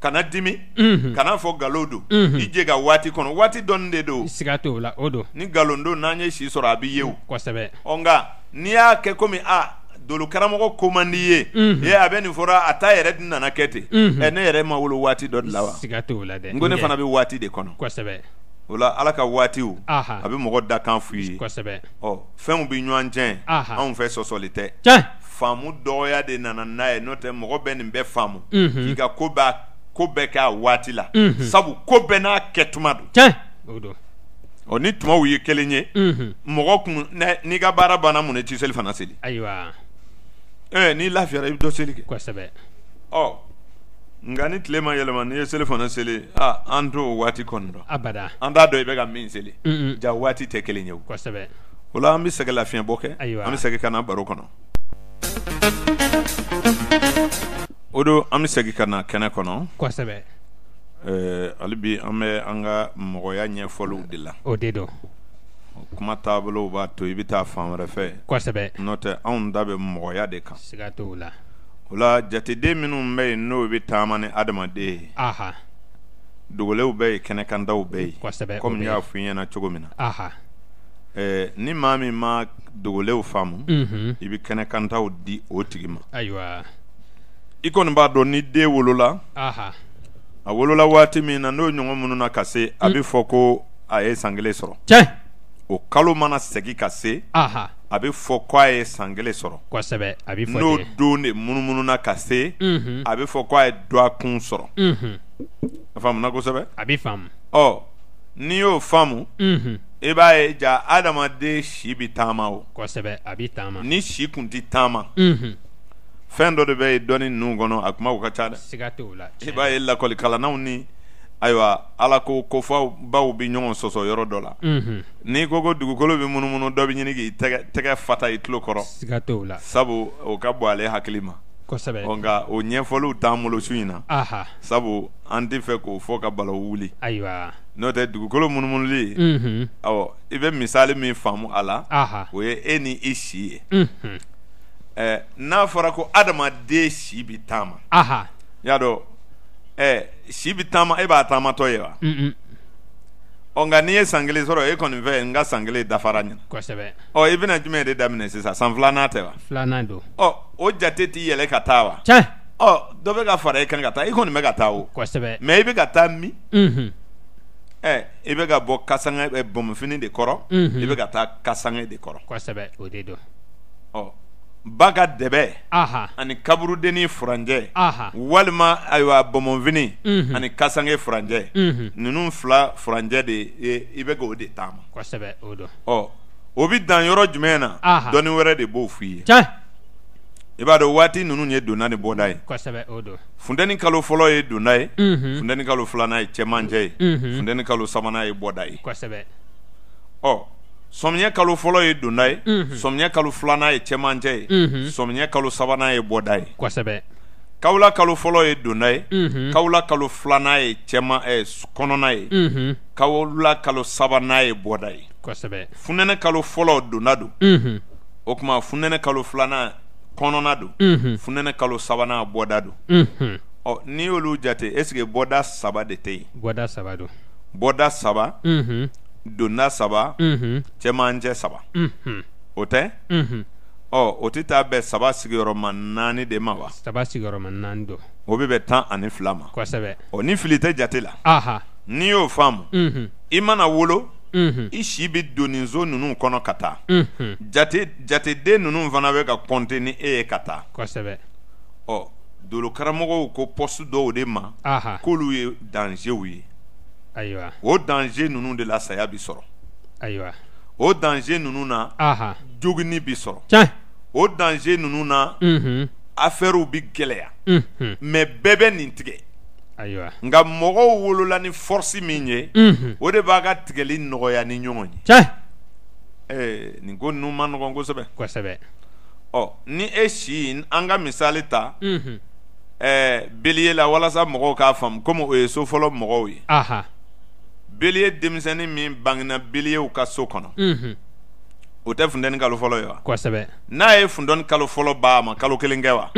kana dimi mhm. kana fɔ galo don mhm. i je ka waati kɔnɔ waati dɔɔni de don siga t'o la o don ni galondon n'an ye si sɔrɔ a b'i ye o kosɛbɛ ɔ nka n'i y'a kɛ komi a dolo karamɔgɔ ko man di ye ye mhm. a bɛ nin fɔra a ta yɛrɛ de nana kɛ ten ɛ ne yɛrɛ ma wolo waati dɔ de la wa siga t'o la dɛ n ko ne fana bɛ waati de kɔnɔ kosɛbɛ o la ala ka waatiw a bɛ mɔgɔ da kan f'u ye kosɛbɛ ɔ fɛnw bɛ ɲɔgɔn cɛn anw fɛ sɔsɔli tɛ faamu dɔgɔya de nana n'a ye n'o tɛ mɔgɔ bɛ nin bɛɛ faamu k'i ka ko b'a ko bɛɛ kɛ a waati la mhm. sabu ko bɛɛ n'a kɛtuma don ɔ ni tumaw ye kelen ye mhm. mɔgɔ kun n'i ka baara banna mun i tɛ seli fana seli ayiwa n'i lafiyara i bɛ dɔ seli kɛ kosɛbɛ ɔ nka ni tile ma yɛlɛma n'i ye seli fana seli aa an t'o waati kɔni dɔn abada an t'a dɔn i bɛ ka min seli mhm. ja waati tɛ kelen ye o kosɛbɛ o la an bɛ sɛgɛ lafiɲɛbɔ kɛ an bɛ sɛgɛ ka na baro kɔnɔ odo an bɛ segi eh, ka na kɛnɛ kɔnɔ kosɛbɛ hali bi an be an ka mɔgɔya ɲɛfɔliw de la o de kuma taabolo b'a to i be taa fan wɛrɛ fɛ kosɛbɛ n'o tɛ anw da bɛ mɔgɔya de kan siga t'o la o la jateden minnu bɛ yen n'o taama ni adamaden ye aha dogolenw bɛ yen kɛnɛkantaw bɛ yen kosɛbɛ komi y'a f'i ɲɛna cogo min na aha eh, ni maa min ma dogolew faamu unhun mhm. i be kɛnɛkantaw di o tigi ma ayiwa i kɔni b'a dɔn ni den wolola a wolola waati min na n'o ɲɔgɔn minnu na ka se a bɛ fɔ ko a ye san kelen sɔrɔ o kalo mana segin ka se a bɛ fɔ k'a ye san kelen sɔrɔ kosɛbɛ a bɛ fɔ n'o don de munumunu na ka se a bɛ fɔ k'a ye dɔgɔkun sɔrɔ a faamuna kosɛbɛ a bɛ faamu ɔ n'i y'o faamu i b'a ye ja adamaden si bɛ taama o kosɛbɛ a bɛ taama ni si tun tɛ taama fɛn dɔ de bɛ yen dɔnni ninnu kɔnɔ a kumaw ka ca dɛ la i b'a ye lakɔlikalannaw ni ayiwa ala ko kofaw baw bɛ ɲɔgɔn sɔsɔ yɔrɔ dɔ la n'i ko ko dugukolo bɛ munumunu dɔ bɛ ɲini k'i tɛgɛ fata i tulo kɔrɔ la sabu o ka bon ale hakili ma kosɛbɛ nka o ɲɛfɔliw t'an bolo su in na sabu an tɛ fɛ k'o fɔ ka balo wuli n'o tɛ dugukolo munumunuli ɔ i bɛ misali min faamu a la o ye e ni i si ye ɛɛ n'a fɔra ko adamaden si bi taama aha y'a dɔn ɛɛ si bi taama e b'a taamatɔ ye wa mm ɔ nka n'i ye san kelen sɔrɔ e kɔni fɛ n ka san kelen dafara ɲɛna kosɛbɛ ɔ i bɛna jumɛn de daminɛ sisan san filanan tɛ wa filanan don ɔ o jate t'i yɛlɛ ka taa wa tiɲɛ ɔ dɔ bɛ ka fara e kan ka taa i kɔni bɛ ka taa o kosɛbɛ mɛ i bɛ ka taa min unhun mm-hmm. ɛ i bɛ ka bɔ kasanga ɛ bɔnbɔnfini de kɔrɔ unhun mm-hmm. i bɛ ka taa kasanga de kɔrɔ kosɛbɛ o de don ɔ ba ka dɛbɛ ani kaburudennin furanjɛ walima ayiwa bɔnbɔnfini mhm. ani kasange furanjɛ mhm. ninnu fila furanjɛ de ye i bɛ k'o de taama ɔ o bɛ dan yɔrɔ jumɛn na dɔnni wɛrɛ de b'o f'i ye i b'a dɔn waati ninnu ye donna ni bɔda ye funteni kalo fɔlɔ ye donda ye mhm. funteni kalo filanan ye cɛmancɛ ye funteni kalo sabanan ye bɔda ye ɔ sɔmiyɛ kalo fɔlɔ ye donda mhm. ye sɔmiyɛ kalo filanan ye cɛmancɛ ye sɔmiyɛ kalo sabanan ye bɔda eh, ye kosɛbɛ mhm. kawula kalo fɔlɔ ye donda ye kawula kalo filanan ye cɛma mhm. kɔnɔna ye kawula kalo sabanan ye bɔda ye kosɛbɛ funɛnɛ kalo fɔlɔ donda don o tuma funɛnɛ kalo filanan kɔnɔna don funɛnɛ kalo sabanan bɔda don oh, ɔ n'i y'olu jate est ce que bɔda saba de tɛ yen bɔda saba don bɔda saba donna saba mhm. cɛmancɛ saba mhm. o tɛ mhm. ɔ o tɛ taa saba sigiyɔrɔma naani de ma wa saba sigiyɔrɔma naani dɔ o bɛ bɛn tan ani fila ma kosɛbɛ ɔ ni fili tɛ jate la n'i y'o faamu i mana wolo i si bɛ donninso ninnu kɔnɔ ka taa jateden ninnu fana bɛ ka kɔnte ni e kata. ka taa kosɛbɛ ɔ dolokaramɔgɔw ko pɔsi dɔw de ma k'olu ye danzew ayiwa o danger ninnu de la saya bi sɔrɔ ayiwa o danger ninnu na aha jogini bi sɔrɔ tiɲɛ o danger ninnu na unhun affaires bi gɛlɛya unhun mais bɛɛ bɛ nin tigɛ ayiwa nka mɔgɔw wolola ni force min ye unhun o de b'a ka tigɛli nɔgɔya ni ɲɔgɔn ye tiɲɛ ɛɛ nin ko ninnu ma nɔgɔn kosɛbɛ kosɛbɛ ɔ ni e si an ka misali ta unhun ɛɛ beliye la walasa mɔgɔw k'a faamu komi o ye so fɔlɔ mɔgɔw ye aha bele denmisɛnnin min bangena beleyew ka so kɔnɔ o tɛ funtɛni kalo fɔlɔ ye wa kosɛbɛ n'a ye funtɛni kalo fɔlɔ b'a ma kalo kelen kɛ wa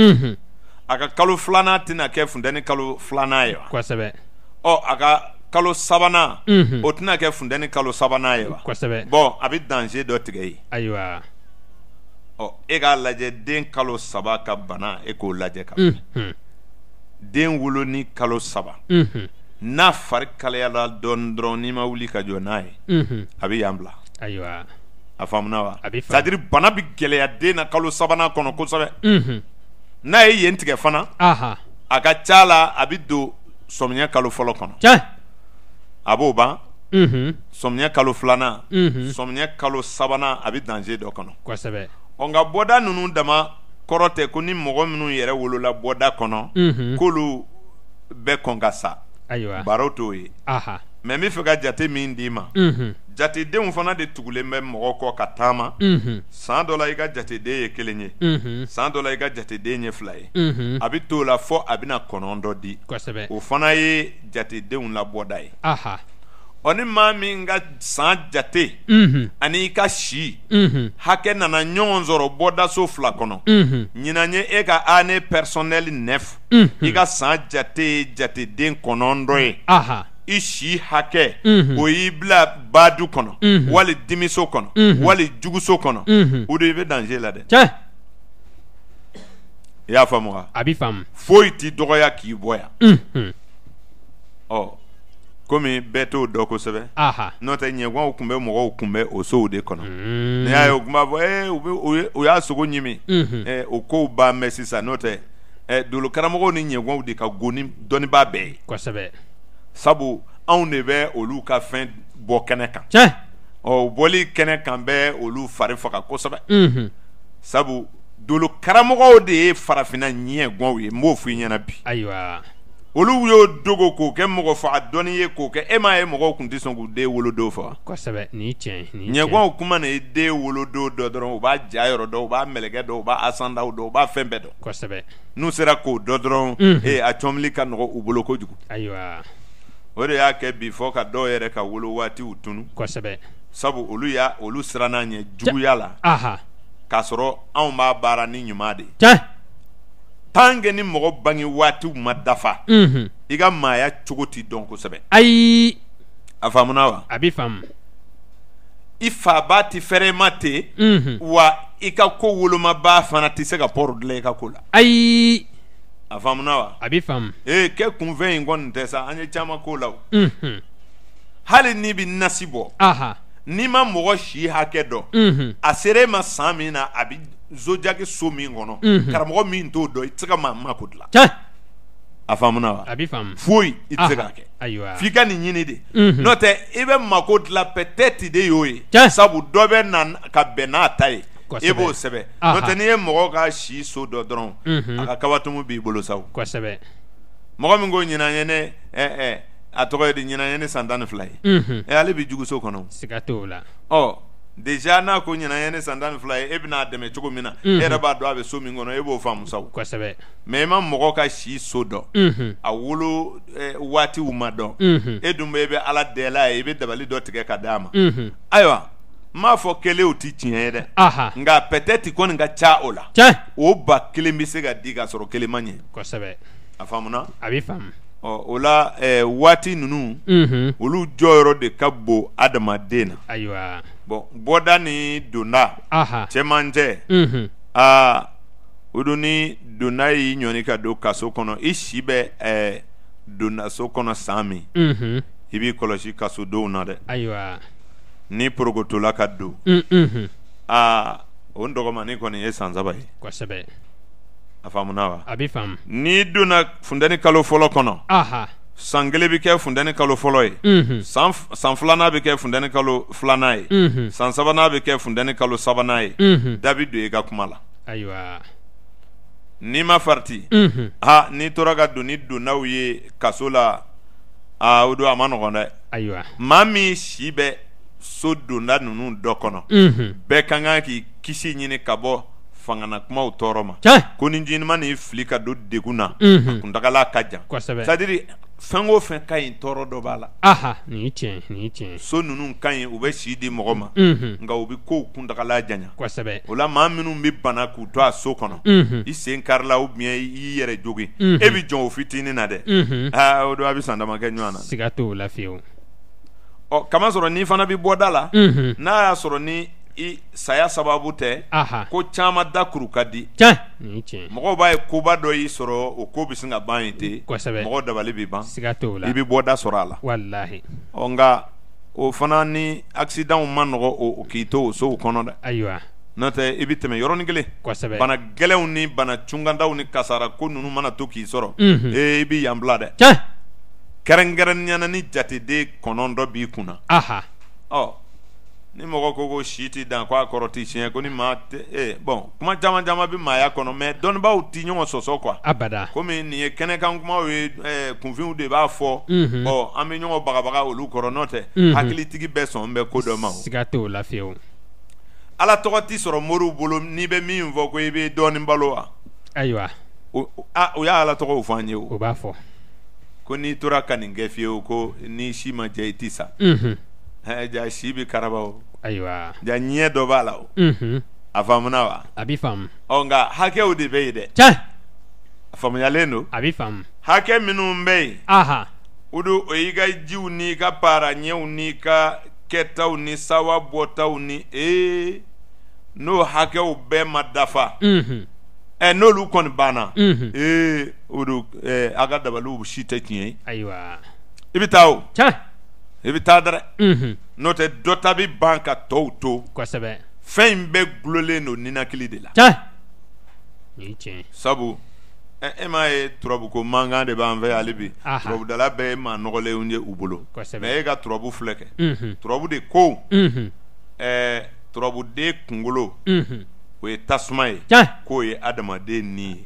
a ka kalo filanan tɛna kɛ funtɛni kalo filanan ye wa kosɛbɛ ɔ a ka kalo sabanan o tɛna kɛ funtɛni kalo sabanan ye wa kosɛbɛ bɔn a bɛ danger dɔ tigɛ yen ayiwa ɔ e k'a lajɛ den kalo saba ka bana e k'o lajɛ ka den wolo ni kalo saba n'a fari kalayala dɔɔni dɔrɔn n'i ma wuli ka jɔ n'a ye a bɛ yan bila ayiwa a faamuna wa c'est à dire bana bɛ gɛlɛya den na kalo sabanan kɔnɔ kosɛbɛ n'a ye yen tigɛ fana a ka ca la a bɛ don sɔmiya kalo fɔlɔ kɔnɔ a b'o ban sɔmiya kalo filanan sɔmiya kalo sabanan a bɛ danger dɔ kɔnɔ kosɛbɛ ɔ nka bɔda ninnu dama kɔrɔ tɛ ko ni mɔgɔ minnu yɛrɛ wolola bɔda kɔnɔ k'olu bɛɛ kɔn ka sa ayiwa baro t'o ye mɛ n bɛ fɛ ka jate min d'i ma mhm. jatedenw fana de tugulen bɛ mɔgɔ kɔ ka taama mhm. san dɔ la i ka jateden ye kelen ye mhm. san dɔ la i ka jateden ye fila ye a bɛ t'o la fɔ a bɛna kɔnɔn dɔ di o fana ye jatedenw labɔda ye ni maa min ka san jate mm-hmm. ani i ka si mm-hmm. hakɛ nana ɲɔgɔn sɔrɔ bɔdaso fila kɔnɔ mm-hmm. ɲinan ye e ka ane pɛrisɔnɛli nɛf i ka san jate ye jateden kɔnɔntɔn ye i si hakɛ o y'i bila badu kɔnɔ wali dimiso kɔnɔ wali juguso kɔnɔ o de i bɛ danger la dɛ i y'a faamu wa a bi faamu foyi t'i dɔgɔya k'i bɔ yan ɔ komi bɛɛ t'o dɔ kosɛbɛ n'o tɛ ɲɛgɔnw tun bɛ mɔgɔw kunbɛ o sow de kɔnɔ ne y'a ye o tun b'a fɔ ee u bɛ u y'a sogo ɲimi o kow b'a mɛn sisan n'o tɛ dolokaramɔgɔw ni ɲɛgɔnw oh, mhm. de ka go ni dɔnnibaa bɛɛ ye kosɛbɛ sabu anw de bɛ olu ka fɛn bɔ kɛnɛ kan tiɲɛ ɔ bɔli kɛnɛ kan bɛ olu fari faga kosɛbɛ sabu dolokaramɔgɔw de ye farafinna ɲɛgɔnw ye n b'o f'i ɲɛna bi ayiwa olu y'o dogo k'o kɛ mɔgɔ faga dɔɔni ye k'o kɛ e m'a ye mɔgɔw tun tɛ sɔn k'u den wolodon faga. kosɛbɛ nin tiɲɛ nin tiɲɛ ɲɛgɔnw kuma na i den wolodon dɔ dɔrɔn u b'a ja yɔrɔ dɔn u b'a mɛlɛkɛ dɔn u b'a asandaw dɔn u b'a fɛn bɛɛ dɔn. kosɛbɛ n'u sera k'o dɔ dɔrɔn ee a cɔnbili ka nɔgɔ u bolo kojugu. ayiwa o de y'a kɛ bi fɔ ka dɔw yɛrɛ ka wolo waatiw tunu. kosɛbɛ sabu olu y'a olu siranna ɲɛ juguya la. k'a sɔrɔ anw b'a baara ni ɲuman de tiɲɛ tange ni mɔgɔ bange waatiw ma dafa i ka maaya cogo ti dɔn kosɛbɛ ayi a faamuna wa a bi faamu i faaba ti fɛrɛma ten wa i ka ko wolomaba fana ti se ka pɔri dilan i ka ko la ayi a faamuna wa a bi faamu ee kɛ kunfɛn in kɔni tɛ sa an ye caman ko la o hali n'i bi nasi bɔ n'i ma mɔgɔ si hakɛ dɔn a sera e ma san min na a bi zodiac so min kɔnɔ mhm. karamɔgɔ min t'o dɔn i tɛ se ka maa maa ko dilan a faamuna wa a bi faamu foyi i tɛ se k'a ah, kɛ ayiwa f'i ka nin ɲini de mhm. n'o tɛ i bɛ mako dilan pɛtɛti de y'o ye sabu dɔ bɛ na ka bɛn n'a ta ye i e b'o sɛbɛ n'o tɛ n'i ye mɔgɔ ka si so dɔ dɔrɔn mhm. a ka kabatumu b'i bolo sawu kosɛbɛ mɔgɔ min k'o ɲinan ye ne ɛ ɛ a tɔgɔ ye di ɲinan ye ne san tan ni fila ye ɛ ale bi juguso kɔnɔ siga t'o la ɔ deja n'a ko ɲɛna ye ne san tan ni fila ye e bɛna dɛmɛ cogo min na e yɛrɛ mhm. b'a dɔn a bɛ so min kɔnɔ e b'o faamu sa kosɛbɛ mɛ i ma mɔgɔ ka si so dɔn a wolo waatiw ma dɔn e dun be i bɛ ala dɛla ye i be dabali dɔ tigɛ ka daa ma ayiwa n m'a fɔ kelenw ti tiɲɛ ye dɛ nka pɛtɛti kɔni ka ca o la o ba kelen eh, be se ka di ka sɔrɔ kelen ma ɲɛ kosɛbɛ a faamuna a bɛ faamu ɔ o la waati ninnu olu mhm. jɔyɔrɔ de ka bon adamaden na ayiwa bon bɔda ni donda cɛmancɛ aa o don ni donda y'i ɲɔni ka don kaso kɔnɔ i si bɛ ɛɛ dondaso kɔnɔ san min i b'i kɔlɔsi kasodenw na dɛ ayiwa ni porokotola ka don aa o dɔgɔmani kɔni ye san saba ye kosɛbɛ a faamuna wa a bi faamu n'i donna funtɛni kalo fɔlɔ kɔnɔ san kelen bɛ kɛ funtɛni kalo fɔlɔ ye san, san filanan bɛ kɛ funtɛni kalo filanan ye san sabanan bɛ kɛ funtɛni kalo sabanan ye dabi don i ka kuma la ayiwa n'i ma farati. ha n'i tora ka ni donnaw ye kaso la aa o don a ma nɔgɔn dɛ ayiwa maa min si bɛ so donda ninnu dɔ kɔnɔ bɛɛ ka kan k'i kisi ɲini ka bɔ fangana kumaw tɔɔrɔ ma ko ni jinima ni fili ka don degun na a kuntagala ka jan c'est à dire fɛn o fɛn ka ɲi tɔɔrɔ dɔ b'a la aha nin tiɲɛ nin tiɲɛ so ninnu ka ɲi u bɛ si di mɔgɔ ma nka u bɛ kow kuntagala janya kosɛbɛ o la maa minnu bɛ bana k'u to a so kɔnɔ i sen karila ou bien i y'i yɛrɛ jogin e bɛ jɔn o fitinin na dɛ aa o don a bɛ san dama kɛ ɲɔgɔn na siga t'o la fiyewu ɔ kamasɔrɔ n'i fana bɛ bɔ da la n'a y'a sɔrɔ ni i saya sababu tɛ ko caaman dakuru ka di mɔgɔw b'a ye koba dɔ y'i sɔrɔ o koo be sin ka ban ye ten mɔgɔ dabali bi ban i be da sɔrɔ a la ɔ nga o fana ni akisidanw ma nɔgɔ k'i to o sow kɔnɔ dɛ tɛ i be tɛmɛ yɔrɔnin kelen bana gɛlɛnw ni bana cungandaw ni kasara ko nunu mana to k'i sɔrɔ ee i bi yanbila bila dɛ kɛrɛnkɛrɛnniyana ni jateden kɔnɔn dɔ b'i kunna ni mɔgɔ ko ko si ti dan ko a kɔrɔ ti tiɲɛ ko ni maa tɛ ee bɔn kuma caman caman bɛ maaya kɔnɔ mɛ dɔnnibaaw ti ɲɔgɔn sɔsɔ kuwa abada komi nin ye kɛnɛkan kumaw ye ɛɛ kunfinw de b'a fɔ ɔ an bɛ ɲɔgɔn bagabaga olu kɔrɔ nɔ tɛ hakilitigi bɛɛ sɔn bɛ ko dɔ ma o siga t'o la fiyewu ala tɔgɔ ti sɔrɔ moriw bolo n'i bɛ min fɔ ko i bɛ dɔɔnin balo wa ayiwa o a o y'a ala tɔgɔw fɔ an ye o o b'a fɔ ko n'i tora ka nin kɛ fiyewu ko n'i si ma jɛ i ti sa. Mhm. ja si bi karabao aywa ayiwa ja ɲɛ dɔ b'a la o mhm. a faamuna wa a bi faamu ɔ nka hakɛw de bɛ yen dɛ tiɲɛ faamuyalen don a bi faamu hakɛ minnu bɛ yen aha o don o y'i ka jiw n'i ka paraɲɛw n'i ka kɛtaw ni sawa bɔtaw ni ee n'o hakɛw bɛɛ ma dafa ɛ mhm. e, n'olu kɔni banna ee mhm. o don e, ɛ a ka dabaliw si tɛ tiɲɛ ye ayiwa i bɛ taa o tiɲɛ i bɛ taa dɛrɛ mhm. n'o tɛ dɔ ta bɛ ban ka tɔw to kosɛbɛ fɛn in bɛɛ gulolen don ninakili de la sabu e, e m'a ye turabu ko mankan de b'an fɛ hali bi turabudala bɛɛ ye maa nɔgɔlenw ye u bolo mɛ e ka turabu filɛ kɛ turabu de ko ɛɛ turabuden kunkolo o mhm. ye tasuma ye k'o ye adamaden ni ye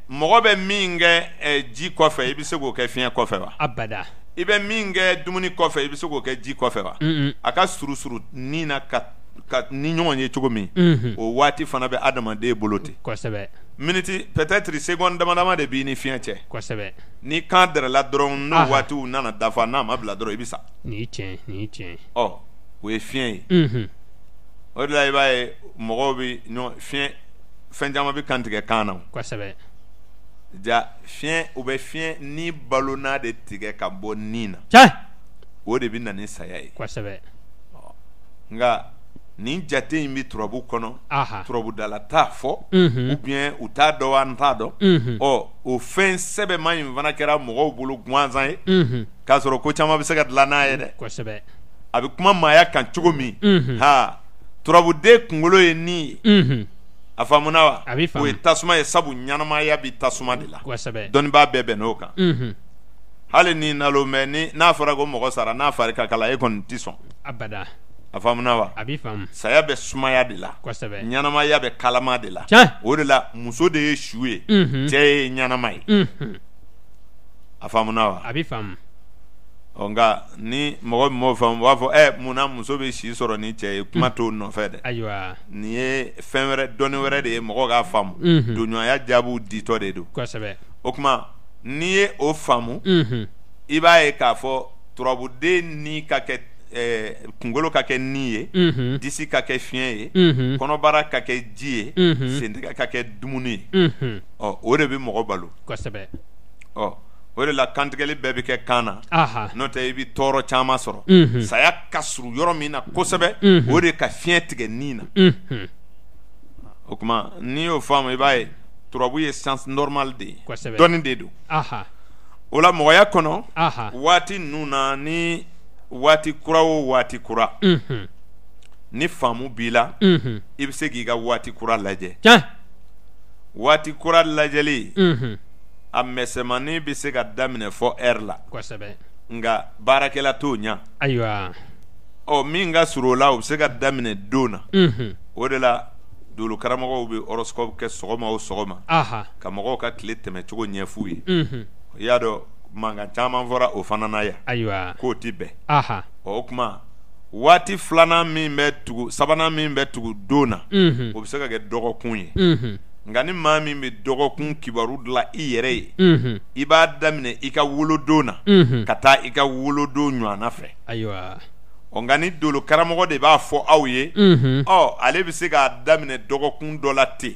Mwo gobe minge e eh, ji kwafe ebi se goke fien kwafe wa. Abada. Ibe minge dmouni kwafe ebi se goke ji kwafe wa. Mh mm-hmm. mh. Aka suru suru ni na kat, kat ni nyonye chugo mi. Mh mh. Ou wati fana be adaman de bolote. Kwa se be. Meniti, petetri segon daman daman de bi ni fien che. Kwa se be. Ni kandre ladron nou ah. wati ou nanan dafwa nanm ap ladron ebi sa. Ni tjen, ni tjen. Oh, we fien. Mh mh. Ou dila ebay mwo gobi fien, fendjama bi kantike kanan. Kwa se be. Mweni ja fiɲɛ u bɛ fiɲɛ ni balo n'a de tigɛ ka bɔ nin na o de bɛ na ni saya ye kosɛbɛ oh. nka nin jate in bɛ turabu kɔnɔ turabudala t'a fɔ mhm. u biyɛn u t'a dɔn wa n t'a dɔn ɔ mhm. o oh, fɛn sɛbɛma in fana kɛra mɔgɔw bolo gansan ye mhm. k'a sɔrɔ ko caman bɛ se ka dilan n'a ye dɛ kosɛbɛ a bɛ kuma maaya kan cogo min ha turabuden kunkolo ye nin ye a faamuna wa o ye tasuma ye sabu ɲɛnamaya bɛ tasuma de la dɔnnibaa bɛɛ bɛn n'o kan hali ni nalo mɛ ni n'a fɔra ko mɔgɔ sara n'a fari ka kala e kɔni ti sɔn a faamuna wa saya bɛ sumaya de la ɲɛnamaya bɛ kalama de la o de la muso de ye su ye cɛ ye ɲɛnama ye a faamuna wa ɔ nka ni mɔgɔ min m'o faamu u b'a fɔ ɛ eh, munna muso bɛ si sɔrɔ ni cɛ ye mm. kuma t'o nɔfɛ dɛ ayiwa nin ye fɛn wɛrɛ dɔnni wɛrɛ de ye mɔgɔ k'a faamu mm-hmm. donɲɔgɔnya jaabiw ditɔ de don kosɛbɛ o tuma n'i ye o faamu mm-hmm. i b'a ye k'a fɔ turabuden ni ka kɛ eh, kunkolo ka kɛ ni ye mm-hmm. disi ka kɛ fiɲɛ ye kɔnɔbara ka kɛ ji ye sentigɛ ka kɛ dumuni ye ɔ o de bɛ mɔgɔ balo kosɛbɛ ɔ o de la kantigɛli bɛɛ bɛ kɛ kan na n'o tɛ i bɛ tɔɔrɔ caman sɔrɔ saya ka surun yɔrɔ min na kosɛbɛ o de ka fiɲɛ tigɛ nin na o tuma n'i y'o faamu i b'a ye turabu ye science normal de ye dɔnni de don o la mɔgɔya kɔnɔ waati ninnu na ni waati kura o waati kura ni faamu b'i la i bɛ se k'i ka waati kura lajɛ waati kura lajɛli a mɛsɛmanin be se ka daminɛ fɔ ɛri la kosɛbɛ nka baarakɛla t'o ɲa ayiwa ɔ min ka surun o la o bɛ se ka daminɛ don na o de la dolo karamɔgɔw bɛ horoscope kɛ sɔgɔma o sɔgɔma ka mɔgɔw ka tile tɛmɛ cogo ɲɛfu ye y'a dɔ manga caaman fɔra o fana na ya ayiwa k'o ti bɛn ɔ o kuma waati filanan min bɛ tugu sabanan min bɛ tugu don na o be se ka kɛ dɔgɔkun ye nka ni maa min bɛ dɔgɔkun kibaru dilan i yɛrɛ ye mm -hmm. i b'a daminɛ i ka wolodon na mm -hmm. ka taa i ka wolodon ɲɔana fɛ ayiwa ɔ nka ni dolo karamɔgɔ de b'a fɔ aw ye mm -hmm. ɔ ale bɛ se k'a daminɛ dɔgɔkun dɔ la ten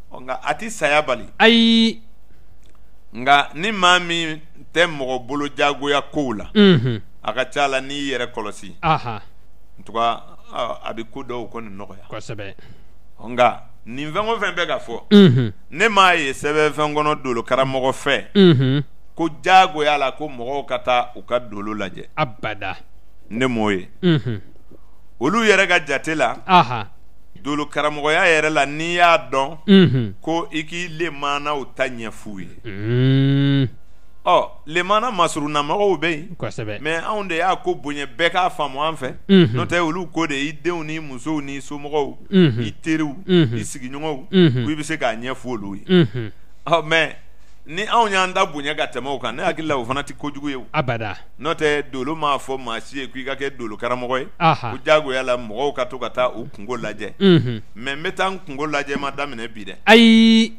nka a ti saya bali ayi nka ni maa min tɛ mɔgɔ bolo jagoya kow la a ka ca la n'i yɛrɛ kɔlɔsi ntuga a bɛ ko dɔw kɔni nɔgɔya kosɛbɛ nka nin fɛn o fɛn bɛ ka fɔ mhm. ne m'a ye sɛbɛn fɛn kɔnɔ dolo karamɔgɔ fɛ mhm. ko jagoya la ko mɔgɔw ka taa u ka dolo lajɛ abada ne m'o mhm. ye olu yɛrɛ ka jate la dolo karamɔgɔya yɛrɛ la n'i y'a dɔn ko i k'i lemanaw ta ɲɛ f'u ye ɔ lemana masurunamɔgɔw bɛ yen kosɛbɛ mɛ anw de y'a ko bonya bɛɛ k'a faamu an fɛ n'o tɛ olu ko de i denw ni musow ni somɔgɔw i teriw i sigiɲɔgɔnw i bɛ se k'a ɲɛfɔ olu ye ɔ mɛ ni anw y'an da bonya ka tɛmɛ o kan ne hakili la o fana tɛ kojugu ye abada n'o tɛ dolo m'a fɔ maa si ye k'i ka kɛ dolo karamɔgɔ ye ko jagoya la mɔgɔw ka to ka taa u kungo lajɛ mɛ mhm. n bɛ taa n kungo lajɛ ma daminɛ bi dɛ ayi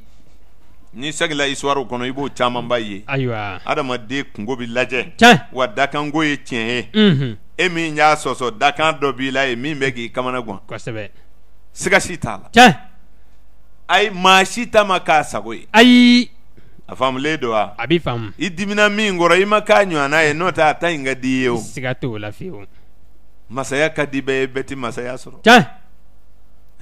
n'i segila isuwariw kɔnɔ i b'o camanba ye ayiwa adamaden kungo bi lajɛ tiɲɛ wa dakanko ye tiɲɛ ye e min mhm. y'a sɔsɔ dakan dɔ b'i la ye min bɛ k'i kamana gan kosɛbɛ sigasi t'a la tiɲɛ ayi maa si ta ma k'a sago ye ayi a faamulen don wa a bi faamu i dimina min kɔrɔ i ma k'a ɲɔgɔnna ye n'o tɛ a ta in ka di i ye o siga t'o la fiyewu masaya ka di bɛɛ ye bɛɛ tɛ masaya sɔrɔ tiɲɛ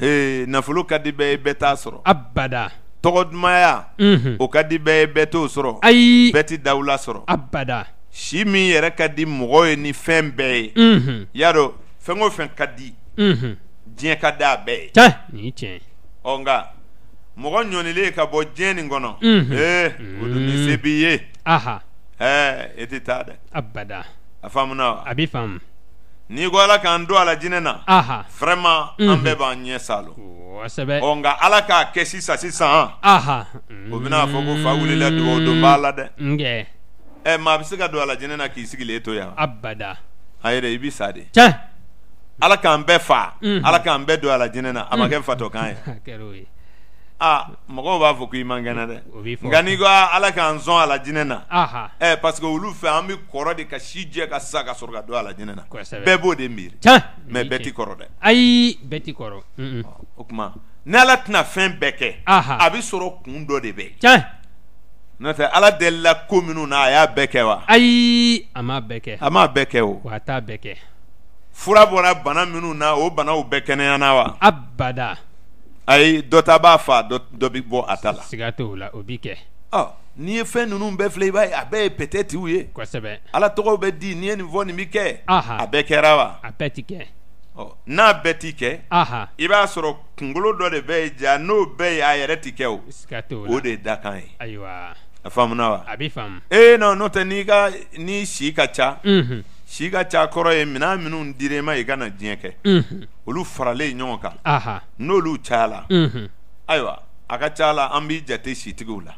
ee nafolo ka di bɛɛ ye bɛɛ t'a sɔrɔ abada tɔgɔ dumaya unhun o ka di bɛɛ ye bɛɛ t'o sɔrɔ ayi bɛɛ tɛ dawula sɔrɔ abada si min yɛrɛ ka di mɔgɔ ye ni fɛn bɛɛ ye unhun y'a dɔn fɛn o fɛn ka di unhun diɲɛ ka di a bɛɛ ye tiɲɛ nin ye tiɲɛ ye ɔ nka mɔgɔ ɲɔnilen ka bɔ diɲɛ nin kɔnɔ o dun ni se b'i ye aha e tɛ taa dɛ abada a faamuna wa a bi faamu n'i ko ala k'an don a la jinɛ na vraiment mhm. an bɛɛ b'an ɲɛ salo kosɛbɛ ɔ nka ala k'a kɛ sisan sisan o bɛna mm. fɔ ko fa wulila dugawu don b'a la dɛ nkɛ ɛ maa bɛ se ka don a la jinɛ na k'i sigilen to yan abada a yɛrɛ i bi sa de tiɲɛ ala k'an bɛɛ fa mhm. ala k'an bɛɛ don a la jinɛ na a ma kɛ fatɔ kan ye a ah, mɔgɔw b'a fɔ ko i man kɛnɛ dɛ nka n'i ko ah, ala k'an sɔn a la jinɛ na ɛ parce que olu fɛ an bɛ kɔrɔ de ka si jɛ ka sa ka sɔrɔ ka don a la jinɛ na bɛɛ b'o de miiri mɛ bɛɛ ti kɔrɔ dɛ ayi bɛɛ ti kɔrɔ o tuma ni ala tɛna fɛn bɛɛ kɛ a bɛ sɔrɔ kun dɔ de bɛ n'o tɛ ala delila ko minnu na a y'a bɛɛ kɛ wa ayi a m'a bɛɛ kɛ a m'a bɛɛ kɛ o wa a t'a bɛɛ kɛ fura bɔra bana minnu na o banaw bɛɛ kɛnɛyana wa abada ayi dɔ ta b'a fa dɔ bɛ bɔ a ta la. siga t'o la o bi kɛ. ɔ n'i ye fɛn ninnu bɛɛ filɛ i b'a ye a bɛɛ ye pɛtɛtiw ye. kosɛbɛ. ala tɔgɔw bɛ di n'i ye nin fɔ nin bi kɛ. a bɛɛ kɛra wa. a bɛɛ ti kɛ. ɔ n'a bɛɛ ti kɛ. i b'a sɔrɔ kunkolo dɔ de bɛ yen ja n'o bɛɛ ye a yɛrɛ ti kɛ o. siga t'o la o de ye dakan ye. ayiwa. a faamuna wa. a bi faamu. ee nɔn n'o tɛ n'i ka n'i si ka ca. si ka ca kɔrɔ ye mina minnu dira ma i kana diɲɛ kɛ olu faralen ɲɔgɔn kan n'olu cayala ayiwa a ka ca la an b'i jate sitigiw la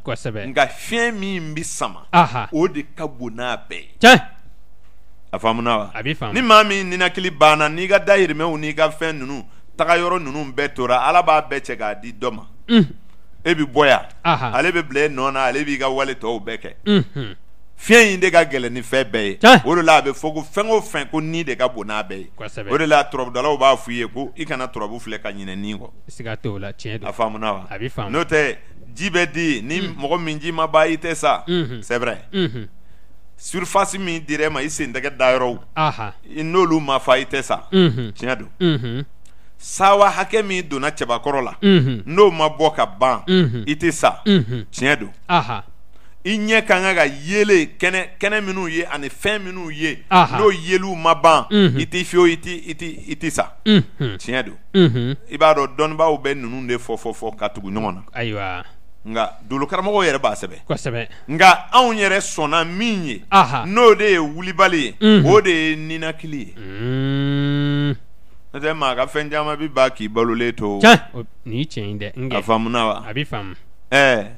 nka fiɲɛ min bi sama o de ka bon n'a bɛɛ ye a faamuna wa a bɛ faamu ni maa min ninakili banna n'i ka dayirimɛw n'i ka fɛn ninnu taga ninnu bɛɛ tora ala b'a bɛɛ cɛ k'a di dɔ ma e bɛ bɔ yan ale bɛ bila e nɔ na ale b'i ka wale tɔw bɛɛ kɛ fiɲɛ in de ka gɛlɛn ni fɛn bɛɛ ye o de la a bɛ fɔ ko fɛn o fɛn ko ni de ka bon n'a bɛɛ ye o de la turabudalaw b'a f'i ye ko i kana turabu filɛ ka ɲinɛ nin kɔ siga t'o la tiɲɛ don a faamuna wa a bi faamu n'o tɛ ji bɛ di ni mm. mɔgɔ min ji ma ban i tɛ sa mm-hmm. c'est vrai mm-hmm. surface min dira e ma i sen tɛgɛ dayɔrɔw n'olu ma fa i tɛ sa mm-hmm. tiɲɛ don sawa hakɛ min donna cɛbakɔrɔ la n'o ma bɔ ka ban i tɛ sa tiɲɛ don i ɲɛ ka kan ka yele kɛnɛ kɛnɛ minnu ye ani fɛn minnu ye n'o yeliw ma ban i t'i fiyewu i t'i i t'i sa tiɲɛ don i b'a dɔn dɔnnibaaw bɛ ninnu de fɔ fɔ fɔ ka tugu ɲɔgɔn na ayiwa nka dolokaramɔgɔw yɛrɛ b'a sɛbɛ kosɛbɛ nka anw yɛrɛ sɔnna min ye n'o de ye wulibali ye o de ye ninakili ye n'o tɛ maa ka fɛn caman bi ba k'i balolen to o nin ye tiɲɛ ye dɛ a faamuna wa a bi faamu ɛɛ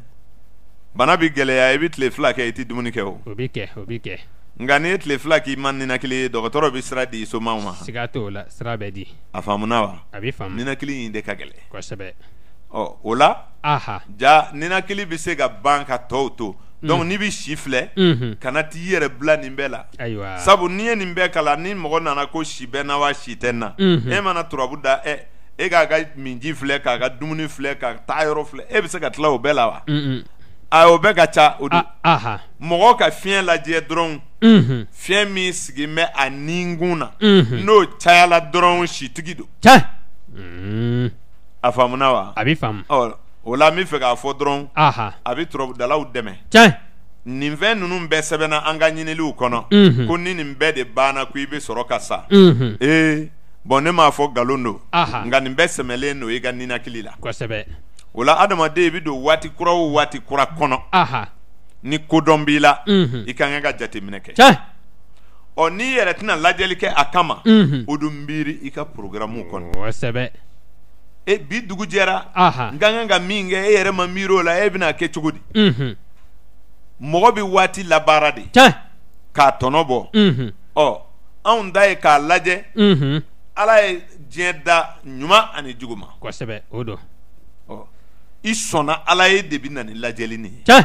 bana bi gɛlɛya i bi tile fila kɛ i ti dumuni kɛ o o bi kɛ o bi kɛ nka n'i ye tile fila k'i ma ninakili ye dɔgɔtɔrɔ bi sira di somaw ma siga t'o la sira bɛ di a faamuna wa a bi faamu ninakili in de ka gɛlɛ kosɛbɛ ɔ o la aha ja ninakili bi se ka ban ka tɔw to donc mm. n'i bi si filɛ mhm. kana t'i yɛrɛ bila nin bɛɛ la ayiwa sabu n'i ye nin bɛɛ kala ni mɔgɔ nana ko si bɛ na wa si tɛ n na mhm. e mana turabu da ɛ e k'a e ka minji filɛ k'a ka dumuni filɛ k'a taa yɔrɔ filɛ e bɛ se ka tila o bɛɛ la wa a o bɛɛ ka ca o don mɔgɔ ka fiɲɛ lajɛ dɔrɔn fiɲɛ min sigilen bɛ a ninkun na n'o cayala dɔrɔn sitigi don hmm. a faamuna wa a bɛ faamu ɔ o la n bɛ fɛ k'a fɔ dɔrɔn a bɛ turabudalaw dɛmɛ nin fɛn ninnu bɛɛ sɛbɛnna an ka ɲiniliw kɔnɔ ko ni nin bɛɛ de banna ko i bɛ sɔrɔ ka sa ee bɔn ne m'a fɔ nkalon don nka nin bɛɛ sɛmɛlen don i ka ninakili la kosɛbɛ. Mhm. o la adamaden i bɛ don waati kura o waati kura kɔnɔ ni kodɔn b'i la i ka kan ka jateminɛ kɛ ɔ n'i yɛrɛ tɛna lajɛli kɛ a kama o mhm. don miiri i ka porogaramu kɔnɔ oh, e bi dugu jɛra n ka kan ka min kɛ e yɛrɛ ma miiri o la e bɛna kɛ cogo di mɔgɔ mhm. bɛ waati labaara de k'a tɔnɔ bɔ ɔ anw da ye k'a lajɛ ala ye diɲɛ da ɲuman ani jugu kosɛbɛ o don i sɔnna ala ye de bi na ni lajɛli ni ye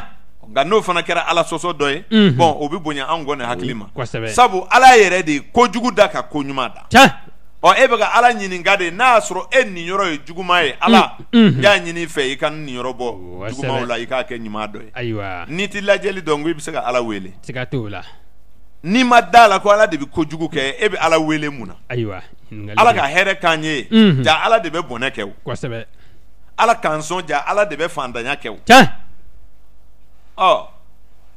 nka n'o fana kɛra ala sɔsɔ dɔ ye bɔn o bɛ bonya anw kɔni hakili ma sabu ala yɛrɛ de ye kojugu da ka koɲuman da ɔ e bɛ ka ala ɲininka de n'a y'a sɔrɔ e nin yɔrɔ ye juguma ye ala y'a ɲini i fɛ i ka nin yɔrɔ bɔ jugumaw la i k'a kɛ ɲuman dɔ ye n'i tɛ lajɛli dɔn ko i bɛ se ka ala wele siga t'o la n'i ma da la ko ala de bɛ kojugu kɛ e bɛ ala wele mun na ayiwa ala ka hɛrɛ k'an ye ja ala de bɛ bɔnɛ kɛ o kosɛbɛ ala ka n sɔn ja ala de bɛ fantanya kɛ o. tiɲɛ. ɔ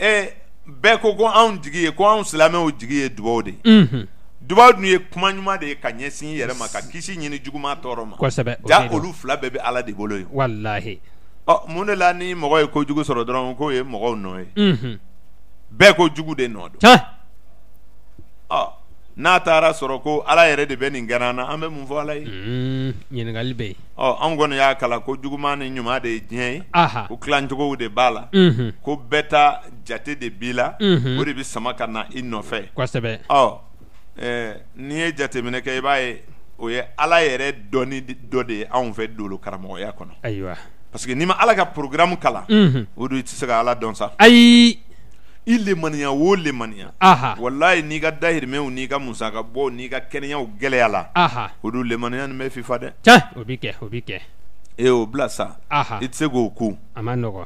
ee bɛɛ ko ko anw jigi ye ko anw silamɛw jigi ye dubaw de ye. dubaw dun ye kuma ɲuman de ye ka ɲɛsin yɛrɛ ma ka kisi ɲini juguman tɔɔrɔ ma. kosɛbɛ o de don ja olu fila bɛɛ bɛ ala de bolo yen. walahi. ɔ mun de la ni mɔgɔ ye kojugu sɔrɔ dɔrɔn k'o ye mɔgɔw nɔ ye. Mm-hmm. bɛɛ ko jugu de nɔ don. tiɲɛ. ɔ. n'a taara sɔrɔ ko ala yɛrɛ de bɛ nin kɛra an na an bɛ mun fɔ ala ye. Hmm, ɲininkali bɛ yen. ɔ anw kɔni y'a kala ko juguman ni ɲuman de ye diɲɛ ye. ko tilacogow de b'a la. ko bɛɛ ta jate de b'i la. o de bɛ sama ka na i nɔfɛ. kosɛbɛ. ɔ ɛɛ n'i ye jateminɛ kɛ i b'a ye o ye ala yɛrɛ dɔnni dɔ de ye anw fɛ dolo karamɔgɔya kɔnɔ. ayiwa. parce que n'i ma ala ka programme kalan. o don i tɛ se ka ala dɔn sa. ayi i lemaniya o lemaniya wallahi n'i eh, oh, eh, ka dahirimɛw n'i ka musaka bɔ n'i ka kɛnɛyaw gɛlɛya la olu lemaniya nin bɛ fifa dɛ o bi kɛ o bi kɛ e o bila sa i tɛ se k'o ku a ma nɔgɔ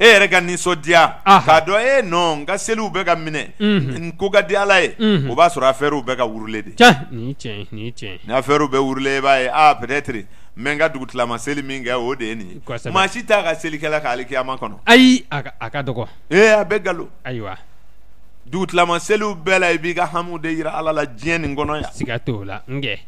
e yɛrɛ ka ninsɔndiya k'a dɔn e eh, nɔ n ka seliw bɛ ka minɛ mhm. n ko ka di ala ye mhm. o b'a sɔrɔ affaire ah, bɛ ka wurule de ni affaire bɛ wurule i b'a ye a peut être n bɛ n ka dugutilama seli min kɛ o de ye nin ye maa si t'a ka selikɛla ka alikiyama kɔnɔ ayi a ka a ka dɔgɔ e, a bɛ galo ayiwa dugutilama seliw bɛɛ la i b'i ka hamu de yira ala la diɲɛ nin kɔnɔ yan siga t'o la nkɛ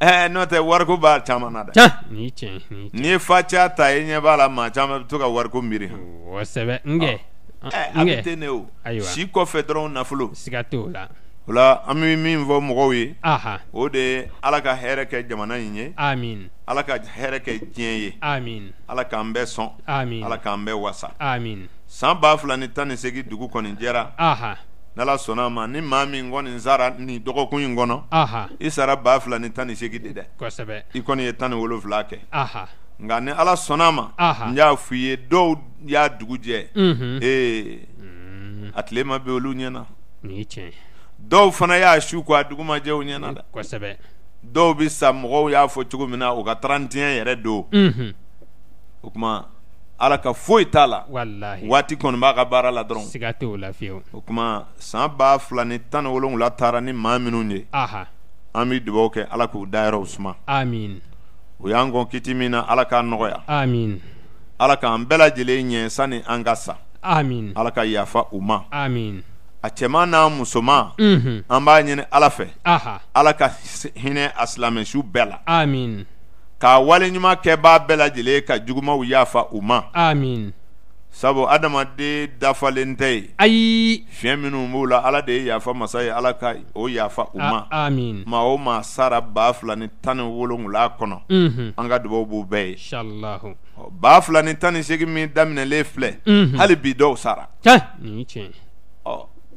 ɛɛ e, n'o tɛ wariko b'a caman oh. e, na dɛ can nin tiɲɛ tiɲɛ n'i ye facaya ta i ɲɛ b'a la maa caman bɛ to ka wariko miiri han kosɛbɛ nkɛ nkɛ a bɛ ten de o ayiwa si kɔfɛ dɔrɔn nafolo siga t'o la o la an bɛ min fɔ mɔgɔw ye o de ye ala ka hɛrɛ kɛ jamana in ye amin ala ka hɛrɛ kɛ diɲɛ ye amin ala k'an bɛɛ sɔn amin ala k'an bɛɛ wasa amin san ba fila ni tan ni segi dugu kɔni jɛra n'ala sɔnna ma ni maa min kɔni sara nin dɔgɔkun in kɔnɔ i sara ba fila ni tan ni segi de dɛ kosɛbɛ i kɔni ye tan ni wolofila kɛ nka ni ala sɔnna ma n y'a f'i ye dɔw y'a dugu jɛ mhm. ee eh. mm. a tile ma bɛ olu ɲɛna nin tiɲɛ dɔw fana y'a su ko a dugumajɛw ɲɛna da kosɛbɛ dɔw bi sa mɔgɔw y'a fɔ cogo min na o ka tarantiyɛn yɛrɛ do o mhm. kuma ala ka foyi t'a la waati kɔni b'a ka baara la dɔrɔn o kuma san ba fila ni tan ni wolonwula taara ni maa minnu ye aha an bi dugawu kɛ ala k'u dayɔrɔw suma amin o y'an kɔn kiti min na ala k'a nɔgɔya amin ala k'an bɛɛ lajɛlen ɲɛ sanni an ka sa amin ala ka yafa u ma amin a cɛman n'a musoman an b'a ɲini ala fɛ ala ka hinɛ a silamɛsiw bɛɛ la amin k'a waleɲuman kɛ b'a bɛɛ lajɛlen ka jugumaw yaafa u ma amin sabu adamaden dafalen tɛ yen ayi fiɲɛ minnu b'u la ala de ye yafa masa ye ala ka o yafa u ma amin maa o maa sara ba fila ni tan ni wolonwula kɔnɔ an ka dubaw b'u bɛɛ ye ba fila ni tan ni segin min daminɛlen filɛ hali bi dɔw sara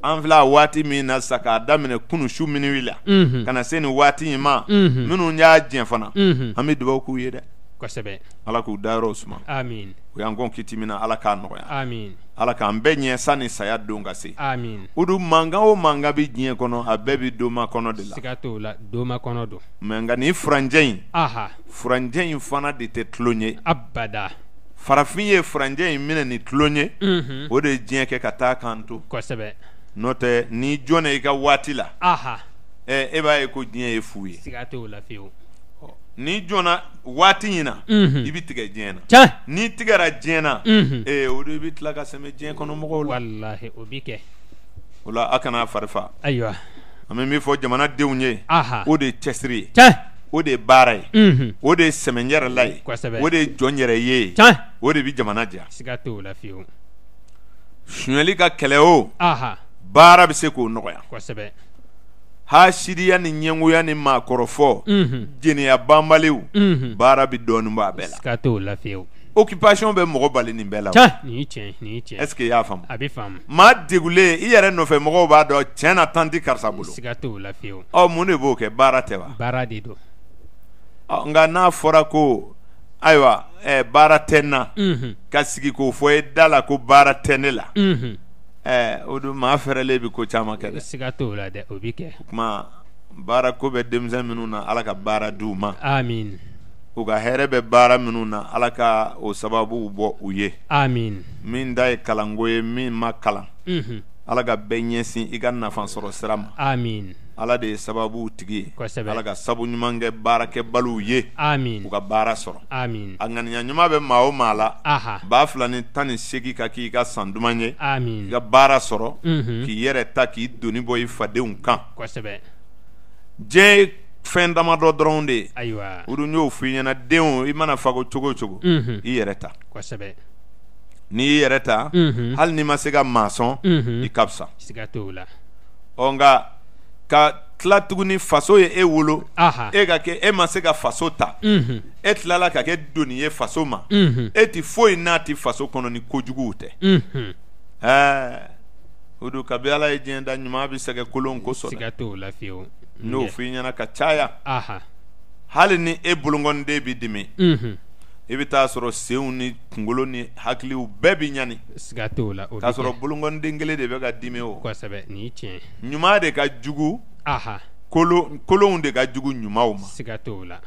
an fila waati min na sisan k'a daminɛ kunu su minuwi la mhm. ka na se nin waati in ma mhm. minnu y'a jɛn fana an bɛ dugawu k'u ye dɛ kosɛbɛ ala k'u dayɔrɔw suma amin u y'an kɔn kiti min na ala k'a nɔgɔya amin ala k'an bɛɛ ɲɛ sanni saya don ka se amin o dun mankan o mankan bɛ diɲɛ kɔnɔ a bɛɛ bɛ doma kɔnɔ de la siga t'o la doma kɔnɔ don mɛ nka nin furanjɛ in aha furanjɛ in fana de tɛ tulon ye abada farafin ye furanjɛ in minɛ ni tulon ye mhm. o de ye diɲɛ kɛ ka taa kan to kosɛbɛ n'o ni jone i ka waati la ɛ e, e b'a ye ko diɲɛ ye fu ye siga t'o ni jɔnna waati in na mhm. i bɛ tigɛ diɲɛ na n'i tigɛra diɲɛ na ee mhm. o de bɛ tila ka sɛmɛ diɲɛ kɔnɔ mɔgɔw la walahi o bɛ kɛ o la a kana farifa ayiwa an bɛ min fɔ jamanadenw ye o de ye cɛsiri ye o de ye baara ye mhm. o de ye sɛmɛ yɛrɛla ye o de ye jɔn ye o de bɛ jamana diya siga ka kɛlɛ o baara bɛ se k'o nɔgɔya kosɛbɛ hasidiya ni ɲɛngoya ni maakɔrɔfɔ jɛnɛya banbaliw baara bɛ dɔɔnin bɔ a bɛɛ la siga t'o la occupation bɛ mɔgɔ bali nin bɛɛ la est ce que i y'a faamu a bɛ faamu maa degulen i yɛrɛ nɔfɛ mɔgɔw b'a dɔn tiɲɛ na tan tɛ karisa bolo siga t'o la ɔ mun de b'o kɛ baara tɛ wa baara de don ɔ nka n'a fɔra ko ayiwa ɛɛ baara tɛ n na ka sigi k'o fɔ e da la ko baara tɛ ne la ɛɛ eh, o don maa fɛrɛlen bi ko caman kɛ dɛ siga t'o la dɛ o bi kɛ o tuma baara ko bɛ denmisɛn minnu na ala ka baara di u ma amin u ka hɛrɛ bɛ baara minnu na ala ka o sababuw bɔ u ye amin min ta ye kalanko ye min ma kalan unhun mhm ala ka bɛɛ ɲɛsin i ka nafa sɔrɔ sira ma amin ala de ye sababu tigi ye ala ka sabu ɲuman kɛ baarakɛ baliw ye amin u ka baara sɔrɔ amin a ŋaniya ɲuman bɛ maa o maa la b'a fila ni tan ni segi ka k'i ka san duman ye amin i ka baara sɔrɔ mhm. k'i yɛrɛ ta k'i doni bɔ i fadenw kan diɲɛ fɛn damadɔ dɔrɔn de ye ayiwa olu y'o f'i ɲɛna denw i mana go cogo o cogo mhm. i yɛrɛ ta n'i i yɛrɛ ta hali n'i ma se ka maa sɔn i ka fisa ɔ nka ka tila tuguni faso ye e wolo e ka kɛ e ma se ka faso ta e tilala ka kɛ doni ye faso ma e ti foyi n'a faso kɔnɔ ni kojuguw tɛ ɛɛ o don kabi ala ye diɲɛ da ɲuman bi sɛgɛ kolon kosɔn n'o f'i ɲɛna ka caya hali ni e bolonkɔniden b'i dimi i bɛ taa sɔrɔ senw ni kunkolo ni hakiliw bɛɛ bɛ ɲani siga t'o la o bɛ kɛ k'a sɔrɔ bolokɔniden kelen de bɛ ka dimi o kosɛbɛ nin ye tiɲɛ ye ɲuman de ka jugu aha kolo kolonw de ka jugu ɲumanw ma siga t'o la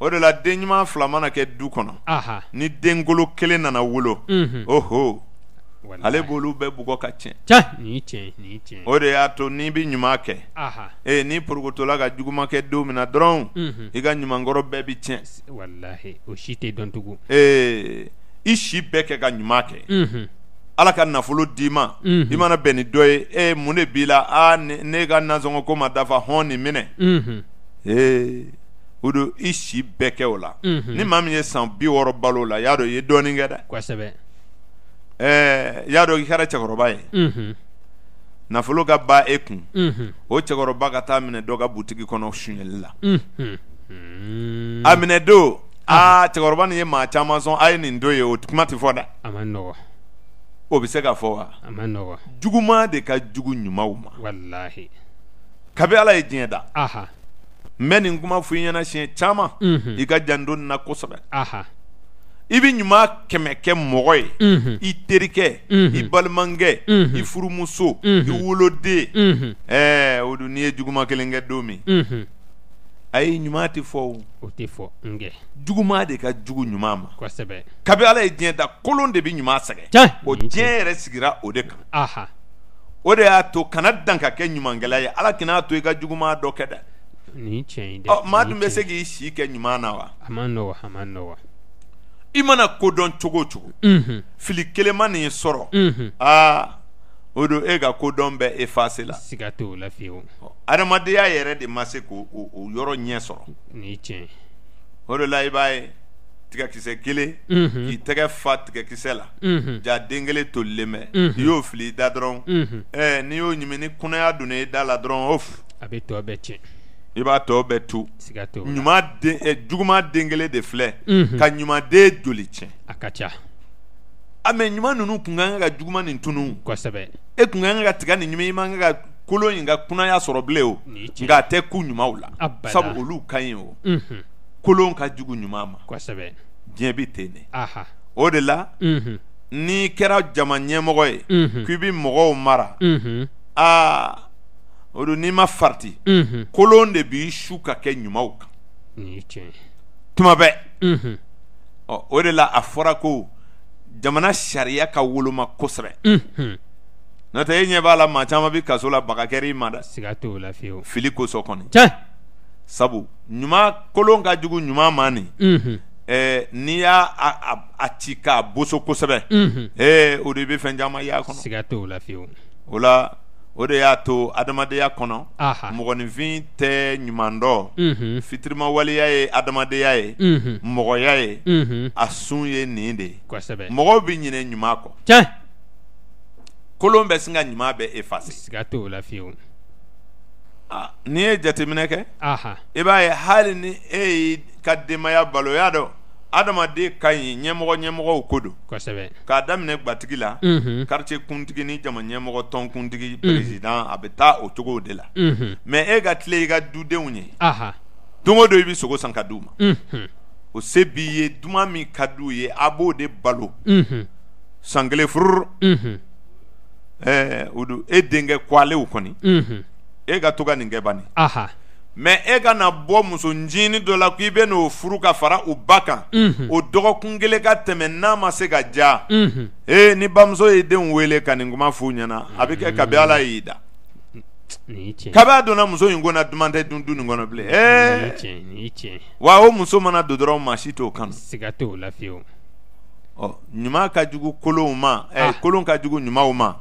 o de la den ɲuman fila mana kɛ du kɔnɔ aha ni den kolo kelen nana wolo unhun oho ale b'olu bɛɛ bugɔ ka tiɲɛ o de y'a to n'i bi ɲuman kɛ ee n'i porokotola ka juguman kɛ don min na dɔrɔn i ka ɲumankɔrɔ bɛɛ bi tiɲɛ o si tɛ dɔn tugun ee i si bɛɛ kɛ ka ɲuman kɛ ala ka nafolo d'i ma i mana bɛn ni dɔ ye ee mun de b'i la aa ne ka nasɔngɔ ko ma dafa hɔn nin minɛ ee o don i si bɛɛ kɛ o la ni maa min ye san bi wɔɔrɔ balo o la y'a dɔn i ye dɔɔnin kɛ dɛ kosɛbɛ ɛɛ eh, y'a dɔn k'i kɛra cɛkɔrɔba ye mm-hmm. nafolo ka ba e kun mm-hmm. o cɛkɔrɔba ka taa minɛ dɔ ka butigi kɔnɔ sunyɛli la mm-hmm. a minɛ don aa cɛkɔrɔba nin ye maa caman sɔn a ye nin don ye o kuma ti fɔ dɛ o bɛ se ka fɔ wa juguma de ka jugu ɲumanw ma kabi ala ye diɲɛ da n bɛ nin kuma f'i ɲɛna siɲɛ caman i ka janto nin na kosɛbɛ i bɛ ɲuman kɛmɛ kɛ mɔgɔ ye i terikɛ i balimakɛ i furumuso i woloden ɛɛ o don n'i ye juguma kelen kɛ don min ayi ɲuman tɛ fɔ o tɛ fɔ juguma de ka jugu ɲuman ma kabi ala ye diɲɛ da kolon de bɛ ɲuman sɛgɛn o diɲɛ yɛrɛ sigira o de kan o de y'a to kana dan ka kɛ ɲumankɛla ye ala kana to i ka juguma dɔ kɛ dɛ maa dun bɛ se k'i si kɛ ɲuman na wa i mana kodɔn cogo o cogo fili kelen ma nin sɔrɔ aa o don e ka kodɔn bɛ efase la siga t'o la fiyewu adamadenya yɛrɛ de ma se k'o o yɔrɔ ɲɛ sɔrɔ nin tiɲɛ o de la i b'a ye tigakisɛ kelen k'i tɛgɛ fa tigakisɛ la ja den kelen tolilen bɛ i y'o fili i da dɔrɔn n'i y'o ɲimi ni kunaya donna i da la dɔrɔn o a bɛ tɔ bɛɛ tiɲɛ i b'a tɔ bɛɛ to ɲuman den juguman den kelen de filɛ ka ɲuman den joli tiɲɛ a ka ca a mɛ ɲuman ninnu kun ka kan ka juguman nin tunu kosɛbɛ e kun ka kan ka tiga nin ɲuman i man kan ka kolon in ka kunaya sɔrɔ bilen o nka a tɛ ku ɲumanw la sabu olu ka ɲi o kolon ka jugu ɲuman ma kosɛbɛ diɲɛ bi ten de o de la n'i kɛra jama ɲɛmɔgɔ ye k'i bi mɔgɔw mara aa o don n'i ma farati mm-hmm. kolon de b'i su ka kɛ ɲumanw kan tuma bɛɛ mm-hmm. ɔ o de la a fɔra ko jamana sariya ka woloma kosɛbɛ mm-hmm. n'o tɛ e ɲɛ b'a la maa caman bɛ kaso la baga kɛra i ma dɛ siga t'o la fiyewu fili kosɔn kɔni sabu ɲuman kolon ka jugu ɲuman ma nin ɛɛ n'i y'a a a ci k'a boso kosɛbɛ ɛɛ ee, o de bɛ fɛn caman y'a kɔnɔ siga t'o la fiyewu o la. o de y'a to adamadenya kɔnɔ mɔgɔninfin tɛ ɲuman dɔ mm -hmm. fitirimawaleya ye adamadenya ye mm -hmm. mɔgɔya ye mm -hmm. a sun ye nin de ye mɔgɔw bɛ ɲinɛ ɲuman kɔ kolon bɛ sin ka ɲuman bɛɛ efase siga t'o la fiyewu n'i ye jateminɛ kɛ i b'a ye hali ni e y'i ka denbaya balo o y'a dɔn Adama de kanyen, nye moro nye moro ou kodo. Kwa sebe. Kwa adam nek bat gila, mhm. karche kunt geni, jama nye moro ton kunt geni, mhm. prezident, abeta, otogo de la. Mhm. Men e gatle, e gat du de ou nye. Aha. Tongo do ebi, soko san kadou ma. Mhm. O sebiye, duma mi kadou ye, abo de balo. Mhm. Sang le frur. Mhm. E, ou do, e denge kwa le ou koni. Mhm. E gatoga nenge bani. Aha. Aha. mɛ e ka na bɔ muso ncinin dɔ la k'i bɛ n'o furu ka fara o ba kan o dɔgɔkun kelen ka tɛmɛ n'a ma se ka ja e ee, ni bamuso ye denw wele ka nin kuma f'u ɲɛna a bɛ kɛ kabi ala y'i da kabi a donna muso in kɔnɔ duman tɛ dun du nin kɔnɔ bilen ee wa o muso mana don dɔrɔn maa si t'o kanu siga t'o la fiyewu ɔ ɲuman ka jugu kolonw ma ɛ ah. kolon ka jugu ɲumanw ma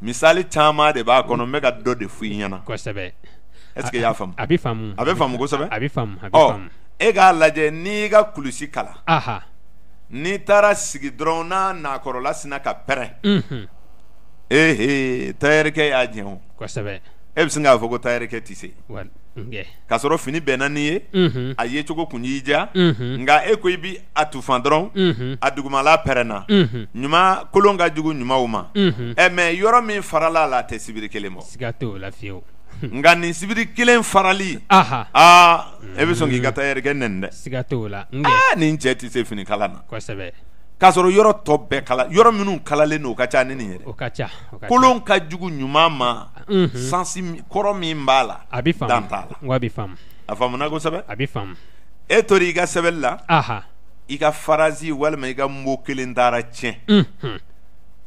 misali caman de b'a kɔnɔ n bɛ ka dɔ de f'i ɲɛna kosɛbɛ ɛseke i y'a faamu a bɛ faamu a bɛ faamu kosɛbɛ a bɛ faamu a bɛ faamu e k'a lajɛ n'i ka kulusi kala aha n'i taara sigi dɔrɔn n'a nakɔrɔla sina ka pɛrɛn ehe tayɛrikɛ y'a jɛn o kosɛbɛ e bɛ sin k'a fɔ ko tayɛrikɛ ti se k'a sɔrɔ fini bɛnna n'i ye a ye cogo kun y'i diya nka e ko i bi a tufan dɔrɔn a dugumala pɛrɛnna ɲuman kolon ka jugu ɲumanw ma ɛ mɛ yɔrɔ min farala a la a tɛ sibiri kelen bɔ siga t'o la fiyewu <laughs> nka nin sibiri kelen farali a e bɛ sɔn mm. k'i ka taa yɛrɛkɛ nɛni dɛ siga t'o la aa nin cɛ tɛ se finikala na kosɛbɛ k'a sɔrɔ yɔrɔ tɔ bɛɛ kala yɔrɔ minnu kalalen don o ka ca ni nin yɛrɛ o ka ca kolon ka jugu ɲuman ma mhm. sansi kɔrɔ min b'a la a bɛ faamu dan t'a la wa a bɛ faamu a faamuna kosɛbɛ a bɛ faamu e tori i ka sɛbɛli la i ka farazi walima i ka mbo kelen taara tiɲɛ mhm.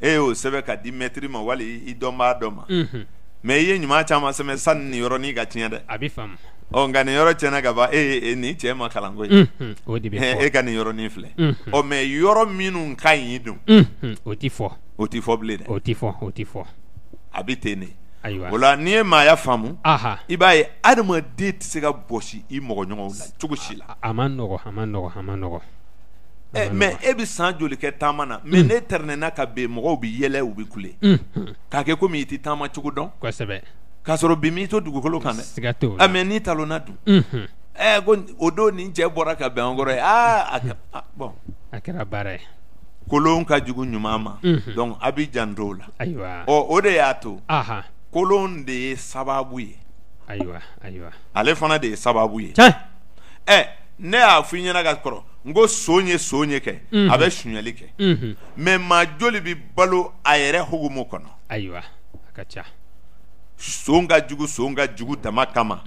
e y'o sɛbɛ ka di mɛtiri ma wali i dɔnbaa dɔ ma mhm. mɛ i ye ɲuman caman sɛmɛ sanni nin yɔrɔnin ka tiɲɛ dɛ a bɛ faamu ɔ nka nin yɔrɔ tiɲɛna ka ban e ye nin cɛ ma kalan koyi o de bɛ fɔ e ka nin yɔrɔnin filɛ ɔ mɛ yɔrɔ minnu ka ɲi dun o tɛ fɔ o tɛ fɔ bilen dɛ o tɛ fɔ o tɛ fɔ a bɛ ten de ayiwa o la n'i ye maaya faamu i b'a ye adamaden tɛ se ka bɔsi i mɔgɔ ɲɔgɔnw la cogo si la a man nɔgɔn a man nɔgɔn a man nɔgɔn Eh, mɛ e bɛ san joli kɛ taama na mɛ mm. ne tɛrɛnɛna ka bɛn mɔgɔw bɛ yɛlɛ u bɛ kule mm. k'a kɛ komi i tɛ taama cogo dɔn k'a sɔrɔ bi m'i to dugukolo kan dɛ mɛ n'i talonna dun ko o don nin cɛ bɔra ka bɛn an kɔrɔ ye aa a bɔn a kɛra baara ye kolon ka jugu ɲuman ma dɔnku a bɛ janto o la ayiwa ɔ o de y'a to kolon de ye sababu ye ayiwa ayiwa ale fana de ye sababu ye ɛ ne y'a fɔ i ɲɛna ka kɔrɔ n ko so ye so ye kɛ a bɛ sunyali kɛ mɛ maa joli bɛ balo a yɛrɛ hukumu kɔnɔ ayiwa a ka ca son ka jugu son ka jugu dama kama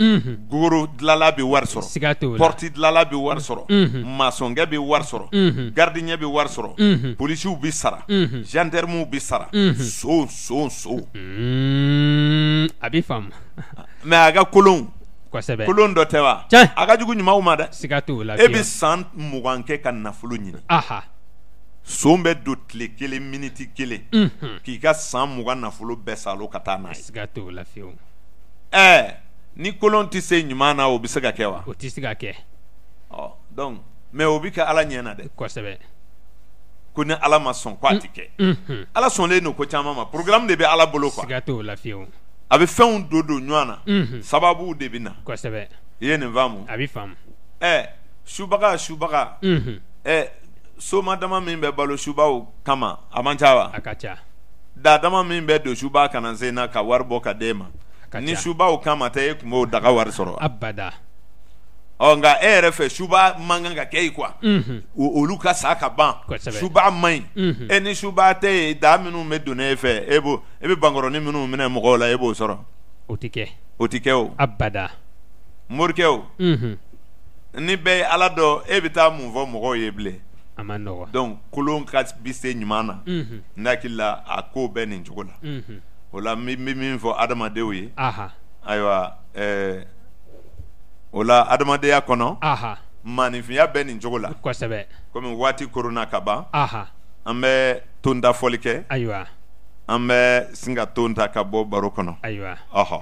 gogoro dilala bɛ wari sɔrɔ pɔriti dilala bɛ wari sɔrɔ masɔnkɛ bɛ wari sɔrɔ garidiɲɛ bɛ wari sɔrɔ polisiw bɛ sara zandɛrimuw bɛ sara so so so a bɛ faamu mɛ a ka kolon kosɛbɛ kolon dɔ tɛ wa tiɲɛ a ka jugu mhm. ɲumanw e, mm, mhm. ma dɛ siga t'o la e bɛ san mugan kɛ ka nafolo ɲini aha son bɛ don tile kelen miniti kelen k'i ka san mugan nafolo bɛɛ salo ka taa n'a ye siga t'o la fiyewu ɛɛ ni kolon tɛ se ɲuman na o bɛ se ka kɛ wa o tɛ se ka kɛ ɔ donc mɛ o bɛ kɛ ala ɲɛ na dɛ kosɛbɛ ko ni ala ma sɔn ko a tɛ kɛ ala sɔnnen don ko caman ma programme de bɛ ala bolo quoi siga t'o la fiyewu a bɛ fɛnw don don ɲɔgɔn na sababuw de bɛ na kosɛbɛ i ye nin faamu a bɛ faamu ɛ subaga subaga ɛ soma dama min bɛ balo subaw kama a man ca wa a ka ca da dama min bɛ don suba kana sen na ka wari bɔ ka d'e ma ni subaw kama tɛ e tun b'o daga wari sɔrɔ abada ɔ nka e yɛrɛ fɛ suba man kan ka kɛ yen kuwa olu ka sa ka ban suba man ɲi e ni suba tɛ yen da minnu bɛ don e fɛ e b'o e bɛ bankɔrɔnin minnu minɛ mɔgɔw la e b'o sɔrɔ o tɛ kɛ o tɛ kɛ o abada morikɛ o ni bɛɛ ye ala dɔ e bɛ taa mun fɔ mɔgɔw ye bilen a ma nɔgɔ donc kolon ka bi se ɲuman na n hakili la a ko bɛ nin cogo la o la n bɛ min fɔ adamadenw ye ayiwa ɛɛ. o la adamadenya kɔnɔ maninfinya bɛ nin cogo la kosɛbɛ komi waati korona ka ban an bɛ tonda fɔli kɛ ayiwa an bɛ sin ka ton ta ka bɔ baro kɔnɔ ayiwa ɔhɔ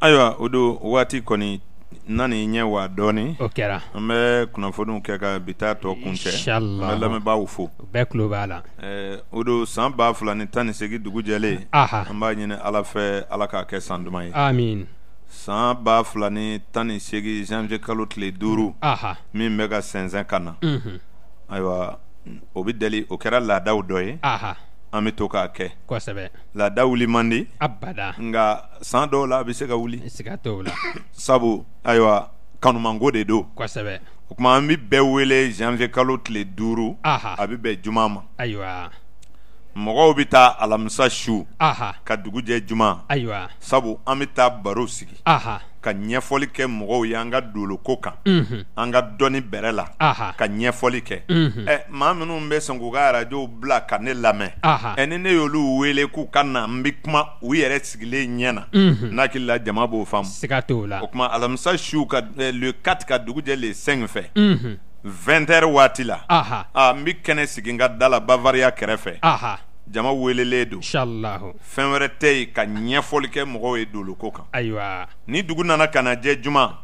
ayiwa o don waati kɔni nani ɲɛ wa dɔɔni o kɛra an bɛ kunnafoniw kɛ ka bi taa tɔ kun cɛ an bɛ lamɛnbaaw fo bɛɛ tulo b'a la ɛɛ o don san ba fila ni tan ni segin dugu jɛlen an b'a ɲini ala fɛ ala k'a kɛ san duman ye san ba fila ni tan ni segi janvier kalo tile duuru min bɛ ka sɛnsɛn ka na ayiwa o bɛ deli o kɛra laadaw dɔ ye an bɛ to k'a kɛ kosɛbɛ laada wuli man di abada nka san dɔw la a bɛ se ka wuli siga t'o la <coughs> sabu ayiwa kanumanko de don kosɛbɛ o tuma an bɛ bɛɛ wele janvier kalo tile duuru a bɛ bɛn juma ma ayiwa mɔgɔw bɛ taa alamisa su ka dugujɛ juma ayiwa sabu an bɛ taa baro sigi ka ɲɛfɔli kɛ mɔgɔw ye an ka doloko kan an ka dɔni bɛrɛ la ka ɲɛfɔli kɛ ɛ maa minnu bɛ sɔn k'u ka arajow bila ka ne lamɛn ɛ ni ne y'olu wele k'u ka na n bɛ kuma u yɛrɛ sigilen ɲɛ na n'a hakili la jama b'o faamu siga t'o la o tuma alamisa su ka le 4 ka dugujɛ le 5 fɛ vɛntɛri waati la n bɛ kɛnɛ sigi n ka da la bavariya kɛrɛfɛ jama welelen don fɛn wɛrɛ tɛ yen ka ɲɛfɔli kɛ mɔgɔw ye doloko kan ayiwa ni dugu nana ka na jɛ juma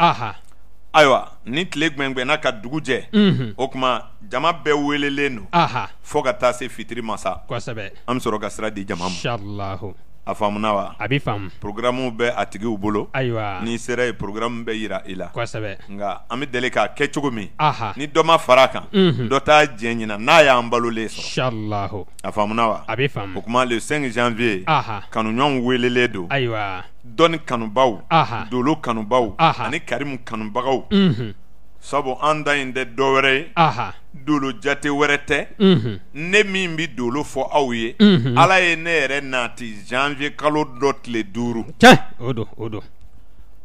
ayiwa ni tile gbɛngbɛnna ka dugu jɛ mhm. o kuma jama bɛɛ welelen don fo ka taa se fitiri masa an bɛ sɔrɔ ka sira di jama ma a faamuna wa a bi faamu programmew bɛ a tigiw bolo ayiwa n'i sera ye programme bɛ yira i la kosɛbɛ nka an bɛ deli k'a kɛ cogo min aha ni dɔ ma far'a kan unhun dɔ t'a jɛ ɲina n'a y'an balolen sɔrɔ inshaallahu a faamuna wa a bi faamu o tuma le 5 janvier aha kanuɲɔgɔnw welelen don ayiwa dɔnni kanubaw aha dolo kanubaw aha ani karimu kanubagaw unhun sabu an da in tɛ dɔ ye dolo jate wɛrɛ mhm. tɛ ne min bi dolo fɔ aw ye mhm. ala ye ne yɛrɛ nati janvier kalo dɔ tile duuru o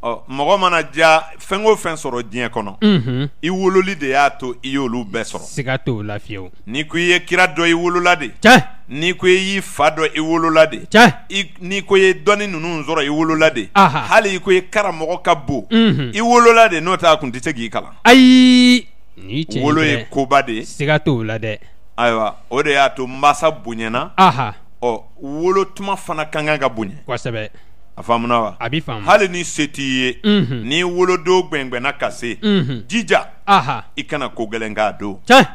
mɔgɔ mana ja fɛn o fɛn sɔrɔ diɲɛ kɔnɔ i wololi de y'a to i y'olu bɛɛ sɔrɔ siga t'o la fiyewu n'i ko i ye kira dɔ i wolola de cɛ n'i ko i y'i fa dɔ i wolola de cɛ n'i ko i ye dɔnni ninnu sɔrɔ i wolola de hali i ko i ye karamɔgɔ ka bon i wolola de n'o tɛ a kun tɛ se k'i kalan ayi ni tiɲɛ wolo ye koba de ye siga t'o la dɛ ayiwa o de y'a to masa bonyana ɔ tuma fana ka kan ka bonya kosɛbɛ a faamuna wa. a bi faamu. hali ni se t'i ye. Mhm. n'i wolodon gbɛngbɛnna ka se. Mhm. jija. i kana ko gɛlɛn k'a don. tiɲɛ.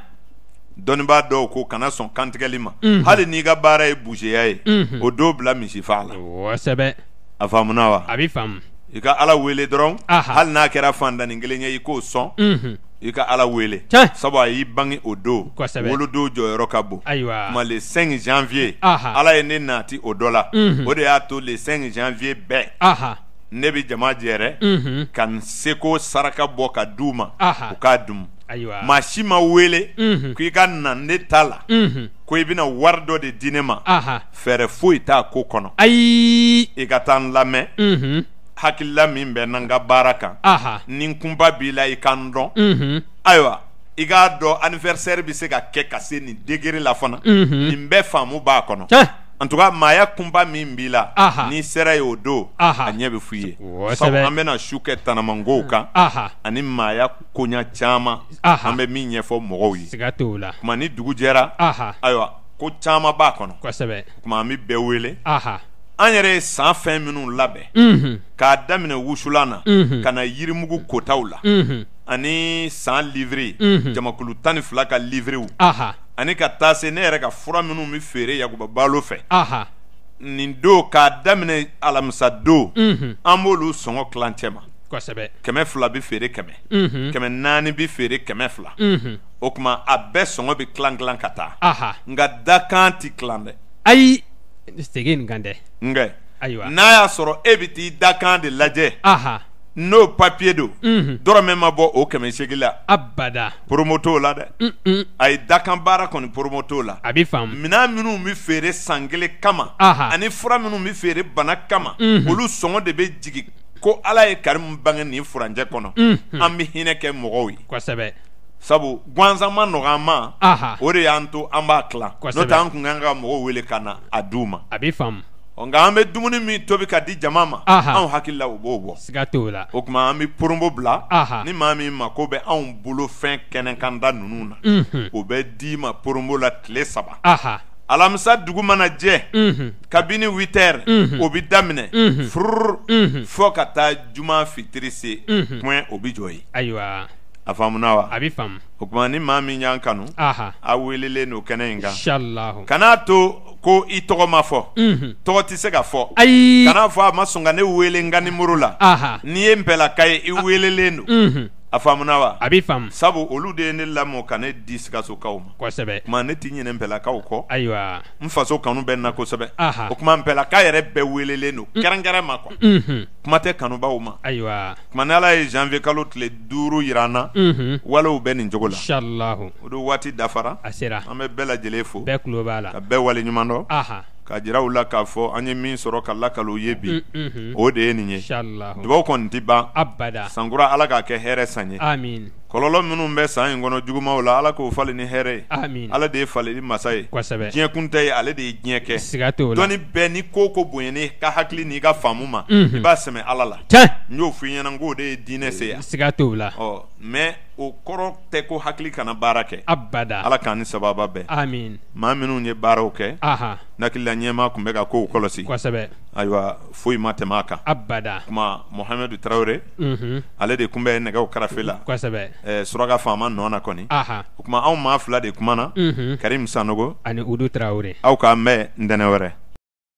dɔnnibaa dɔw ko kana sɔn kantigɛli ma. Mhm. hali n'i ka baara ye buzeya ye. o don bila misifa la. kosɛbɛ. a faamuna wa. a bi faamu. i ka ala wele dɔrɔn. hali n'a kɛra fandanin kelen ye i k'o sɔn i ka ala wele sabu a y'i bange o don wolodon jɔyɔrɔ ka bon tuma le 5 janvier ala ye ne nati o dɔ la mhm. o de y'a to le 5 janvier bɛɛ ne bɛ jama jɛrɛ mhm. ka n seko saraka bɔ ka di u ma u k'a dun maa si ma wele mhm. ko i ka na ne ta la ko i bɛna wari dɔ de di ne ma fɛɛrɛ foyi t'a ko kɔnɔ i ka taa n lamɛn hakilila min bɛ n'an ka baara kan nin kunba b'i la i n dɔn mhm. ayiwa i k'a dɔn anniversaire bɛ se ka kɛ ka se nin degré la fana mhm. nin bɛɛ faamu b'a kɔnɔ en tout cas maaya kunba min b'i la n'i sera ye o don a ɲɛ bɛ f'i ye sabu an bɛna su kɛ tanamangow kan ani maaya koɲa caman an bɛ min ɲɛfɔ mɔgɔw ye kuma ni dugu jɛra ayiwa ko caman b'a kɔnɔ kuma an bɛ bɛɛ wele an yɛrɛ ye san fɛn minnu labɛn k'a daminɛ wusulan na ka na yirimugu kotaw la ani san livre jamakulu tan ni fila ka livrew ani ka taa se ne yɛrɛ ka fura minnu bɛ feere yakuba balo fɛ nin don k'a daminɛ alamisa don an b'olu sɔngɔ kilancɛ ma kosɛbɛ kɛmɛ fila bɛ feere kɛmɛ kɛmɛ naani bɛ feere kɛmɛ fila o tuma a bɛɛ sɔngɔ bɛ kilan kilan ka taa nka dakan ti kilan dɛ ayi segin nin kan dɛ nkɛ ayiwa n'a y'a sɔrɔ e bɛ t'i dakan de lajɛ aha n'o papiye don mhm. dɔrɔmɛ ma bɔ o kɛmɛ seegin la abada promo t'o la dɛ a ye dakan baara kɔni promo t'o la a bɛ faamu minɛn minnu bɛ feere san kelen kama ani fura minnu bɛ feere bana kama mhm. olu sɔngɔ de bɛ jigin ko ala ye karimu bange nin furancɛ kɔnɔ mhm. an bɛ hinɛ kɛ mɔgɔw ye kosɛbɛ Sabou, gwanza man no gwa man Aha Ore yanto ambak lan Kwa sebe Nota an kongen gwa mwo wele kana adouman Abifam Ongan ambe douni mi tobi ka di jamama Aha An wakil la wobo wobo Sgato wola Ok ma ami purumbo bla Aha Ni ma ami mako be an bulo feng kenen kanda nununa Mhm Obe di ma purumbo lat le saba Aha Alam sa dugo man adje Mhm Kabini witer Mhm Obi damne Mhm Frrr Mhm Fok ata juman fitrisi Mhm Mwen obi jwayi Ayo a Mhm. a faamu na wa a bi faamu o kuma ni maa min y'an kanu aha a welelen do kɛnɛ in kan inshallah kan'a to ko i tɔgɔ ma fɔ tɔgɔ tɛ se ka fɔ ayi kan'a fɔ a ma sɔn ka ne wele n ka mhm. nimoro la aha n'i ye n bɛlaka ye i welelen no a faamuna wa a b'i faamu sabu olu de ye ne lamɔ ka ne di kaw ma kosɛbɛ kuma ne ti ɲinɛ npɛlakaw kɔ ayiwa n faso kanu bɛ n na kosɛbɛ o kuma npɛlaka yɛrɛ bɛɛ welelen don mm. kɛrɛnkɛrɛn ma kuwa kuma tɛ kanubaw ma ayiwa kuma ni ala ye janvier kalo tile duuru yira an na walew bɛ nin cogo la o don waati dafara a sera an bɛ bɛɛ lajɛlen fo bɛɛ tulo b'a la ka bɛɛ waleɲuman dɔn ka jira u la k'a fɔ an ye min sɔrɔ ka lakali u ye bi mm, mm, mm. o de ye nin ye dubaw kɔni ti ban sankura ala k'a kɛ hɛrɛ san ye kɔlɔlɔ minnu bɛ san in kɔnɔ jugumaw la ala k'o fali ni hɛrɛ ye ala de ye falili masa ye diɲɛ kunta ye ale de ye diɲɛ kɛ dɔnni bɛɛ ni ko ko bonyani ka hakili n'i ka faamu ma mhm. i b'a sɛmɛ ala la n y'o f'i ɲɛna n k'o de ye diinɛ se yan siga t'o la ɔ mais o kɔrɔ tɛ ko hakili kana baara kɛ abada ala k'an ni sababa bɛɛ amin maa minnu ye baaraw kɛ aha nakilila ɲɛma kun bɛ ka kow kɔlɔsi kosɛbɛ ayiwa foyi ma tɛmɛ a kan abada kuma mohamɛdu tarawele mhm. ale de kun bɛ nɛgɛw karafe la kosɛbɛ ɛɛ eh, suraka faama nɔ na kɔni aha o kuma anw maa fila de kumana -hmm. karim sanogo ani udu tarawele aw k'an mɛn ntɛnɛ wɛrɛ